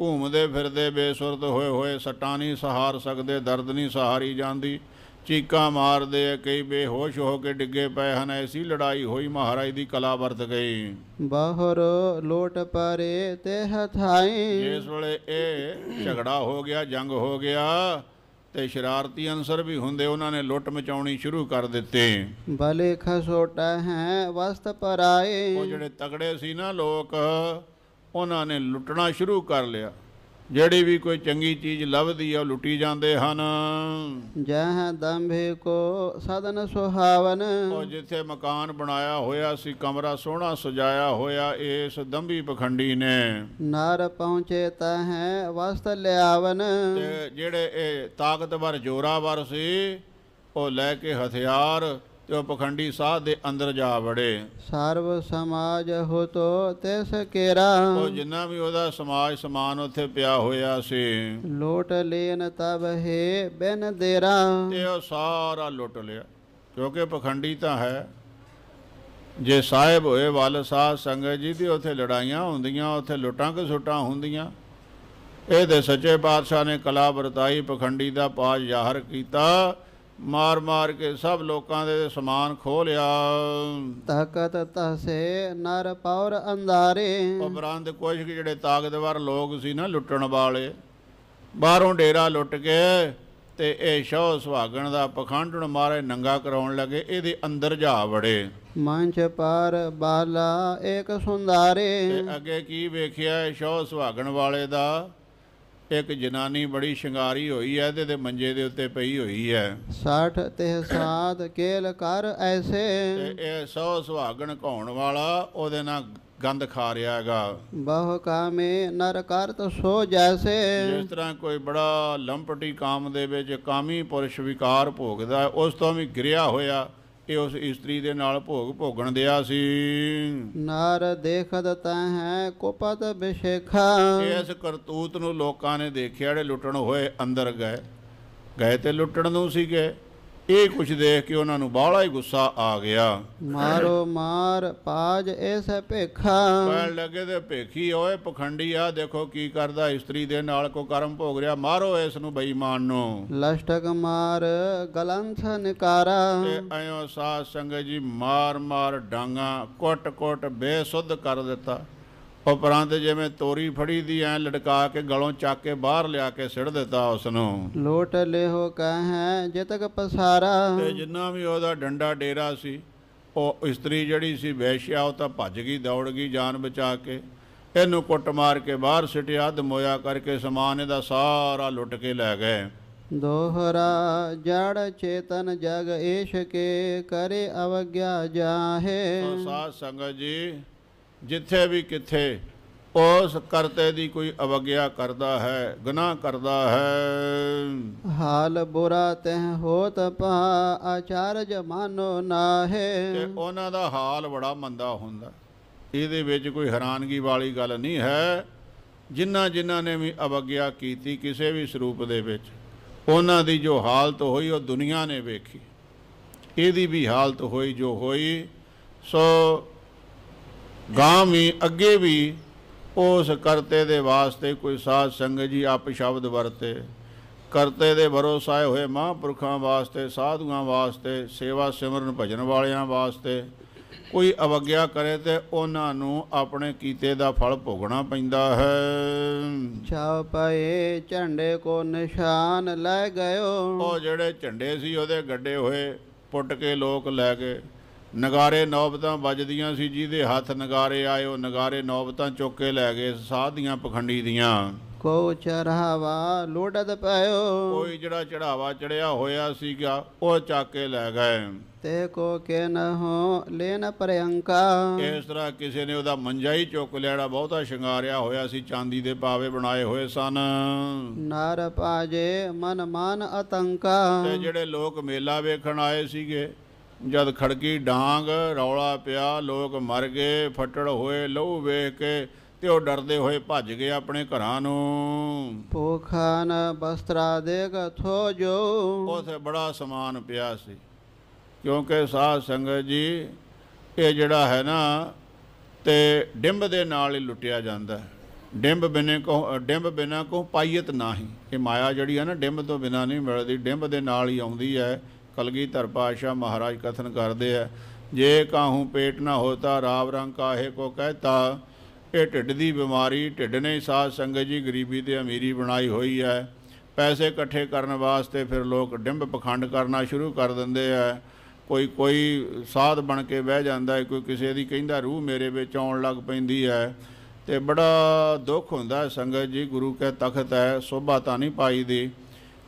ਘੁੰਮਦੇ ਫਿਰਦੇ ਬੇਸੁਰਤ ਹੋਏ ਹੋਏ ਸਟਾਂ ਨਹੀਂ ਸਹਾਰ ਸਕਦੇ ਦਰਦ ਨਹੀਂ ਸਹਾਰੀ ਜਾਂਦੀ ਚੀਕਾਂ ਮਾਰਦੇ ਐ ਕਈ ਬੇਹੋਸ਼ ਹੋ ਕੇ ਡਿੱਗੇ ਪਏ ਹਨ ਐਸੀ ਲੜਾਈ ਹੋਈ ਮਹਾਰਾਜ ਦੀ ਕਲਾ ਵਰਤ ਗਈ ਬਾਹਰ ਲੋਟ ਪਰੇ ਤੇ ਹਥਾਈ ਇਸ ਵੇਲੇ ਇਹ ਝਗੜਾ ਹੋ ਗਿਆ ਜੰਗ ਹੋ ਗਿਆ ਤੇ ਸ਼ਰਾਰਤੀ ਅਨਸਰ ਵੀ ਹੁੰਦੇ ਉਹਨਾਂ ਨੇ ਲੁੱਟ ਮਚਾਉਣੀ ਸ਼ੁਰੂ ਕਰ ਦਿੱਤੇ ਭਲੇ ਖਸੋਟਾ ਹੈ ਵਸਤ ਪਰਾਏ ਉਹ ਜਿਹੜੇ ਤਗੜੇ ਸੀ ਨਾ ਲੋਕ ਉਹਨਾਂ ਨੇ ਲੁੱਟਣਾ ਸ਼ੁਰੂ ਕਰ ਲਿਆ ਜਿਹੜੀ ਵੀ ਕੋਈ ਚੰਗੀ ਚੀਜ਼ ਲੱਭਦੀ ਆ ਲੁੱਟੀ ਜਾਂਦੇ ਹਨ ਜਹਾਂ ਦੰਭੇ ਕੋ ਸਦਨ ਸੁਹਾਵਨ ਉਹ ਜਿੱਥੇ ਮਕਾਨ ਬਣਾਇਆ ਹੋਇਆ ਸੀ ਕਮਰਾ ਸੋਹਣਾ ਸਜਾਇਆ ਹੋਇਆ ਇਸ ਦੰਭੀ ਪਖੰਡੀ ਨੇ ਨਰ ਪਹੁੰਚੇ ਤਾਂ ਹੈ ਵਸਤ ਲਿਆਵਨ ਜਿਹੜੇ ਇਹ ਤਾਕਤਵਰ ਜੋਰਾਵਰ ਸੀ ਉਹ ਲੈ ਕੇ ਹਥਿਆਰ ਤੇ ਉਹ ਪਖੰਡੀ ਸਾਧ ਦੇ ਅੰਦਰ ਜਾ ਵੜੇ ਸਰਵ ਸਮਾਜ ਹੋ ਤੋ ਤਿਸ ਕੇਰਾ ਉਹ ਜਿੰਨਾ ਵੀ ਉਹਦਾ ਸਮਾਜ ਸਮਾਨ ਉੱਥੇ ਪਿਆ ਹੋਇਆ ਸੀ ਲੋਟ ਲੈਨ ਤਬ ਹੈ ਬਿਨ ਦੇਰਾ ਤੇ ਉਹ ਸਾਰਾ ਲੁੱਟ ਲਿਆ ਕਿਉਂਕਿ ਪਖੰਡੀ ਤਾਂ ਹੈ ਜੇ ਸਾਹਿਬ ਹੋਏ ਵਾਲ ਸਾਹ ਸੰਗਤ ਜੀ ਦੀ ਉੱਥੇ ਲੜਾਈਆਂ ਹੁੰਦੀਆਂ ਉੱਥੇ ਲੁੱਟਾਂ ਕੇ ਸੁੱਟਾਂ ਹੁੰਦੀਆਂ ਇਹ ਦੇ ਸੱਚੇ ਪਾਤਸ਼ਾਹ ਨੇ ਕਲਾ ਵਰਤਾਈ ਪਖੰਡੀ ਦਾ ਪਾਜ ਜ਼ਾਹਰ ਕੀਤਾ ਮਾਰ-ਮਾਰ ਕੇ ਸਭ ਲੋਕਾਂ ਦੇ ਸਮਾਨ ਖੋ ਲਿਆ ਤਾਕਤ ਤਸੇ ਨਰ ਪੌਰ ਅੰਧਾਰੇ ਉਪਰੰਤ ਕੁਝ ਜਿਹੜੇ ਤਾਕਤਵਰ ਲੋਕ ਸੀ ਨਾ ਲੁੱਟਣ ਵਾਲੇ ਬਾਹਰੋਂ ਡੇਰਾ ਲੁੱਟ ਕੇ ਤੇ ਇਹ ਸ਼ੋ ਸੁਹਾਗਣ ਦਾ ਪਖੰਡਣ ਮਾਰੇ ਨੰਗਾ ਕਰਾਉਣ ਲੱਗੇ ਇਹਦੇ ਅੰਦਰ ਜਾ ਵੜੇ ਮੰਚ ਪਾਰ ਬਾਲਾ ਇੱਕ ਸੁੰਦਾਰੇ ਤੇ ਅੱਗੇ ਕੀ ਵੇਖਿਆ ਸ਼ੋ ਸੁਹਾਗਣ ਵਾਲੇ ਦਾ ਇੱਕ ਜਨਾਨੀ ਬੜੀ ਸ਼ਿੰਗਾਰੀ ਹੋਈ ਐ ਤੇ ਦੇ ਮੰਜੇ ਦੇ ਉੱਤੇ ਪਈ ਹੋਈ ਐ 60 ਤੇ ਸਾਦ ਕੇਲ ਕਰ ਐਸੇ ਤੇ ਇਹ ਸੋ ਸੁਹਾਗਣ ਘਾਉਣ ਵਾਲਾ ਉਹਦੇ ਨਾਲ ਗੰਦ ਖਾ ਰਿਹਾ ਹੈਗਾ ਬਹੁ ਕਾਮੇ ਨਰ ਕਰਤ ਸੋ ਜੈਸੇ ਜਿਸ ਤਰ੍ਹਾਂ ਕੋਈ ਬੜਾ ਲੰਪਟੀ ਕਾਮ ਦੇ ਵਿੱਚ ਕਾਮੀ ਪੁਰਸ਼ ਵਿਕਾਰ ਭੋਗਦਾ ਉਸ ਤੋਂ ਵੀ ਗਿਰਿਆ ਹੋਇਆ ਕਿ ਉਸ ਇਸਤਰੀ ਦੇ ਨਾਲ ਭੋਗ ਭੋਗਣ ਦਿਆ ਸੀ ਨਰ ਦੇਖਤ ਤਹ ਕੋਪਤ ਬਿਸ਼ੇਖਾ ਇਸ ਕਰਤੂਤ ਨੂੰ ਲੋਕਾਂ ਨੇ ਦੇਖਿਆ ਜਿਹੜੇ ਲੁੱਟਣ ਹੋਏ ਅੰਦਰ ਗਏ ਗਏ ਤੇ ਲੁੱਟਣ ਨੂੰ ਸੀਗੇ ਇਹ ਕੁਛ ਦੇਖ ਕੇ ਉਹਨਾਂ ਨੂੰ ਬਾਹਲਾ ਹੀ ਗੁੱਸਾ ਆ ਗਿਆ ਮਾਰੋ ਮਾਰ ਪਾਜ ਇਸ ਭੇਖਾ ਕਹਿਣ ਲੱਗੇ ਤੇ ਭੇਖੀ ਓਏ ਪਖੰਡੀ ਆ ਦੇਖੋ ਕੀ ਕਰਦਾ ਇਸਤਰੀ ਦੇ ਨਾਲ ਕੋ ਕਰਮ ਭੋਗ ਰਿਹਾ ਮਾਰੋ ਇਸ ਨੂੰ ਬੇਈਮਾਨ ਨੂੰ ਲਸ਼ਟਕ ਮਾਰ ਗਲੰਥ ਨਿਕਾਰਾ ਤੇ ਐਓ ਸਾਧ ਸੰਗਤ ਜੀ ਮਾਰ ਮਾਰ ਡਾਂਗਾ ਕੁੱਟ ਕੁੱਟ ਬੇਸੁੱਧ ਕਰ ਦਿੱਤਾ ਉਪਰੰਤ ਜਿਵੇਂ ਤੋਰੀ ਫੜੀ ਦੀ ਐ ਲਟਕਾ ਕੇ ਗਲੋਂ ਚੱਕ ਕੇ ਬਾਹਰ ਲਿਆ ਕੇ ਸਿੜ ਦਿੱਤਾ ਉਸ ਨੂੰ ਲੋਟ ਹੋ ਕਹੈ ਜਿਤਕ ਪਸਾਰਾ ਤੇ ਜਿੰਨਾ ਵੀ ਉਹਦਾ ਡੰਡਾ ਡੇਰਾ ਸੀ ਉਹ ਇਸਤਰੀ ਜਿਹੜੀ ਸੀ ਵੈਸ਼ਿਆ ਉਹ ਤਾਂ ਭੱਜ ਗਈ ਦੌੜ ਗਈ ਜਾਨ ਬਚਾ ਕੇ ਇਹਨੂੰ ਕੁੱਟ ਮਾਰ ਕੇ ਬਾਹਰ ਸਿਟਿਆ ਦਮੋਇਆ ਕਰਕੇ ਸਮਾਨ ਇਹਦਾ ਸਾਰਾ ਲੁੱਟ ਕੇ ਲੈ ਗਏ ਦੋਹਰਾ ਜੜ ਚੇਤਨ ਜਗ ਏਸ਼ ਕੇ ਕਰੇ ਅਵਗਿਆ ਜਾਹੇ ਸਾਧ ਸੰਗਤ ਜੀ ਜਿੱਥੇ ਵੀ ਕਿੱਥੇ ਉਸ ਕਰਤੇ ਦੀ ਕੋਈ ਅਵਗਿਆ ਕਰਦਾ ਹੈ ਗੁਨਾਹ ਕਰਦਾ ਹੈ ਹਾਲ ਬੁਰਾ ਤਹ ਹੋਤ ਪਾ ਆਚਾਰਜ ਮਾਨੋ ਨਾਹੇ ਤੇ ਉਹਨਾਂ ਦਾ ਹਾਲ ਬੜਾ ਮੰਦਾ ਹੁੰਦਾ ਇਹਦੇ ਵਿੱਚ ਕੋਈ ਹੈਰਾਨਗੀ ਵਾਲੀ ਗੱਲ ਨਹੀਂ ਹੈ ਜਿਨ੍ਹਾਂ ਜਿਨ੍ਹਾਂ ਨੇ ਵੀ ਅਵਗਿਆ ਕੀਤੀ ਕਿਸੇ ਵੀ ਸਰੂਪ ਦੇ ਵਿੱਚ ਉਹਨਾਂ ਦੀ ਜੋ ਹਾਲਤ ਹੋਈ ਉਹ ਦੁਨੀਆ ਨੇ ਵੇਖੀ ਇਹਦੀ ਵੀ ਹਾਲਤ ਹੋਈ ਜੋ ਹੋਈ ਸੋ ਗਾਂ ਵੀ ਅੱਗੇ ਵੀ ਉਸ ਕਰਤੇ ਦੇ ਵਾਸਤੇ ਕੋਈ ਸਾਧ ਸੰਗ ਜੀ ਆਪ ਸ਼ਬਦ ਵਰਤੇ ਕਰਤੇ ਦੇ ਭਰੋਸਾਏ ਹੋਏ ਮਹਾਂਪੁਰਖਾਂ ਵਾਸਤੇ ਸਾਧੂਆਂ ਵਾਸਤੇ ਸੇਵਾ ਸਿਮਰਨ ਭਜਨ ਵਾਲਿਆਂ ਵਾਸਤੇ ਕੋਈ ਅਵਗਿਆ ਕਰੇ ਤੇ ਉਹਨਾਂ ਨੂੰ ਆਪਣੇ ਕੀਤੇ ਦਾ ਫਲ ਭੋਗਣਾ ਪੈਂਦਾ ਹੈ ਛਾਪ ਪਏ ਝੰਡੇ ਕੋ ਨਿਸ਼ਾਨ ਲੈ ਗਇਓ ਉਹ ਜਿਹੜੇ ਝੰਡੇ ਸੀ ਉਹਦੇ ਗੱਡੇ ਹੋਏ ਪੁੱਟ ਕੇ ਲੋਕ ਲੈ ਗਏ ਨਗਾਰੇ ਨੌਬਤਾਂ ਵੱਜਦੀਆਂ ਸੀ ਜਿਹਦੇ ਹੱਥ ਨਗਾਰੇ ਆਏ ਉਹ ਨਗਾਰੇ ਨੌਬਤਾਂ ਚੁੱਕ ਕੇ ਲੈ ਗਏ ਸਾਧੀਆਂ ਪਖੰਡੀ ਦੀਆਂ ਕੋ ਚੜਾਵਾ ਲੋੜਦ ਪਾਇਓ ਕੋਈ ਜਿਹੜਾ ਚੜਾਵਾ ਚੜਿਆ ਹੋਇਆ ਸੀਗਾ ਉਹ ਚੱਕ ਕੇ ਲੈ ਗਏ ਤੇ ਕੋ ਕੇ ਨ ਹੋ ਲੈਣ ਪ੍ਰਿਯੰਕਾ ਇਸ ਤਰ੍ਹਾਂ ਕਿਸੇ ਨੇ ਉਹਦਾ ਮੰਜਾ ਹੀ ਚੁੱਕ ਲਿਆੜਾ ਬਹੁਤਾ ਸ਼ਿੰਗਾਰਿਆ ਹੋਇਆ ਸੀ ਚਾਂਦੀ ਦੇ ਪਾਵੇ ਬਣਾਏ ਹੋਏ ਸਨ ਨਰ ਪਾਜੇ ਮਨ ਮਾਨ ਅਤੰਕਾ ਤੇ ਜਿਹੜੇ ਲੋਕ ਮੇਲਾ ਵੇਖਣ ਆਏ ਸੀਗੇ ਜਦ ਖੜਕੀ ਡਾਂਗ ਰੌਲਾ ਪਿਆ ਲੋਕ ਮਰ ਗਏ ਫਟੜ ਹੋਏ ਲਹੂ ਵੇਖ ਕੇ ਤੇ ਉਹ ਡਰਦੇ ਹੋਏ ਭੱਜ ਗਏ ਆਪਣੇ ਘਰਾਂ ਨੂੰ ਭੁਖਾਨ ਬਸਤਰਾ ਦੇ ਗਥੋ ਜੋ ਉਥੇ ਬੜਾ ਸਮਾਨ ਪਿਆ ਸੀ ਕਿਉਂਕਿ ਸਾਧ ਸੰਗਤ ਜੀ ਇਹ ਜਿਹੜਾ ਹੈ ਨਾ ਤੇ ਡਿੰਬ ਦੇ ਨਾਲ ਹੀ ਲੁੱਟਿਆ ਜਾਂਦਾ ਹੈ ਡਿੰਬ ਬਿਨੇ ਕੋ ਡਿੰਬ ਬਿਨਾ ਕੋ ਪਾਈਤ ਨਹੀਂ ਇਹ ਮਾਇਆ ਜਿਹੜੀ ਹੈ ਨਾ ਡਿੰਬ ਤੋਂ ਬਿਨਾ ਨਹੀਂ ਮਿਲਦੀ ਡਿੰਬ ਦੇ ਨਾਲ ਹੀ ਆਉਂਦੀ ਹੈ ਕਲਗੀਧਰ ਪਾਸ਼ਾ ਮਹਾਰਾਜ ਕਥਨ ਕਰਦੇ ਆ ਜੇ ਕਾਹੂ ਪੇਟ ਨਾ ਹੋਤਾ ਰਾਵ ਰੰਗ ਕਾਹੇ ਕੋ ਕਹਤਾ ਇਹ ਢਿੱਡ ਦੀ ਬਿਮਾਰੀ ਢਿੱਡ ਨੇ ਸਾਧ ਸੰਗਤ ਜੀ ਗਰੀਬੀ ਤੇ ਅਮੀਰੀ ਬਣਾਈ ਹੋਈ ਹੈ ਪੈਸੇ ਇਕੱਠੇ ਕਰਨ ਵਾਸਤੇ ਫਿਰ ਲੋਕ ਡਿੰਬ ਪਖੰਡ ਕਰਨਾ ਸ਼ੁਰੂ ਕਰ ਦਿੰਦੇ ਆ ਕੋਈ ਕੋਈ ਸਾਧ ਬਣ ਕੇ ਬਹਿ ਜਾਂਦਾ ਹੈ ਕੋਈ ਕਿਸੇ ਦੀ ਕਹਿੰਦਾ ਰੂਹ ਮੇਰੇ ਵਿੱਚ ਆਉਣ ਲੱਗ ਪੈਂਦੀ ਹੈ ਤੇ ਬੜਾ ਦੁੱਖ ਹੁੰਦਾ ਸੰਗਤ ਜੀ ਗੁਰੂ ਕੇ ਤਖਤ ਹੈ ਸੋਭਾ ਤਾਂ ਨਹੀਂ ਪਾਈ ਦੀ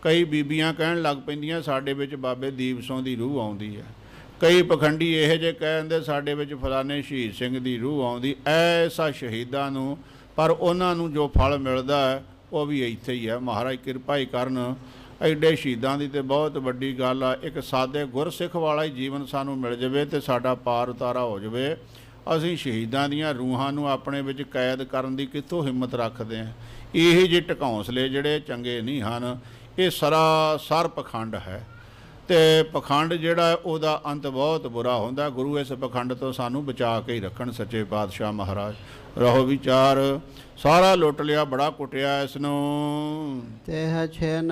ਕਈ ਬੀਬੀਆਂ ਕਹਿਣ ਲੱਗ ਪੈਂਦੀਆਂ ਸਾਡੇ ਵਿੱਚ ਬਾਬੇ ਦੀਪ ਸਿੰਘ ਦੀ ਰੂਹ ਆਉਂਦੀ ਹੈ ਕਈ ਪਖੰਡੀ ਇਹੋ ਜੇ ਕਹਿੰਦੇ ਸਾਡੇ ਵਿੱਚ ਫਲਾਣੇ ਸ਼ਹੀਦ ਸਿੰਘ ਦੀ ਰੂਹ ਆਉਂਦੀ ਐਸਾ ਸ਼ਹੀਦਾਂ ਨੂੰ ਪਰ ਉਹਨਾਂ ਨੂੰ ਜੋ ਫਲ ਮਿਲਦਾ ਹੈ ਉਹ ਵੀ ਇੱਥੇ ਹੀ ਹੈ ਮਹਾਰਾਜ ਕਿਰਪਾ ਹੀ ਕਰਨ ਐਡੇ ਸ਼ਹੀਦਾਂ ਦੀ ਤੇ ਬਹੁਤ ਵੱਡੀ ਗੱਲ ਆ ਇੱਕ ਸਾਦੇ ਗੁਰਸਿੱਖ ਵਾਲਾ ਹੀ ਜੀਵਨ ਸਾਨੂੰ ਮਿਲ ਜਾਵੇ ਤੇ ਸਾਡਾ ਪਾਰ ਉਤਾਰਾ ਹੋ ਜਾਵੇ ਅਸੀਂ ਸ਼ਹੀਦਾਂ ਦੀਆਂ ਰੂਹਾਂ ਨੂੰ ਆਪਣੇ ਵਿੱਚ ਕੈਦ ਕਰਨ ਦੀ ਕਿੱਥੋਂ ਹਿੰਮਤ ਰੱਖਦੇ ਆ ਇਹ ਜਿਹੇ ਟਕਾਉਂਸਲੇ ਜਿਹੜੇ ਚੰਗੇ ਨਹੀਂ ਹਨ ਇਹ ਸਰਾ ਸਰ ਪਖੰਡ ਹੈ ਤੇ ਪਖੰਡ ਜਿਹੜਾ ਉਹਦਾ ਅੰਤ ਬਹੁਤ ਬੁਰਾ ਹੁੰਦਾ ਗੁਰੂ ਇਸ ਪਖੰਡ ਤੋਂ ਸਾਨੂੰ ਬਚਾ ਕੇ ਹੀ ਰੱਖਣ ਸੱਚੇ ਪਾਤਸ਼ਾਹ ਮਹਾਰਾਜ ਰਹੋ ਵਿਚਾਰ ਸਾਰਾ ਲੁੱਟ ਲਿਆ ਬੜਾ ਕੁੱਟਿਆ ਇਸ ਨੂੰ ਤੇਹ ਛੇਨ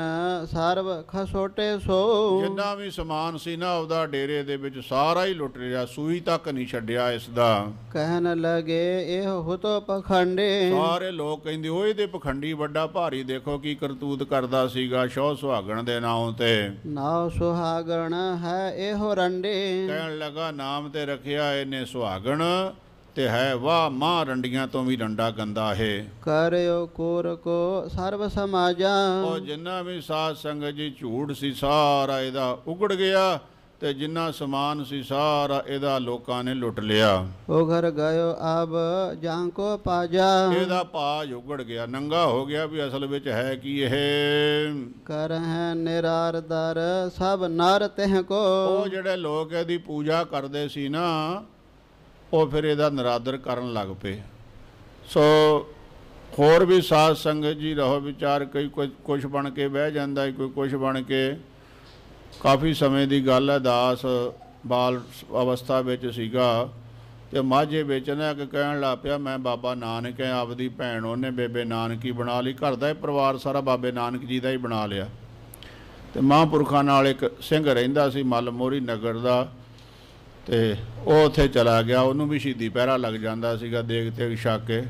ਸਰਬ ਖਸੋਟੇ ਸੋ ਜਿੰਨਾ ਵੀ ਸਮਾਨ ਸੀ ਨਾ ਉਹਦਾ ਡੇਰੇ ਦੇ ਵਿੱਚ ਸਾਰਾ ਹੀ ਲੁੱਟ ਲਿਆ ਸੂਈ ਤੱਕ ਨਹੀਂ ਛੱਡਿਆ ਇਸ ਦਾ ਕਹਿਣ ਲਗੇ ਇਹ ਹੁਤੋ ਪਖੰਡੇ ਸਾਰੇ ਲੋਕ ਕਹਿੰਦੇ ਓਏ ਇਹਦੇ ਪਖੰਡੀ ਵੱਡਾ ਭਾਰੀ ਦੇਖੋ ਕੀ ਕਰਤੂਤ ਕਰਦਾ ਸੀਗਾ ਸ਼ੌ ਸੁਹਾਗਣ ਦੇ ਨਾਮ ਤੇ ਨਾਮ ਸੁਹਾਗਣ ਹੈ ਇਹੋ ਰੰਡੇ ਕਹਿਣ ਲਗਾ ਨਾਮ ਤੇ ਰੱਖਿਆ ਇਹਨੇ ਸੁਹਾਗਣ ਤੇ ਹੈ ਵਾ ਮਾਂ ਰੰਡੀਆਂ ਤੋਂ ਵੀ ਡੰਡਾ ਗੰਦਾ ਹੈ ਕਰਿਓ ਕੋਰ ਕੋ ਸਰਬ ਸਮਾਜਾ ਉਹ ਜਿੰਨਾ ਵੀ ਸਾਧ ਸੰਗਤ ਜੀ ਝੂਠ ਸੀ ਸਾਰਾ ਇਹਦਾ ਉਗੜ ਗਿਆ ਤੇ ਜਿੰਨਾ ਸਮਾਨ ਸੀ ਸਾਰਾ ਇਹਦਾ ਲੋਕਾਂ ਨੇ ਲੁੱਟ ਲਿਆ ਉਹ ਘਰ ਗਇਓ ਆਬ ਜਾਂ ਕੋ ਪਾਜਾ ਇਹਦਾ ਪਾਜ ਉਗੜ ਗਿਆ ਨੰਗਾ ਹੋ ਗਿਆ ਵੀ ਅਸਲ ਵਿੱਚ ਹੈ ਕੀ ਇਹ ਕਰ ਹੈ ਨਿਰਾਰ ਦਰ ਸਭ ਨਰ ਤਹਿ ਕੋ ਉਹ ਜਿਹੜੇ ਲੋਕ ਇਹਦੀ ਪੂਜਾ ਕਰਦੇ ਸੀ ਨਾ ਉਹ ਫਿਰ ਇਹਦਾ ਨਰਾਦਰ ਕਰਨ ਲੱਗ ਪਏ ਸੋ ਹੋਰ ਵੀ ਸਾਧ ਸੰਗਤ ਜੀ ਰਹੋ ਵਿਚਾਰ ਕਈ ਕੁਝ ਬਣ ਕੇ ਬਹਿ ਜਾਂਦਾ ਕੋਈ ਕੁਝ ਬਣ ਕੇ ਕਾਫੀ ਸਮੇਂ ਦੀ ਗੱਲ ਹੈ ਦਾਸ ਬਾਲ ਅਵਸਥਾ ਵਿੱਚ ਸੀਗਾ ਤੇ ਮਾਝੇ ਵਿੱਚ ਨਾ ਕਿ ਕਹਿਣ ਲੱਗ ਪਿਆ ਮੈਂ ਬਾਬਾ ਨਾਨਕ ਹੈ ਆਪਦੀ ਭੈਣ ਉਹਨੇ ਬੇਬੇ ਨਾਨਕੀ ਬਣਾ ਲਈ ਘਰ ਦਾ ਹੀ ਪਰਿਵਾਰ ਸਾਰਾ ਬਾਬੇ ਨਾਨਕ ਜੀ ਦਾ ਹੀ ਬਣਾ ਲਿਆ ਤੇ ਮਹਾਂਪੁਰਖਾਂ ਨਾਲ ਇੱਕ ਸਿੰਘ ਰਹਿੰਦਾ ਸੀ ਮਲਮੋਰੀ ਨਗਰ ਦਾ ਤੇ ਉਹ ਉੱਥੇ ਚਲਾ ਗਿਆ ਉਹਨੂੰ ਵੀ ਸ਼ਹੀਦੀ ਪਹਿਰਾ ਲੱਗ ਜਾਂਦਾ ਸੀਗਾ ਦੇਖ ਤੇ ਛੱਕ ਕੇ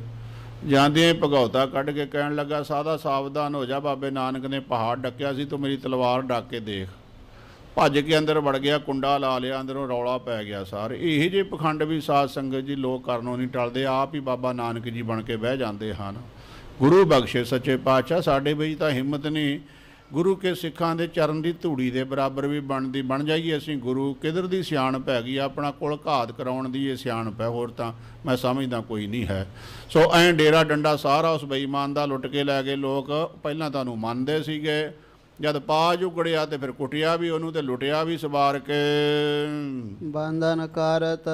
ਜਾਂਦੇ ਭਗੌਤਾ ਕੱਢ ਕੇ ਕਹਿਣ ਲੱਗਾ ਸਾਦਾ ਸਾਵਧਾਨ ਹੋ ਜਾ ਬਾਬੇ ਨਾਨਕ ਨੇ ਪਹਾੜ ਡੱਕਿਆ ਸੀ ਤੂੰ ਮੇਰੀ ਤਲਵਾਰ ਡੱਕ ਕੇ ਦੇਖ ਭੱਜ ਕੇ ਅੰਦਰ ਵੜ ਗਿਆ ਕੁੰਡਾ ਲਾ ਲਿਆ ਅੰਦਰੋਂ ਰੌਲਾ ਪੈ ਗਿਆ ਸਾਰ ਇਹੇ ਜੇ ਪਖੰਡ ਵੀ ਸਾਧ ਸੰਗਤ ਜੀ ਲੋਕ ਕਰਨੋਂ ਨਹੀਂ ਟਲਦੇ ਆਪ ਹੀ ਬਾਬਾ ਨਾਨਕ ਜੀ ਬਣ ਕੇ ਬਹਿ ਜਾਂਦੇ ਹਨ ਗੁਰੂ ਬਖਸ਼ੇ ਸੱਚੇ ਪਾਤਸ਼ਾਹ ਸਾਡੇ ਵਿੱਚ ਤਾਂ ਹਿੰਮਤ ਨਹੀਂ ਗੁਰੂ ਕੇ ਸਿੱਖਾਂ ਦੇ ਚਰਨ ਦੀ ਧੂੜੀ ਦੇ ਬਰਾਬਰ ਵੀ ਬਣਦੀ ਬਣ ਜਾਈਏ ਅਸੀਂ ਗੁਰੂ ਕਿਧਰ ਦੀ ਸਿਆਣ ਪੈ ਗਈ ਆਪਣਾ ਕੋਲ ਘਾਤ ਕਰਾਉਣ ਦੀ ਇਹ ਸਿਆਣ ਪੈ ਹੋਰ ਤਾਂ ਮੈਂ ਸਮਝਦਾ ਕੋਈ ਨਹੀਂ ਹੈ ਸੋ ਐਂ ਡੇਰਾ ਡੰਡਾ ਸਾਰਾ ਉਸ ਬੇਈਮਾਨ ਦਾ ਲੁੱਟ ਕੇ ਲੈ ਗਏ ਲੋਕ ਪਹਿਲਾਂ ਤੁਹਾਨੂੰ ਮੰਨਦੇ ਸੀਗੇ ਜਦ ਪਾਜ ਉਗੜਿਆ ਤੇ ਫਿਰ ਕੁੱਟਿਆ ਵੀ ਉਹਨੂੰ ਤੇ ਲੁੱਟਿਆ ਵੀ ਸਵਾਰ ਕੇ ਬੰਦਨ ਕਰਤ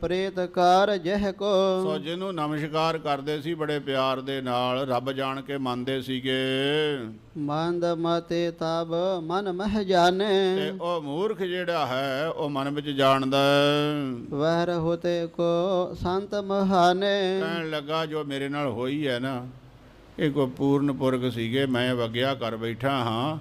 ਪ੍ਰੇਤ ਕਰ ਜਹ ਕੋ ਸੋ ਜਿਹਨੂੰ ਨਮਸਕਾਰ ਕਰਦੇ ਸੀ ਬੜੇ ਪਿਆਰ ਦੇ ਨਾਲ ਰੱਬ ਜਾਣ ਕੇ ਮੰਨਦੇ ਸੀਗੇ ਮੰਦ ਮਤੇ ਤਬ ਮਨ ਮਹਿ ਜਾਣੇ ਤੇ ਉਹ ਮੂਰਖ ਜਿਹੜਾ ਹੈ ਉਹ ਮਨ ਵਿੱਚ ਜਾਣਦਾ ਵਹਿ ਹੋਤੇ ਕੋ ਸੰਤ ਮਹਾਨੇ ਕਹਿਣ ਲੱਗਾ ਜੋ ਮੇਰੇ ਨਾਲ ਹੋਈ ਹੈ ਨਾ ਇਹ ਕੋ ਪੂਰਨ ਪੁਰਖ ਸੀਗੇ ਮੈਂ ਵਗਿਆ ਕਰ ਬੈਠਾ ਹਾਂ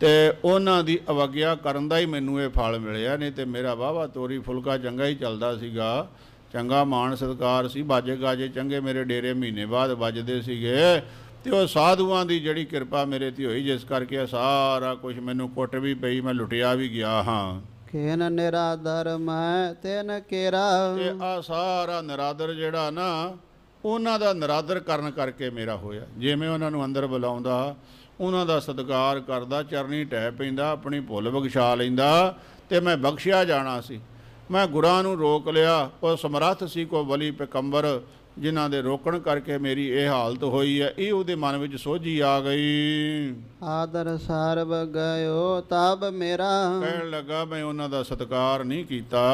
ਤੇ ਉਹਨਾਂ ਦੀ ਅਵਗਿਆ ਕਰਨ ਦਾ ਹੀ ਮੈਨੂੰ ਇਹ ਫਲ ਮਿਲਿਆ ਨਹੀਂ ਤੇ ਮੇਰਾ ਵਾਵਾ ਤੋਰੀ ਫੁਲਕਾ ਚੰਗਾ ਹੀ ਚੱਲਦਾ ਸੀਗਾ ਚੰਗਾ ਮਾਣ ਸਤਕਾਰ ਸੀ ਬਾਜੇ ਗਾਜੇ ਚੰਗੇ ਮੇਰੇ ਡੇਰੇ ਮਹੀਨੇ ਬਾਅਦ ਵੱਜਦੇ ਸੀਗੇ ਤੇ ਉਹ ਸਾਧੂਆਂ ਦੀ ਜਿਹੜੀ ਕਿਰਪਾ ਮੇਰੇ ਤੇ ਹੋਈ ਜਿਸ ਕਰਕੇ ਸਾਰਾ ਕੁਝ ਮੈਨੂੰ ਕੁੱਟ ਵੀ ਪਈ ਮੈਂ ਲੁੱਟਿਆ ਵੀ ਗਿਆ ਹਾਂ ਕੇਨ ਨਿਰਾਦਰ ਮੈਂ ਤੈਨ ਕੇਰਾ ਤੇ ਆ ਸਾਰਾ ਨਿਰਾਦਰ ਜਿਹੜਾ ਨਾ ਉਹਨਾਂ ਦਾ ਨਿਰਾਦਰ ਕਰਨ ਕਰਕੇ ਮੇਰਾ ਹੋਇਆ ਜਿਵੇਂ ਉਹਨਾਂ ਨੂੰ ਅੰਦਰ ਬੁਲਾਉਂਦਾ ਉਹਨਾਂ ਦਾ ਸਤਿਕਾਰ ਕਰਦਾ ਚਰਨੀ ਟਹਿ ਪੈਂਦਾ ਆਪਣੀ ਭੁੱਲ ਬਖਸ਼ਾ ਲੈਂਦਾ ਤੇ ਮੈਂ ਬਖਸ਼ਿਆ ਜਾਣਾ ਸੀ ਮੈਂ ਗੁਰਾਂ ਨੂੰ ਰੋਕ ਲਿਆ ਉਹ ਸਮਰੱਥ ਸੀ ਕੋ ਬਲੀ ਪੈਗੰਬਰ ਜਿਨ੍ਹਾਂ ਦੇ ਰੋਕਣ ਕਰਕੇ ਮੇਰੀ ਇਹ ਹਾਲਤ ਹੋਈ ਹੈ ਇਹ ਉਹਦੇ ਮਨ ਵਿੱਚ ਸੋਝੀ ਆ ਗਈ ਆਦਰ ਸਰਬ ਗਇਓ ਤਬ ਮੇਰਾ ਕਹਿਣ ਲੱਗਾ ਮੈਂ ਉਹਨਾਂ ਦਾ ਸਤਿਕਾਰ ਨਹੀਂ ਕੀਤਾ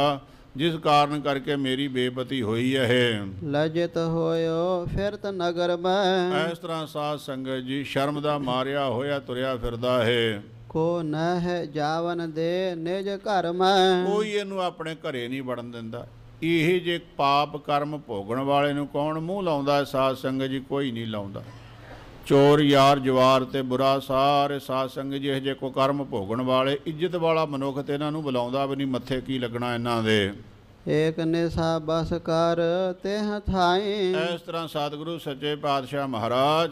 ਜਿਸ ਕਾਰਨ ਕਰਕੇ ਮੇਰੀ ਬੇਪਤੀ ਹੋਈ ਹੈ ਲਜਤ ਹੋਇਓ ਫਿਰਤ ਨਗਰ ਮੈਂ ਇਸ ਤਰ੍ਹਾਂ ਸਾਧ ਸੰਗਤ ਜੀ ਸ਼ਰਮ ਦਾ ਮਾਰਿਆ ਹੋਇਆ ਤੁਰਿਆ ਫਿਰਦਾ ਹੈ ਕੋ ਨ ਹੈ ਜਾਵਨ ਦੇ ਨਿਜ ਘਰ ਮੈਂ ਕੋਈ ਇਹਨੂੰ ਆਪਣੇ ਘਰੇ ਨਹੀਂ ਵੜਨ ਦਿੰਦਾ ਇਹ ਜੇ ਪਾਪ ਕਰਮ ਭੋਗਣ ਵਾਲੇ ਨੂੰ ਕੌਣ ਮੂੰਹ ਲਾਉਂਦਾ ਸਾਧ ਸੰਗਤ ਜੀ ਕੋਈ ਨਹੀਂ ਲਾਉਂਦਾ ਚੋਰ ਯਾਰ ਜਵਾਰ ਤੇ ਬੁਰਾ ਸਾਰੇ ਸਾਧ ਸੰਗ ਜਿਹੇ ਜੇ ਕੋ ਕਰਮ ਭੋਗਣ ਵਾਲੇ ਇੱਜ਼ਤ ਵਾਲਾ ਮਨੁੱਖ ਤੇ ਇਹਨਾਂ ਨੂੰ ਬੁਲਾਉਂਦਾ ਵੀ ਨਹੀਂ ਮੱਥੇ ਕੀ ਲੱਗਣਾ ਇਹਨਾਂ ਦੇ ਏਕ ਨੇ ਸਾ ਬਸ ਕਰ ਤੇ ਹਥਾਈ ਇਸ ਤਰ੍ਹਾਂ ਸਤਿਗੁਰੂ ਸੱਚੇ ਪਾਤਸ਼ਾਹ ਮਹਾਰਾਜ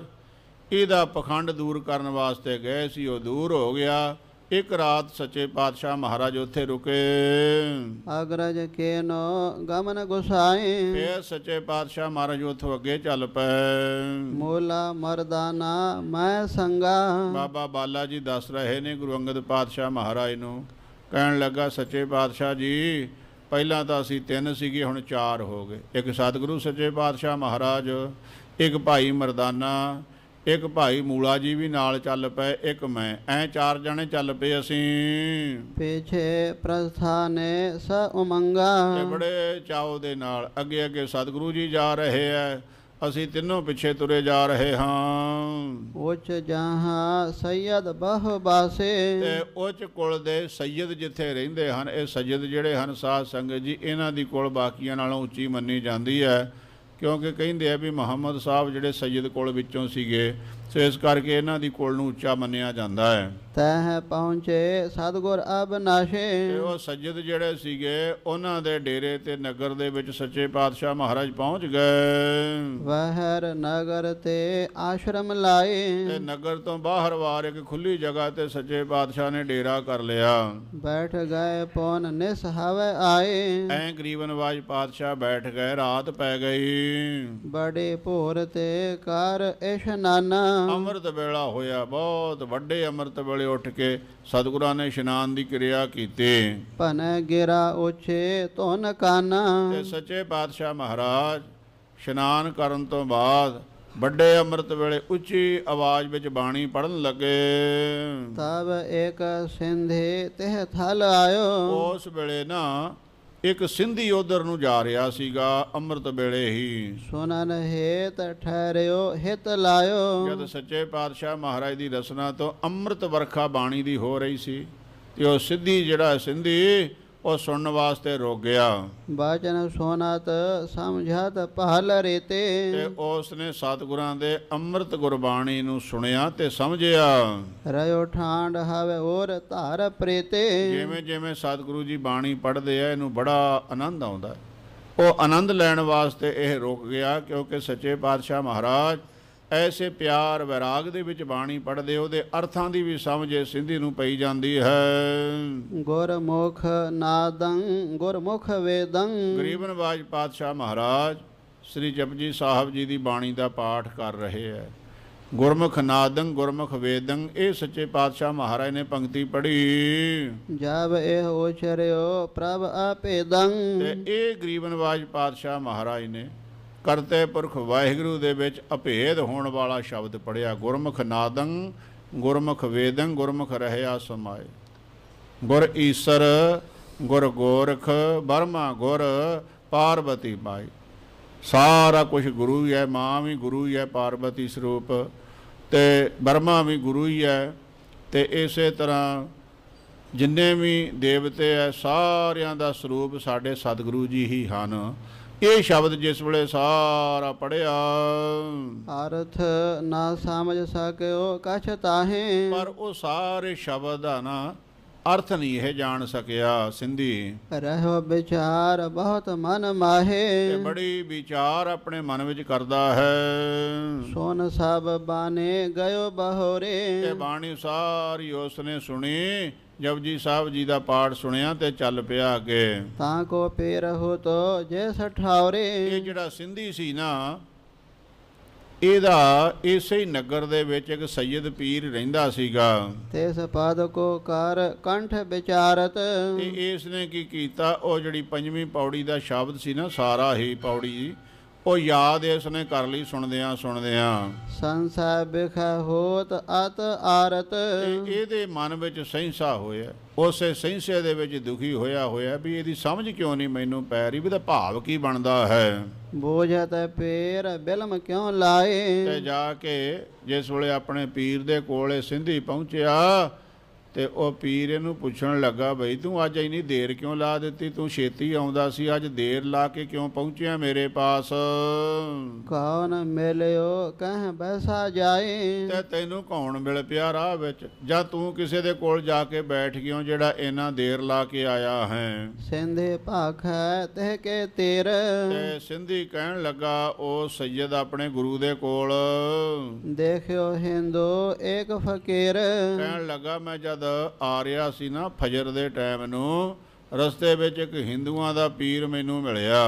ਇਹਦਾ ਪਖੰਡ ਦੂਰ ਕਰਨ ਵਾਸਤੇ ਗਏ ਸੀ ਉਹ ਦੂਰ ਹੋ ਗਿਆ ਇੱਕ ਰਾਤ ਸੱਚੇ ਪਾਤਸ਼ਾਹ ਮਹਾਰਾਜ ਉੱਥੇ ਰੁਕੇ ਅਗਰਜ ਕੇਨੋ ਗਮਨ ਗੁਸਾਈ ਫੇਰ ਸੱਚੇ ਪਾਤਸ਼ਾਹ ਮਹਾਰਾਜ ਉੱਥੋਂ ਅੱਗੇ ਚੱਲ ਪਏ ਮੋਲਾ ਮਰਦਾਨਾ ਮੈਂ ਸੰਗਾ ਬਾਬਾ ਬਾਲਾ ਜੀ ਦੱਸ ਰਹੇ ਨੇ ਗੁਰੂ ਅੰਗਦ ਪਾਤਸ਼ਾਹ ਮਹਾਰਾਜ ਨੂੰ ਕਹਿਣ ਲੱਗਾ ਸੱਚੇ ਪਾਤਸ਼ਾਹ ਜੀ ਪਹਿਲਾਂ ਤਾਂ ਅਸੀਂ ਤਿੰਨ ਸੀਗੇ ਹੁਣ ਚਾਰ ਹੋ ਗਏ ਇੱਕ ਸਤਿਗੁਰੂ ਸੱਚੇ ਪਾਤਸ਼ਾਹ ਮਹਾਰਾਜ ਇੱਕ ਭਾਈ ਮਰਦਾਨਾ ਇੱਕ ਭਾਈ ਮੂਲਾ ਜੀ ਵੀ ਨਾਲ ਚੱਲ ਪਏ ਇੱਕ ਮੈਂ ਐ ਚਾਰ ਜਣੇ ਚੱਲ ਪਏ ਅਸੀਂ ਪਿਛੇ ਪ੍ਰਸਥਾਨੇ ਸ ਉਮੰਗਾ ਤੇ ਬੜੇ ਚਾਉ ਦੇ ਨਾਲ ਅੱਗੇ ਅੱਗੇ ਸਤਿਗੁਰੂ ਜੀ ਜਾ ਰਹੇ ਐ ਅਸੀਂ ਤਿੰਨੋਂ ਪਿੱਛੇ ਤੁਰੇ ਜਾ ਰਹੇ ਹਾਂ ਉੱਚ ਜਹਾਂ ਸੈਦ ਬਹ ਬਾਸੇ ਤੇ ਉੱਚ ਕੁਲ ਦੇ ਸੈਦ ਜਿੱਥੇ ਰਹਿੰਦੇ ਹਨ ਇਹ ਸੈਦ ਜਿਹੜੇ ਹਨ ਸਾਧ ਸੰਗਤ ਜੀ ਇਹਨਾਂ ਦੀ ਕੁਲ ਬਾਕੀਆਂ ਨਾਲੋਂ ਉੱਚੀ ਮੰਨੀ ਜਾਂਦੀ ਹੈ ਕਿਉਂਕਿ ਕਹਿੰਦੇ ਆ ਵੀ ਮੁਹੰਮਦ ਸਾਹਿਬ ਜਿਹੜੇ ਸੈਦ ਕੋਲ ਵਿੱਚੋਂ ਸੀਗੇ ਸੋ ਇਸ ਕਰਕੇ ਇਹਨਾਂ ਦੀ ਕੋਲ ਨੂੰ ਉੱਚਾ ਮੰਨਿਆ ਜਾਂਦਾ ਹੈ ਤਹ ਪਹੁੰਚੇ ਸਤਗੁਰ ਅਬਨਾਸ਼ੇ ਤੇ ਉਹ ਸੱਜਦ ਜਿਹੜੇ ਸੀਗੇ ਉਹਨਾਂ ਦੇ ਡੇਰੇ ਤੇ ਨਗਰ ਦੇ ਵਿੱਚ ਸੱਚੇ ਪਾਤਸ਼ਾਹ ਮਹਾਰਾਜ ਪਹੁੰਚ ਗਏ ਵਹਿਰ ਨਗਰ ਤੇ ਆਸ਼ਰਮ ਲਾਏ ਤੇ ਨਗਰ ਤੋਂ ਬਾਹਰ ਵਾਰ ਇੱਕ ਖੁੱਲੀ ਜਗ੍ਹਾ ਤੇ ਸੱਚੇ ਪਾਤਸ਼ਾਹ ਨੇ ਡੇਰਾ ਕਰ ਲਿਆ ਬੈਠ ਗਏ ਪੌਨ ਹਵੇ ਆਏ ਐ ਗਰੀਬਨ ਵਾਜ ਪਾਤਸ਼ਾਹ ਬੈਠ ਗਏ ਰਾਤ ਪੈ ਗਈ ਬੜੇ ਭੋਰ ਤੇ ਕਰ ਇਸ਼ਨਾਨਾ ਅੰਮ੍ਰਿਤ ਵੇਲਾ ਹੋਇਆ ਬਹੁਤ ਵੱਡੇ ਅੰਮ੍ਰਿਤ ਵੇਲੇ ਵੇਲੇ ਉੱਠ ਕੇ ਸਤਿਗੁਰਾਂ ਨੇ ਇਸ਼ਨਾਨ ਦੀ ਕਿਰਿਆ ਕੀਤੀ ਭਨ ਗਿਰਾ ਉਛੇ ਧੁਨ ਕਨ ਤੇ ਸੱਚੇ ਪਾਤਸ਼ਾਹ ਮਹਾਰਾਜ ਇਸ਼ਨਾਨ ਕਰਨ ਤੋਂ ਬਾਅਦ ਵੱਡੇ ਅੰਮ੍ਰਿਤ ਵੇਲੇ ਉੱਚੀ ਆਵਾਜ਼ ਵਿੱਚ ਬਾਣੀ ਪੜਨ ਲੱਗੇ ਤਬ ਇੱਕ ਸਿੰਧੇ ਤਹਿ ਥਲ ਆਇਓ ਉਸ ਵੇਲੇ ਨਾ ਇੱਕ ਸਿੰਧੀ ਉਧਰ ਨੂੰ ਜਾ ਰਿਹਾ ਸੀਗਾ ਅੰਮ੍ਰਿਤ ਵੇਲੇ ਹੀ ਸੁਨਨ ਹੇਤ ਠਹਿਰਿਓ ਹਿਤ ਲਾਇਓ ਜਦ ਸੱਚੇ ਪਾਤਸ਼ਾਹ ਮਹਾਰਾਜ ਦੀ ਰਸਨਾ ਤੋਂ ਅੰਮ੍ਰਿਤ ਵਰਖਾ ਬਾਣੀ ਦੀ ਹੋ ਰਹੀ ਸੀ ਤੇ ਉਹ ਸਿੱਧੀ ਜਿਹੜਾ ਸਿੰਧੀ ਉਹ ਸੁਣਨ ਵਾਸਤੇ ਰੁਕ ਗਿਆ ਬਾਚਨ ਸੋਨਾਤ ਸਮਝਤ ਪਹਲ ਰੇਤੇ ਤੇ ਉਸ ਨੇ ਸਤਿਗੁਰਾਂ ਦੇ ਅੰਮ੍ਰਿਤ ਗੁਰਬਾਣੀ ਨੂੰ ਸੁਣਿਆ ਤੇ ਸਮਝਿਆ ਰਯੋ ਠਾਂਡ ਹਵੇ ਔਰ ਧਾਰ ਪ੍ਰੇਤੇ ਜਿਵੇਂ ਜਿਵੇਂ ਸਤਿਗੁਰੂ ਜੀ ਬਾਣੀ ਪੜ੍ਹਦੇ ਆ ਇਹਨੂੰ ਬੜਾ ਆਨੰਦ ਆਉਂਦਾ ਉਹ ਆਨੰਦ ਲੈਣ ਵਾਸਤੇ ਇਹ ਰੁਕ ਗਿਆ ਕਿਉਂਕਿ ਸੱਚੇ ਪਾਤਸ਼ਾਹ ਮਹਾਰਾਜ ਐਸੇ ਪਿਆਰ ਵਿਰਾਗ ਦੇ ਵਿੱਚ ਬਾਣੀ ਪੜਦੇ ਉਹਦੇ ਅਰਥਾਂ ਦੀ ਵੀ ਸਮਝ ਇਸ ਸਿੰਧੀ ਨੂੰ ਪਈ ਜਾਂਦੀ ਹੈ ਗੁਰਮੁਖ ਨਾਦੰ ਗੁਰਮੁਖ ਵੇਦੰ ਗਰੀਬ ਨਵਾਜ ਪਾਤਸ਼ਾਹ ਮਹਾਰਾਜ ਸ੍ਰੀ ਜਪਜੀ ਸਾਹਿਬ ਜੀ ਦੀ ਬਾਣੀ ਦਾ ਪਾਠ ਕਰ ਰਹੇ ਹੈ ਗੁਰਮੁਖ ਨਾਦੰ ਗੁਰਮੁਖ ਵੇਦੰ ਇਹ ਸੱਚੇ ਪਾਤਸ਼ਾਹ ਮਹਾਰਾਜ ਨੇ ਪੰਕਤੀ ਪੜ੍ਹੀ ਜਬ ਇਹ ਉਚਰਿਓ ਪ੍ਰਭ ਆਪੇ ਦੰ ਤੇ ਇਹ ਗਰੀਬ ਨਵਾਜ ਪਾਤਸ਼ਾਹ ਮਹਾਰਾਜ ਨੇ ਕਰਤੇ ਪੁਰਖ ਵਾਹਿਗੁਰੂ ਦੇ ਵਿੱਚ ਅਭੇਦ ਹੋਣ ਵਾਲਾ ਸ਼ਬਦ ਪੜਿਆ ਗੁਰਮੁਖ ਨਾਦੰ ਗੁਰਮੁਖ ਵੇਦੰ ਗੁਰਮੁਖ ਰਹਿਆ ਸਮਾਏ ਗੁਰ ਈਸ਼ਰ ਗੁਰ ਗੋਰਖ ਬਰਮਾ ਗੁਰ ਪਾਰਵਤੀ ਮਾਈ ਸਾਰਾ ਕੁਝ ਗੁਰੂ ਹੀ ਹੈ ਮਾਂ ਵੀ ਗੁਰੂ ਹੀ ਹੈ ਪਾਰਵਤੀ ਸਰੂਪ ਤੇ ਬਰਮਾ ਵੀ ਗੁਰੂ ਹੀ ਹੈ ਤੇ ਇਸੇ ਤਰ੍ਹਾਂ ਜਿੰਨੇ ਵੀ ਦੇਵਤੇ ਐ ਸਾਰਿਆਂ ਦਾ ਸਰੂਪ ਸਾਡੇ ਸਤਿਗੁਰੂ ਜੀ ਹੀ ਹਨ ਇਹ ਸ਼ਬਦ ਜਿਸ ਵੇਲੇ ਸਾਰਾ ਪੜਿਆ ਅਰਥ ਨਾ ਸਮਝ ਸਕਿਓ ਕਛ ਤਾਹੇ ਪਰ ਉਹ ਸਾਰੇ ਸ਼ਬਦ ਦਾ ਨਾ ਅਰਥ ਨਹੀਂ ਇਹ ਜਾਣ ਸਕਿਆ ਸਿੰਧੀ ਰਹਿਓ ਵਿਚਾਰ ਬਹੁਤ ਮਨ ਮਾਹੇ ਤੇ ਬੜੀ ਵਿਚਾਰ ਆਪਣੇ ਮਨ ਵਿੱਚ ਕਰਦਾ ਹੈ ਸੁਨ ਸਭ ਬਾਣੇ ਗਇਓ ਬਹੋਰੇ ਤੇ ਬਾਣੀ ਸਾਰੀ ਉਸਨੇ ਸੁਣੀ ਜਪਜੀ ਸਾਹਿਬ ਜੀ ਦਾ ਪਾਠ ਸੁਣਿਆ ਤੇ ਚੱਲ ਪਿਆ ਅੱਗੇ ਤਾਂ ਕੋ ਪੇ ਰਹੋ ਤੋ ਜੇ ਸਠਾਉਰੇ ਇਹ ਜਿਹੜਾ ਸਿੰਧੀ ਸੀ ਨਾ ਇਹਦਾ ਇਸੇ ਹੀ ਨਗਰ ਦੇ ਵਿੱਚ ਇੱਕ ਸੈਦ ਪੀਰ ਰਹਿੰਦਾ ਸੀਗਾ ਤੇ ਸਪਾਦ ਕੋ ਕਰ ਕੰਠ ਵਿਚਾਰਤ ਤੇ ਇਸ ਨੇ ਕੀ ਕੀਤਾ ਉਹ ਜਿਹੜੀ ਪੰਜਵੀਂ ਪੌੜੀ ਦਾ ਸ਼ਬਦ ਸੀ ਨਾ ਸਾਰਾ ਹੀ ਪੌੜੀ ਉਹ ਯਾਦ ਇਸ ਨੇ ਕਰ ਲਈ ਸੁਣਦਿਆਂ ਸੁਣਦਿਆਂ ਸੰਸਾ ਬਿਖੈ ਹੋਤ ਅਤ ਆਰਤ ਇਹਦੇ ਮਨ ਵਿੱਚ ਸਹਿਸਾ ਹੋਇਆ ਉਸੇ ਸਹਿਸੇ ਦੇ ਵਿੱਚ ਦੁਖੀ ਹੋਇਆ ਹੋਇਆ ਵੀ ਇਹਦੀ ਸਮਝ ਕਿਉਂ ਨਹੀਂ ਮੈਨੂੰ ਪੈ ਰਹੀ ਵੀ ਤਾਂ ਭਾਵ ਕੀ ਬਣਦਾ ਹੈ ਤੇ ਪੇਰ ਬਿਲਮ ਕਿਉਂ ਲਾਏ ਤੇ ਜਾ ਕੇ ਜਿਸ ਵੇਲੇ ਆਪਣੇ ਪੀਰ ਦੇ ਕੋਲੇ ਸਿੰਧੀ ਪਹੁੰਚਿਆ ਤੇ ਉਹ ਪੀਰ ਇਹਨੂੰ ਪੁੱਛਣ ਲੱਗਾ ਬਈ ਤੂੰ ਅੱਜ ਇੰਨੀ ਦੇਰ ਕਿਉਂ ਲਾ ਦਿੱਤੀ ਤੂੰ ਛੇਤੀ ਆਉਂਦਾ ਸੀ ਅੱਜ ਦੇਰ ਲਾ ਕੇ ਕਿਉਂ ਪਹੁੰਚਿਆ ਮੇਰੇ ਪਾਸ ਕੌਣ ਮਿਲਿਓ ਕਹਿ ਬੈਸਾ ਜਾਏ ਤੇ ਤੈਨੂੰ ਕੌਣ ਮਿਲ ਪਿਆ ਰਾਹ ਵਿੱਚ ਜਾਂ ਤੂੰ ਕਿਸੇ ਦੇ ਕੋਲ ਜਾ ਕੇ ਬੈਠ ਗਿਓ ਜਿਹੜਾ ਇੰਨਾ ਦੇਰ ਲਾ ਕੇ ਆਇਆ ਹੈ ਸਿੰਧੇ ਭਾਖ ਤੇ ਕੇ ਤੇਰ ਤੇ ਸਿੰਧੀ ਕਹਿਣ ਲੱਗਾ ਉਹ ਸੈਦ ਆਪਣੇ ਗੁਰੂ ਦੇ ਕੋਲ ਦੇਖਿਓ ਹਿੰਦੂ ਇੱਕ ਫਕੀਰ ਕਹਿਣ ਲੱਗਾ ਮੈਂ ਜਦ ਸ਼ਾਇਦ ਆ ਰਿਹਾ ਸੀ ਨਾ ਫਜਰ ਦੇ ਟਾਈਮ ਨੂੰ ਰਸਤੇ ਵਿੱਚ ਇੱਕ ਹਿੰਦੂਆਂ ਦਾ ਪੀਰ ਮੈਨੂੰ ਮਿਲਿਆ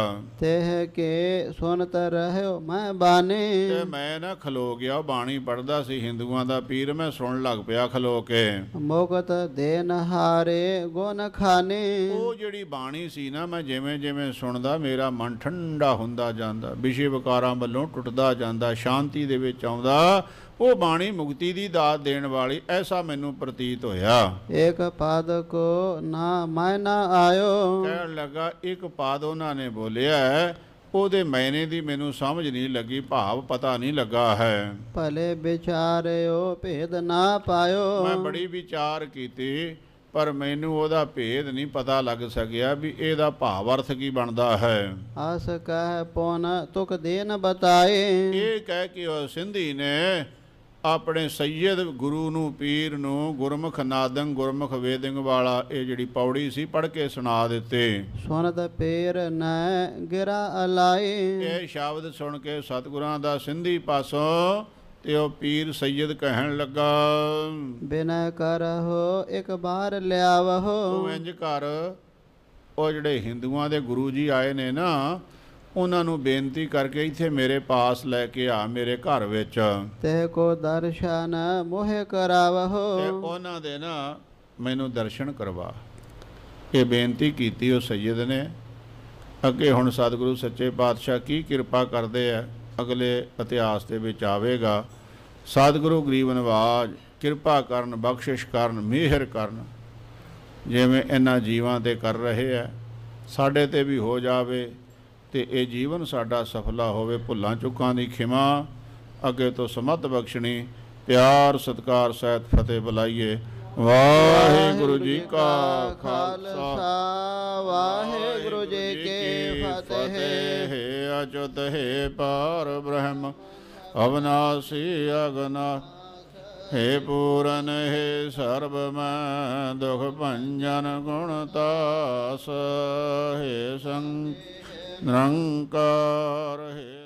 ਤਹ ਕੇ ਸੁਨਤ ਰਹਿਓ ਮੈਂ ਬਾਣੀ ਤੇ ਮੈਂ ਨਾ ਖਲੋ ਗਿਆ ਬਾਣੀ ਪੜਦਾ ਸੀ ਹਿੰਦੂਆਂ ਦਾ ਪੀਰ ਮੈਂ ਸੁਣਨ ਲੱਗ ਪਿਆ ਖਲੋ ਕੇ ਮੁਕਤ ਦੇਨ ਹਾਰੇ ਗੁਣ ਖਾਨੇ ਉਹ ਜਿਹੜੀ ਬਾਣੀ ਸੀ ਨਾ ਮੈਂ ਜਿਵੇਂ ਜਿਵੇਂ ਸੁਣਦਾ ਮੇਰਾ ਮਨ ਠੰਡਾ ਹੁੰਦਾ ਜਾਂਦਾ ਵਿਸ਼ੇ ਵਿਕਾਰਾਂ ਵੱਲੋਂ ਟੁੱਟਦਾ ਜਾਂਦਾ ਸ਼ਾਂਤੀ ਦੇ ਵਿੱਚ ਆਉਂਦਾ ਉਹ ਬਾਣੀ ਮੁਕਤੀ ਦੀ ਦਾਤ ਦੇਣ ਵਾਲੀ ਐਸਾ ਮੈਨੂੰ ਪ੍ਰਤੀਤ ਹੋਇਆ ਇੱਕ ਪਾਦ ਕੋ ਨਾ ਮੈਂ ਨਾ ਆਇਓ ਕਹਿਣ ਲੱਗਾ ਇੱਕ ਪਾਦ ਉਹਨਾਂ ਨੇ ਬੋਲਿਆ ਉਹਦੇ ਮੈਨੇ ਦੀ ਮੈਨੂੰ ਸਮਝ ਨਹੀਂ ਲੱਗੀ ਭਾਵ ਪਤਾ ਨਹੀਂ ਲੱਗਾ ਹੈ ਭਲੇ ਵਿਚਾਰਿਓ ਭੇਦ ਨਾ ਪਾਇਓ ਮੈਂ ਬੜੀ ਵਿਚਾਰ ਕੀਤੀ ਪਰ ਮੈਨੂੰ ਉਹਦਾ ਭੇਦ ਨਹੀਂ ਪਤਾ ਲੱਗ ਸਕਿਆ ਵੀ ਇਹਦਾ ਭਾਵ ਅਰਥ ਕੀ ਬਣਦਾ ਹੈ ਆਸ ਕਹਿ ਪੁਨ ਤੁਕ ਦੇਨ ਬਤਾਏ ਇਹ ਕਹਿ ਕੇ ਉਹ ਸਿੰਧੀ ਨੇ ਆਪਣੇ ਸੈਦ ਗੁਰੂ ਨੂੰ ਪੀਰ ਨੂੰ ਗੁਰਮੁਖ ਨਾਦੰ ਗੁਰਮੁਖ ਵੇਦਿੰਗ ਵਾਲਾ ਇਹ ਜਿਹੜੀ ਪੌੜੀ ਸੀ ਪੜ ਕੇ ਸੁਣਾ ਦਿੱਤੇ ਸੁਨਤ ਪੇਰ ਨੈ ਗਿਰਾ ਅਲਾਈ ਇਹ ਸ਼ਬਦ ਸੁਣ ਕੇ ਸਤਿਗੁਰਾਂ ਦਾ ਸਿੰਧੀ ਪਾਸੋਂ ਤੇ ਉਹ ਪੀਰ ਸੈਦ ਕਹਿਣ ਲੱਗਾ ਬਿਨਾ ਕਰਹੋ ਇੱਕ ਬਾਰ ਲਿਆਵਹੋ ਤੂੰ ਇੰਜ ਕਰ ਉਹ ਜਿਹੜੇ ਹਿੰਦੂਆਂ ਦੇ ਗੁਰੂ ਜੀ ਆਏ ਨੇ ਨਾ ਉਹਨਾਂ ਨੂੰ ਬੇਨਤੀ ਕਰਕੇ ਇੱਥੇ ਮੇਰੇ ਪਾਸ ਲੈ ਕੇ ਆ ਮੇਰੇ ਘਰ ਵਿੱਚ ਤੇ ਕੋ ਦਰਸ਼ਨ ਮੋਹਿ ਕਰਾਵਹੋ ਤੇ ਉਹਨਾਂ ਦੇ ਨਾ ਮੈਨੂੰ ਦਰਸ਼ਨ ਕਰਵਾ ਇਹ ਬੇਨਤੀ ਕੀਤੀ ਉਹ ਸੈਦ ਨੇ ਅੱਗੇ ਹੁਣ ਸਤਿਗੁਰੂ ਸੱਚੇ ਪਾਤਸ਼ਾਹ ਕੀ ਕਿਰਪਾ ਕਰਦੇ ਆ ਅਗਲੇ ਇਤਿਹਾਸ ਦੇ ਵਿੱਚ ਆਵੇਗਾ ਸਤਿਗੁਰੂ ਗਰੀਬ ਕਿਰਪਾ ਕਰਨ ਬਖਸ਼ਿਸ਼ ਕਰਨ ਮਿਹਰ ਕਰਨ ਜਿਵੇਂ ਇਹਨਾਂ ਜੀਵਾਂ ਤੇ ਕਰ ਰਹੇ ਆ ਸਾਡੇ ਤੇ ਵੀ ਹੋ ਜਾਵੇ ਤੇ ਇਹ ਜੀਵਨ ਸਾਡਾ ਸਫਲਾ ਹੋਵੇ ਭੁੱਲਾਂ ਚੁੱਕਾਂ ਦੀ ਖਿਮਾ ਅੱਗੇ ਤੋਂ ਸਮਤ ਬਖਸ਼ਣੀ ਪਿਆਰ ਸਤਕਾਰ ਸਹਿਤ ਫਤਿਹ ਬੁਲਾਈਏ ਵਾਹਿਗੁਰੂ ਜੀ ਕਾ ਖਾਲਸਾ ਵਾਹਿਗੁਰੂ ਜੀ ਕੀ ਫਤਿਹ ਹੈ ਹੈ ਪਾਰ ਬ੍ਰਹਮ ਅਵਨਾਸੀ ਅਗਨਾ ਹੈ ਪੂਰਨ ਹੈ ਸਰਬ ਮੈਂ ਦੁਖ ਭੰਜਨ ਗੁਣ ਤਾਸ ਹੈ ਸੰਗ ਨਿਰੰਕਾਰ ਹੈ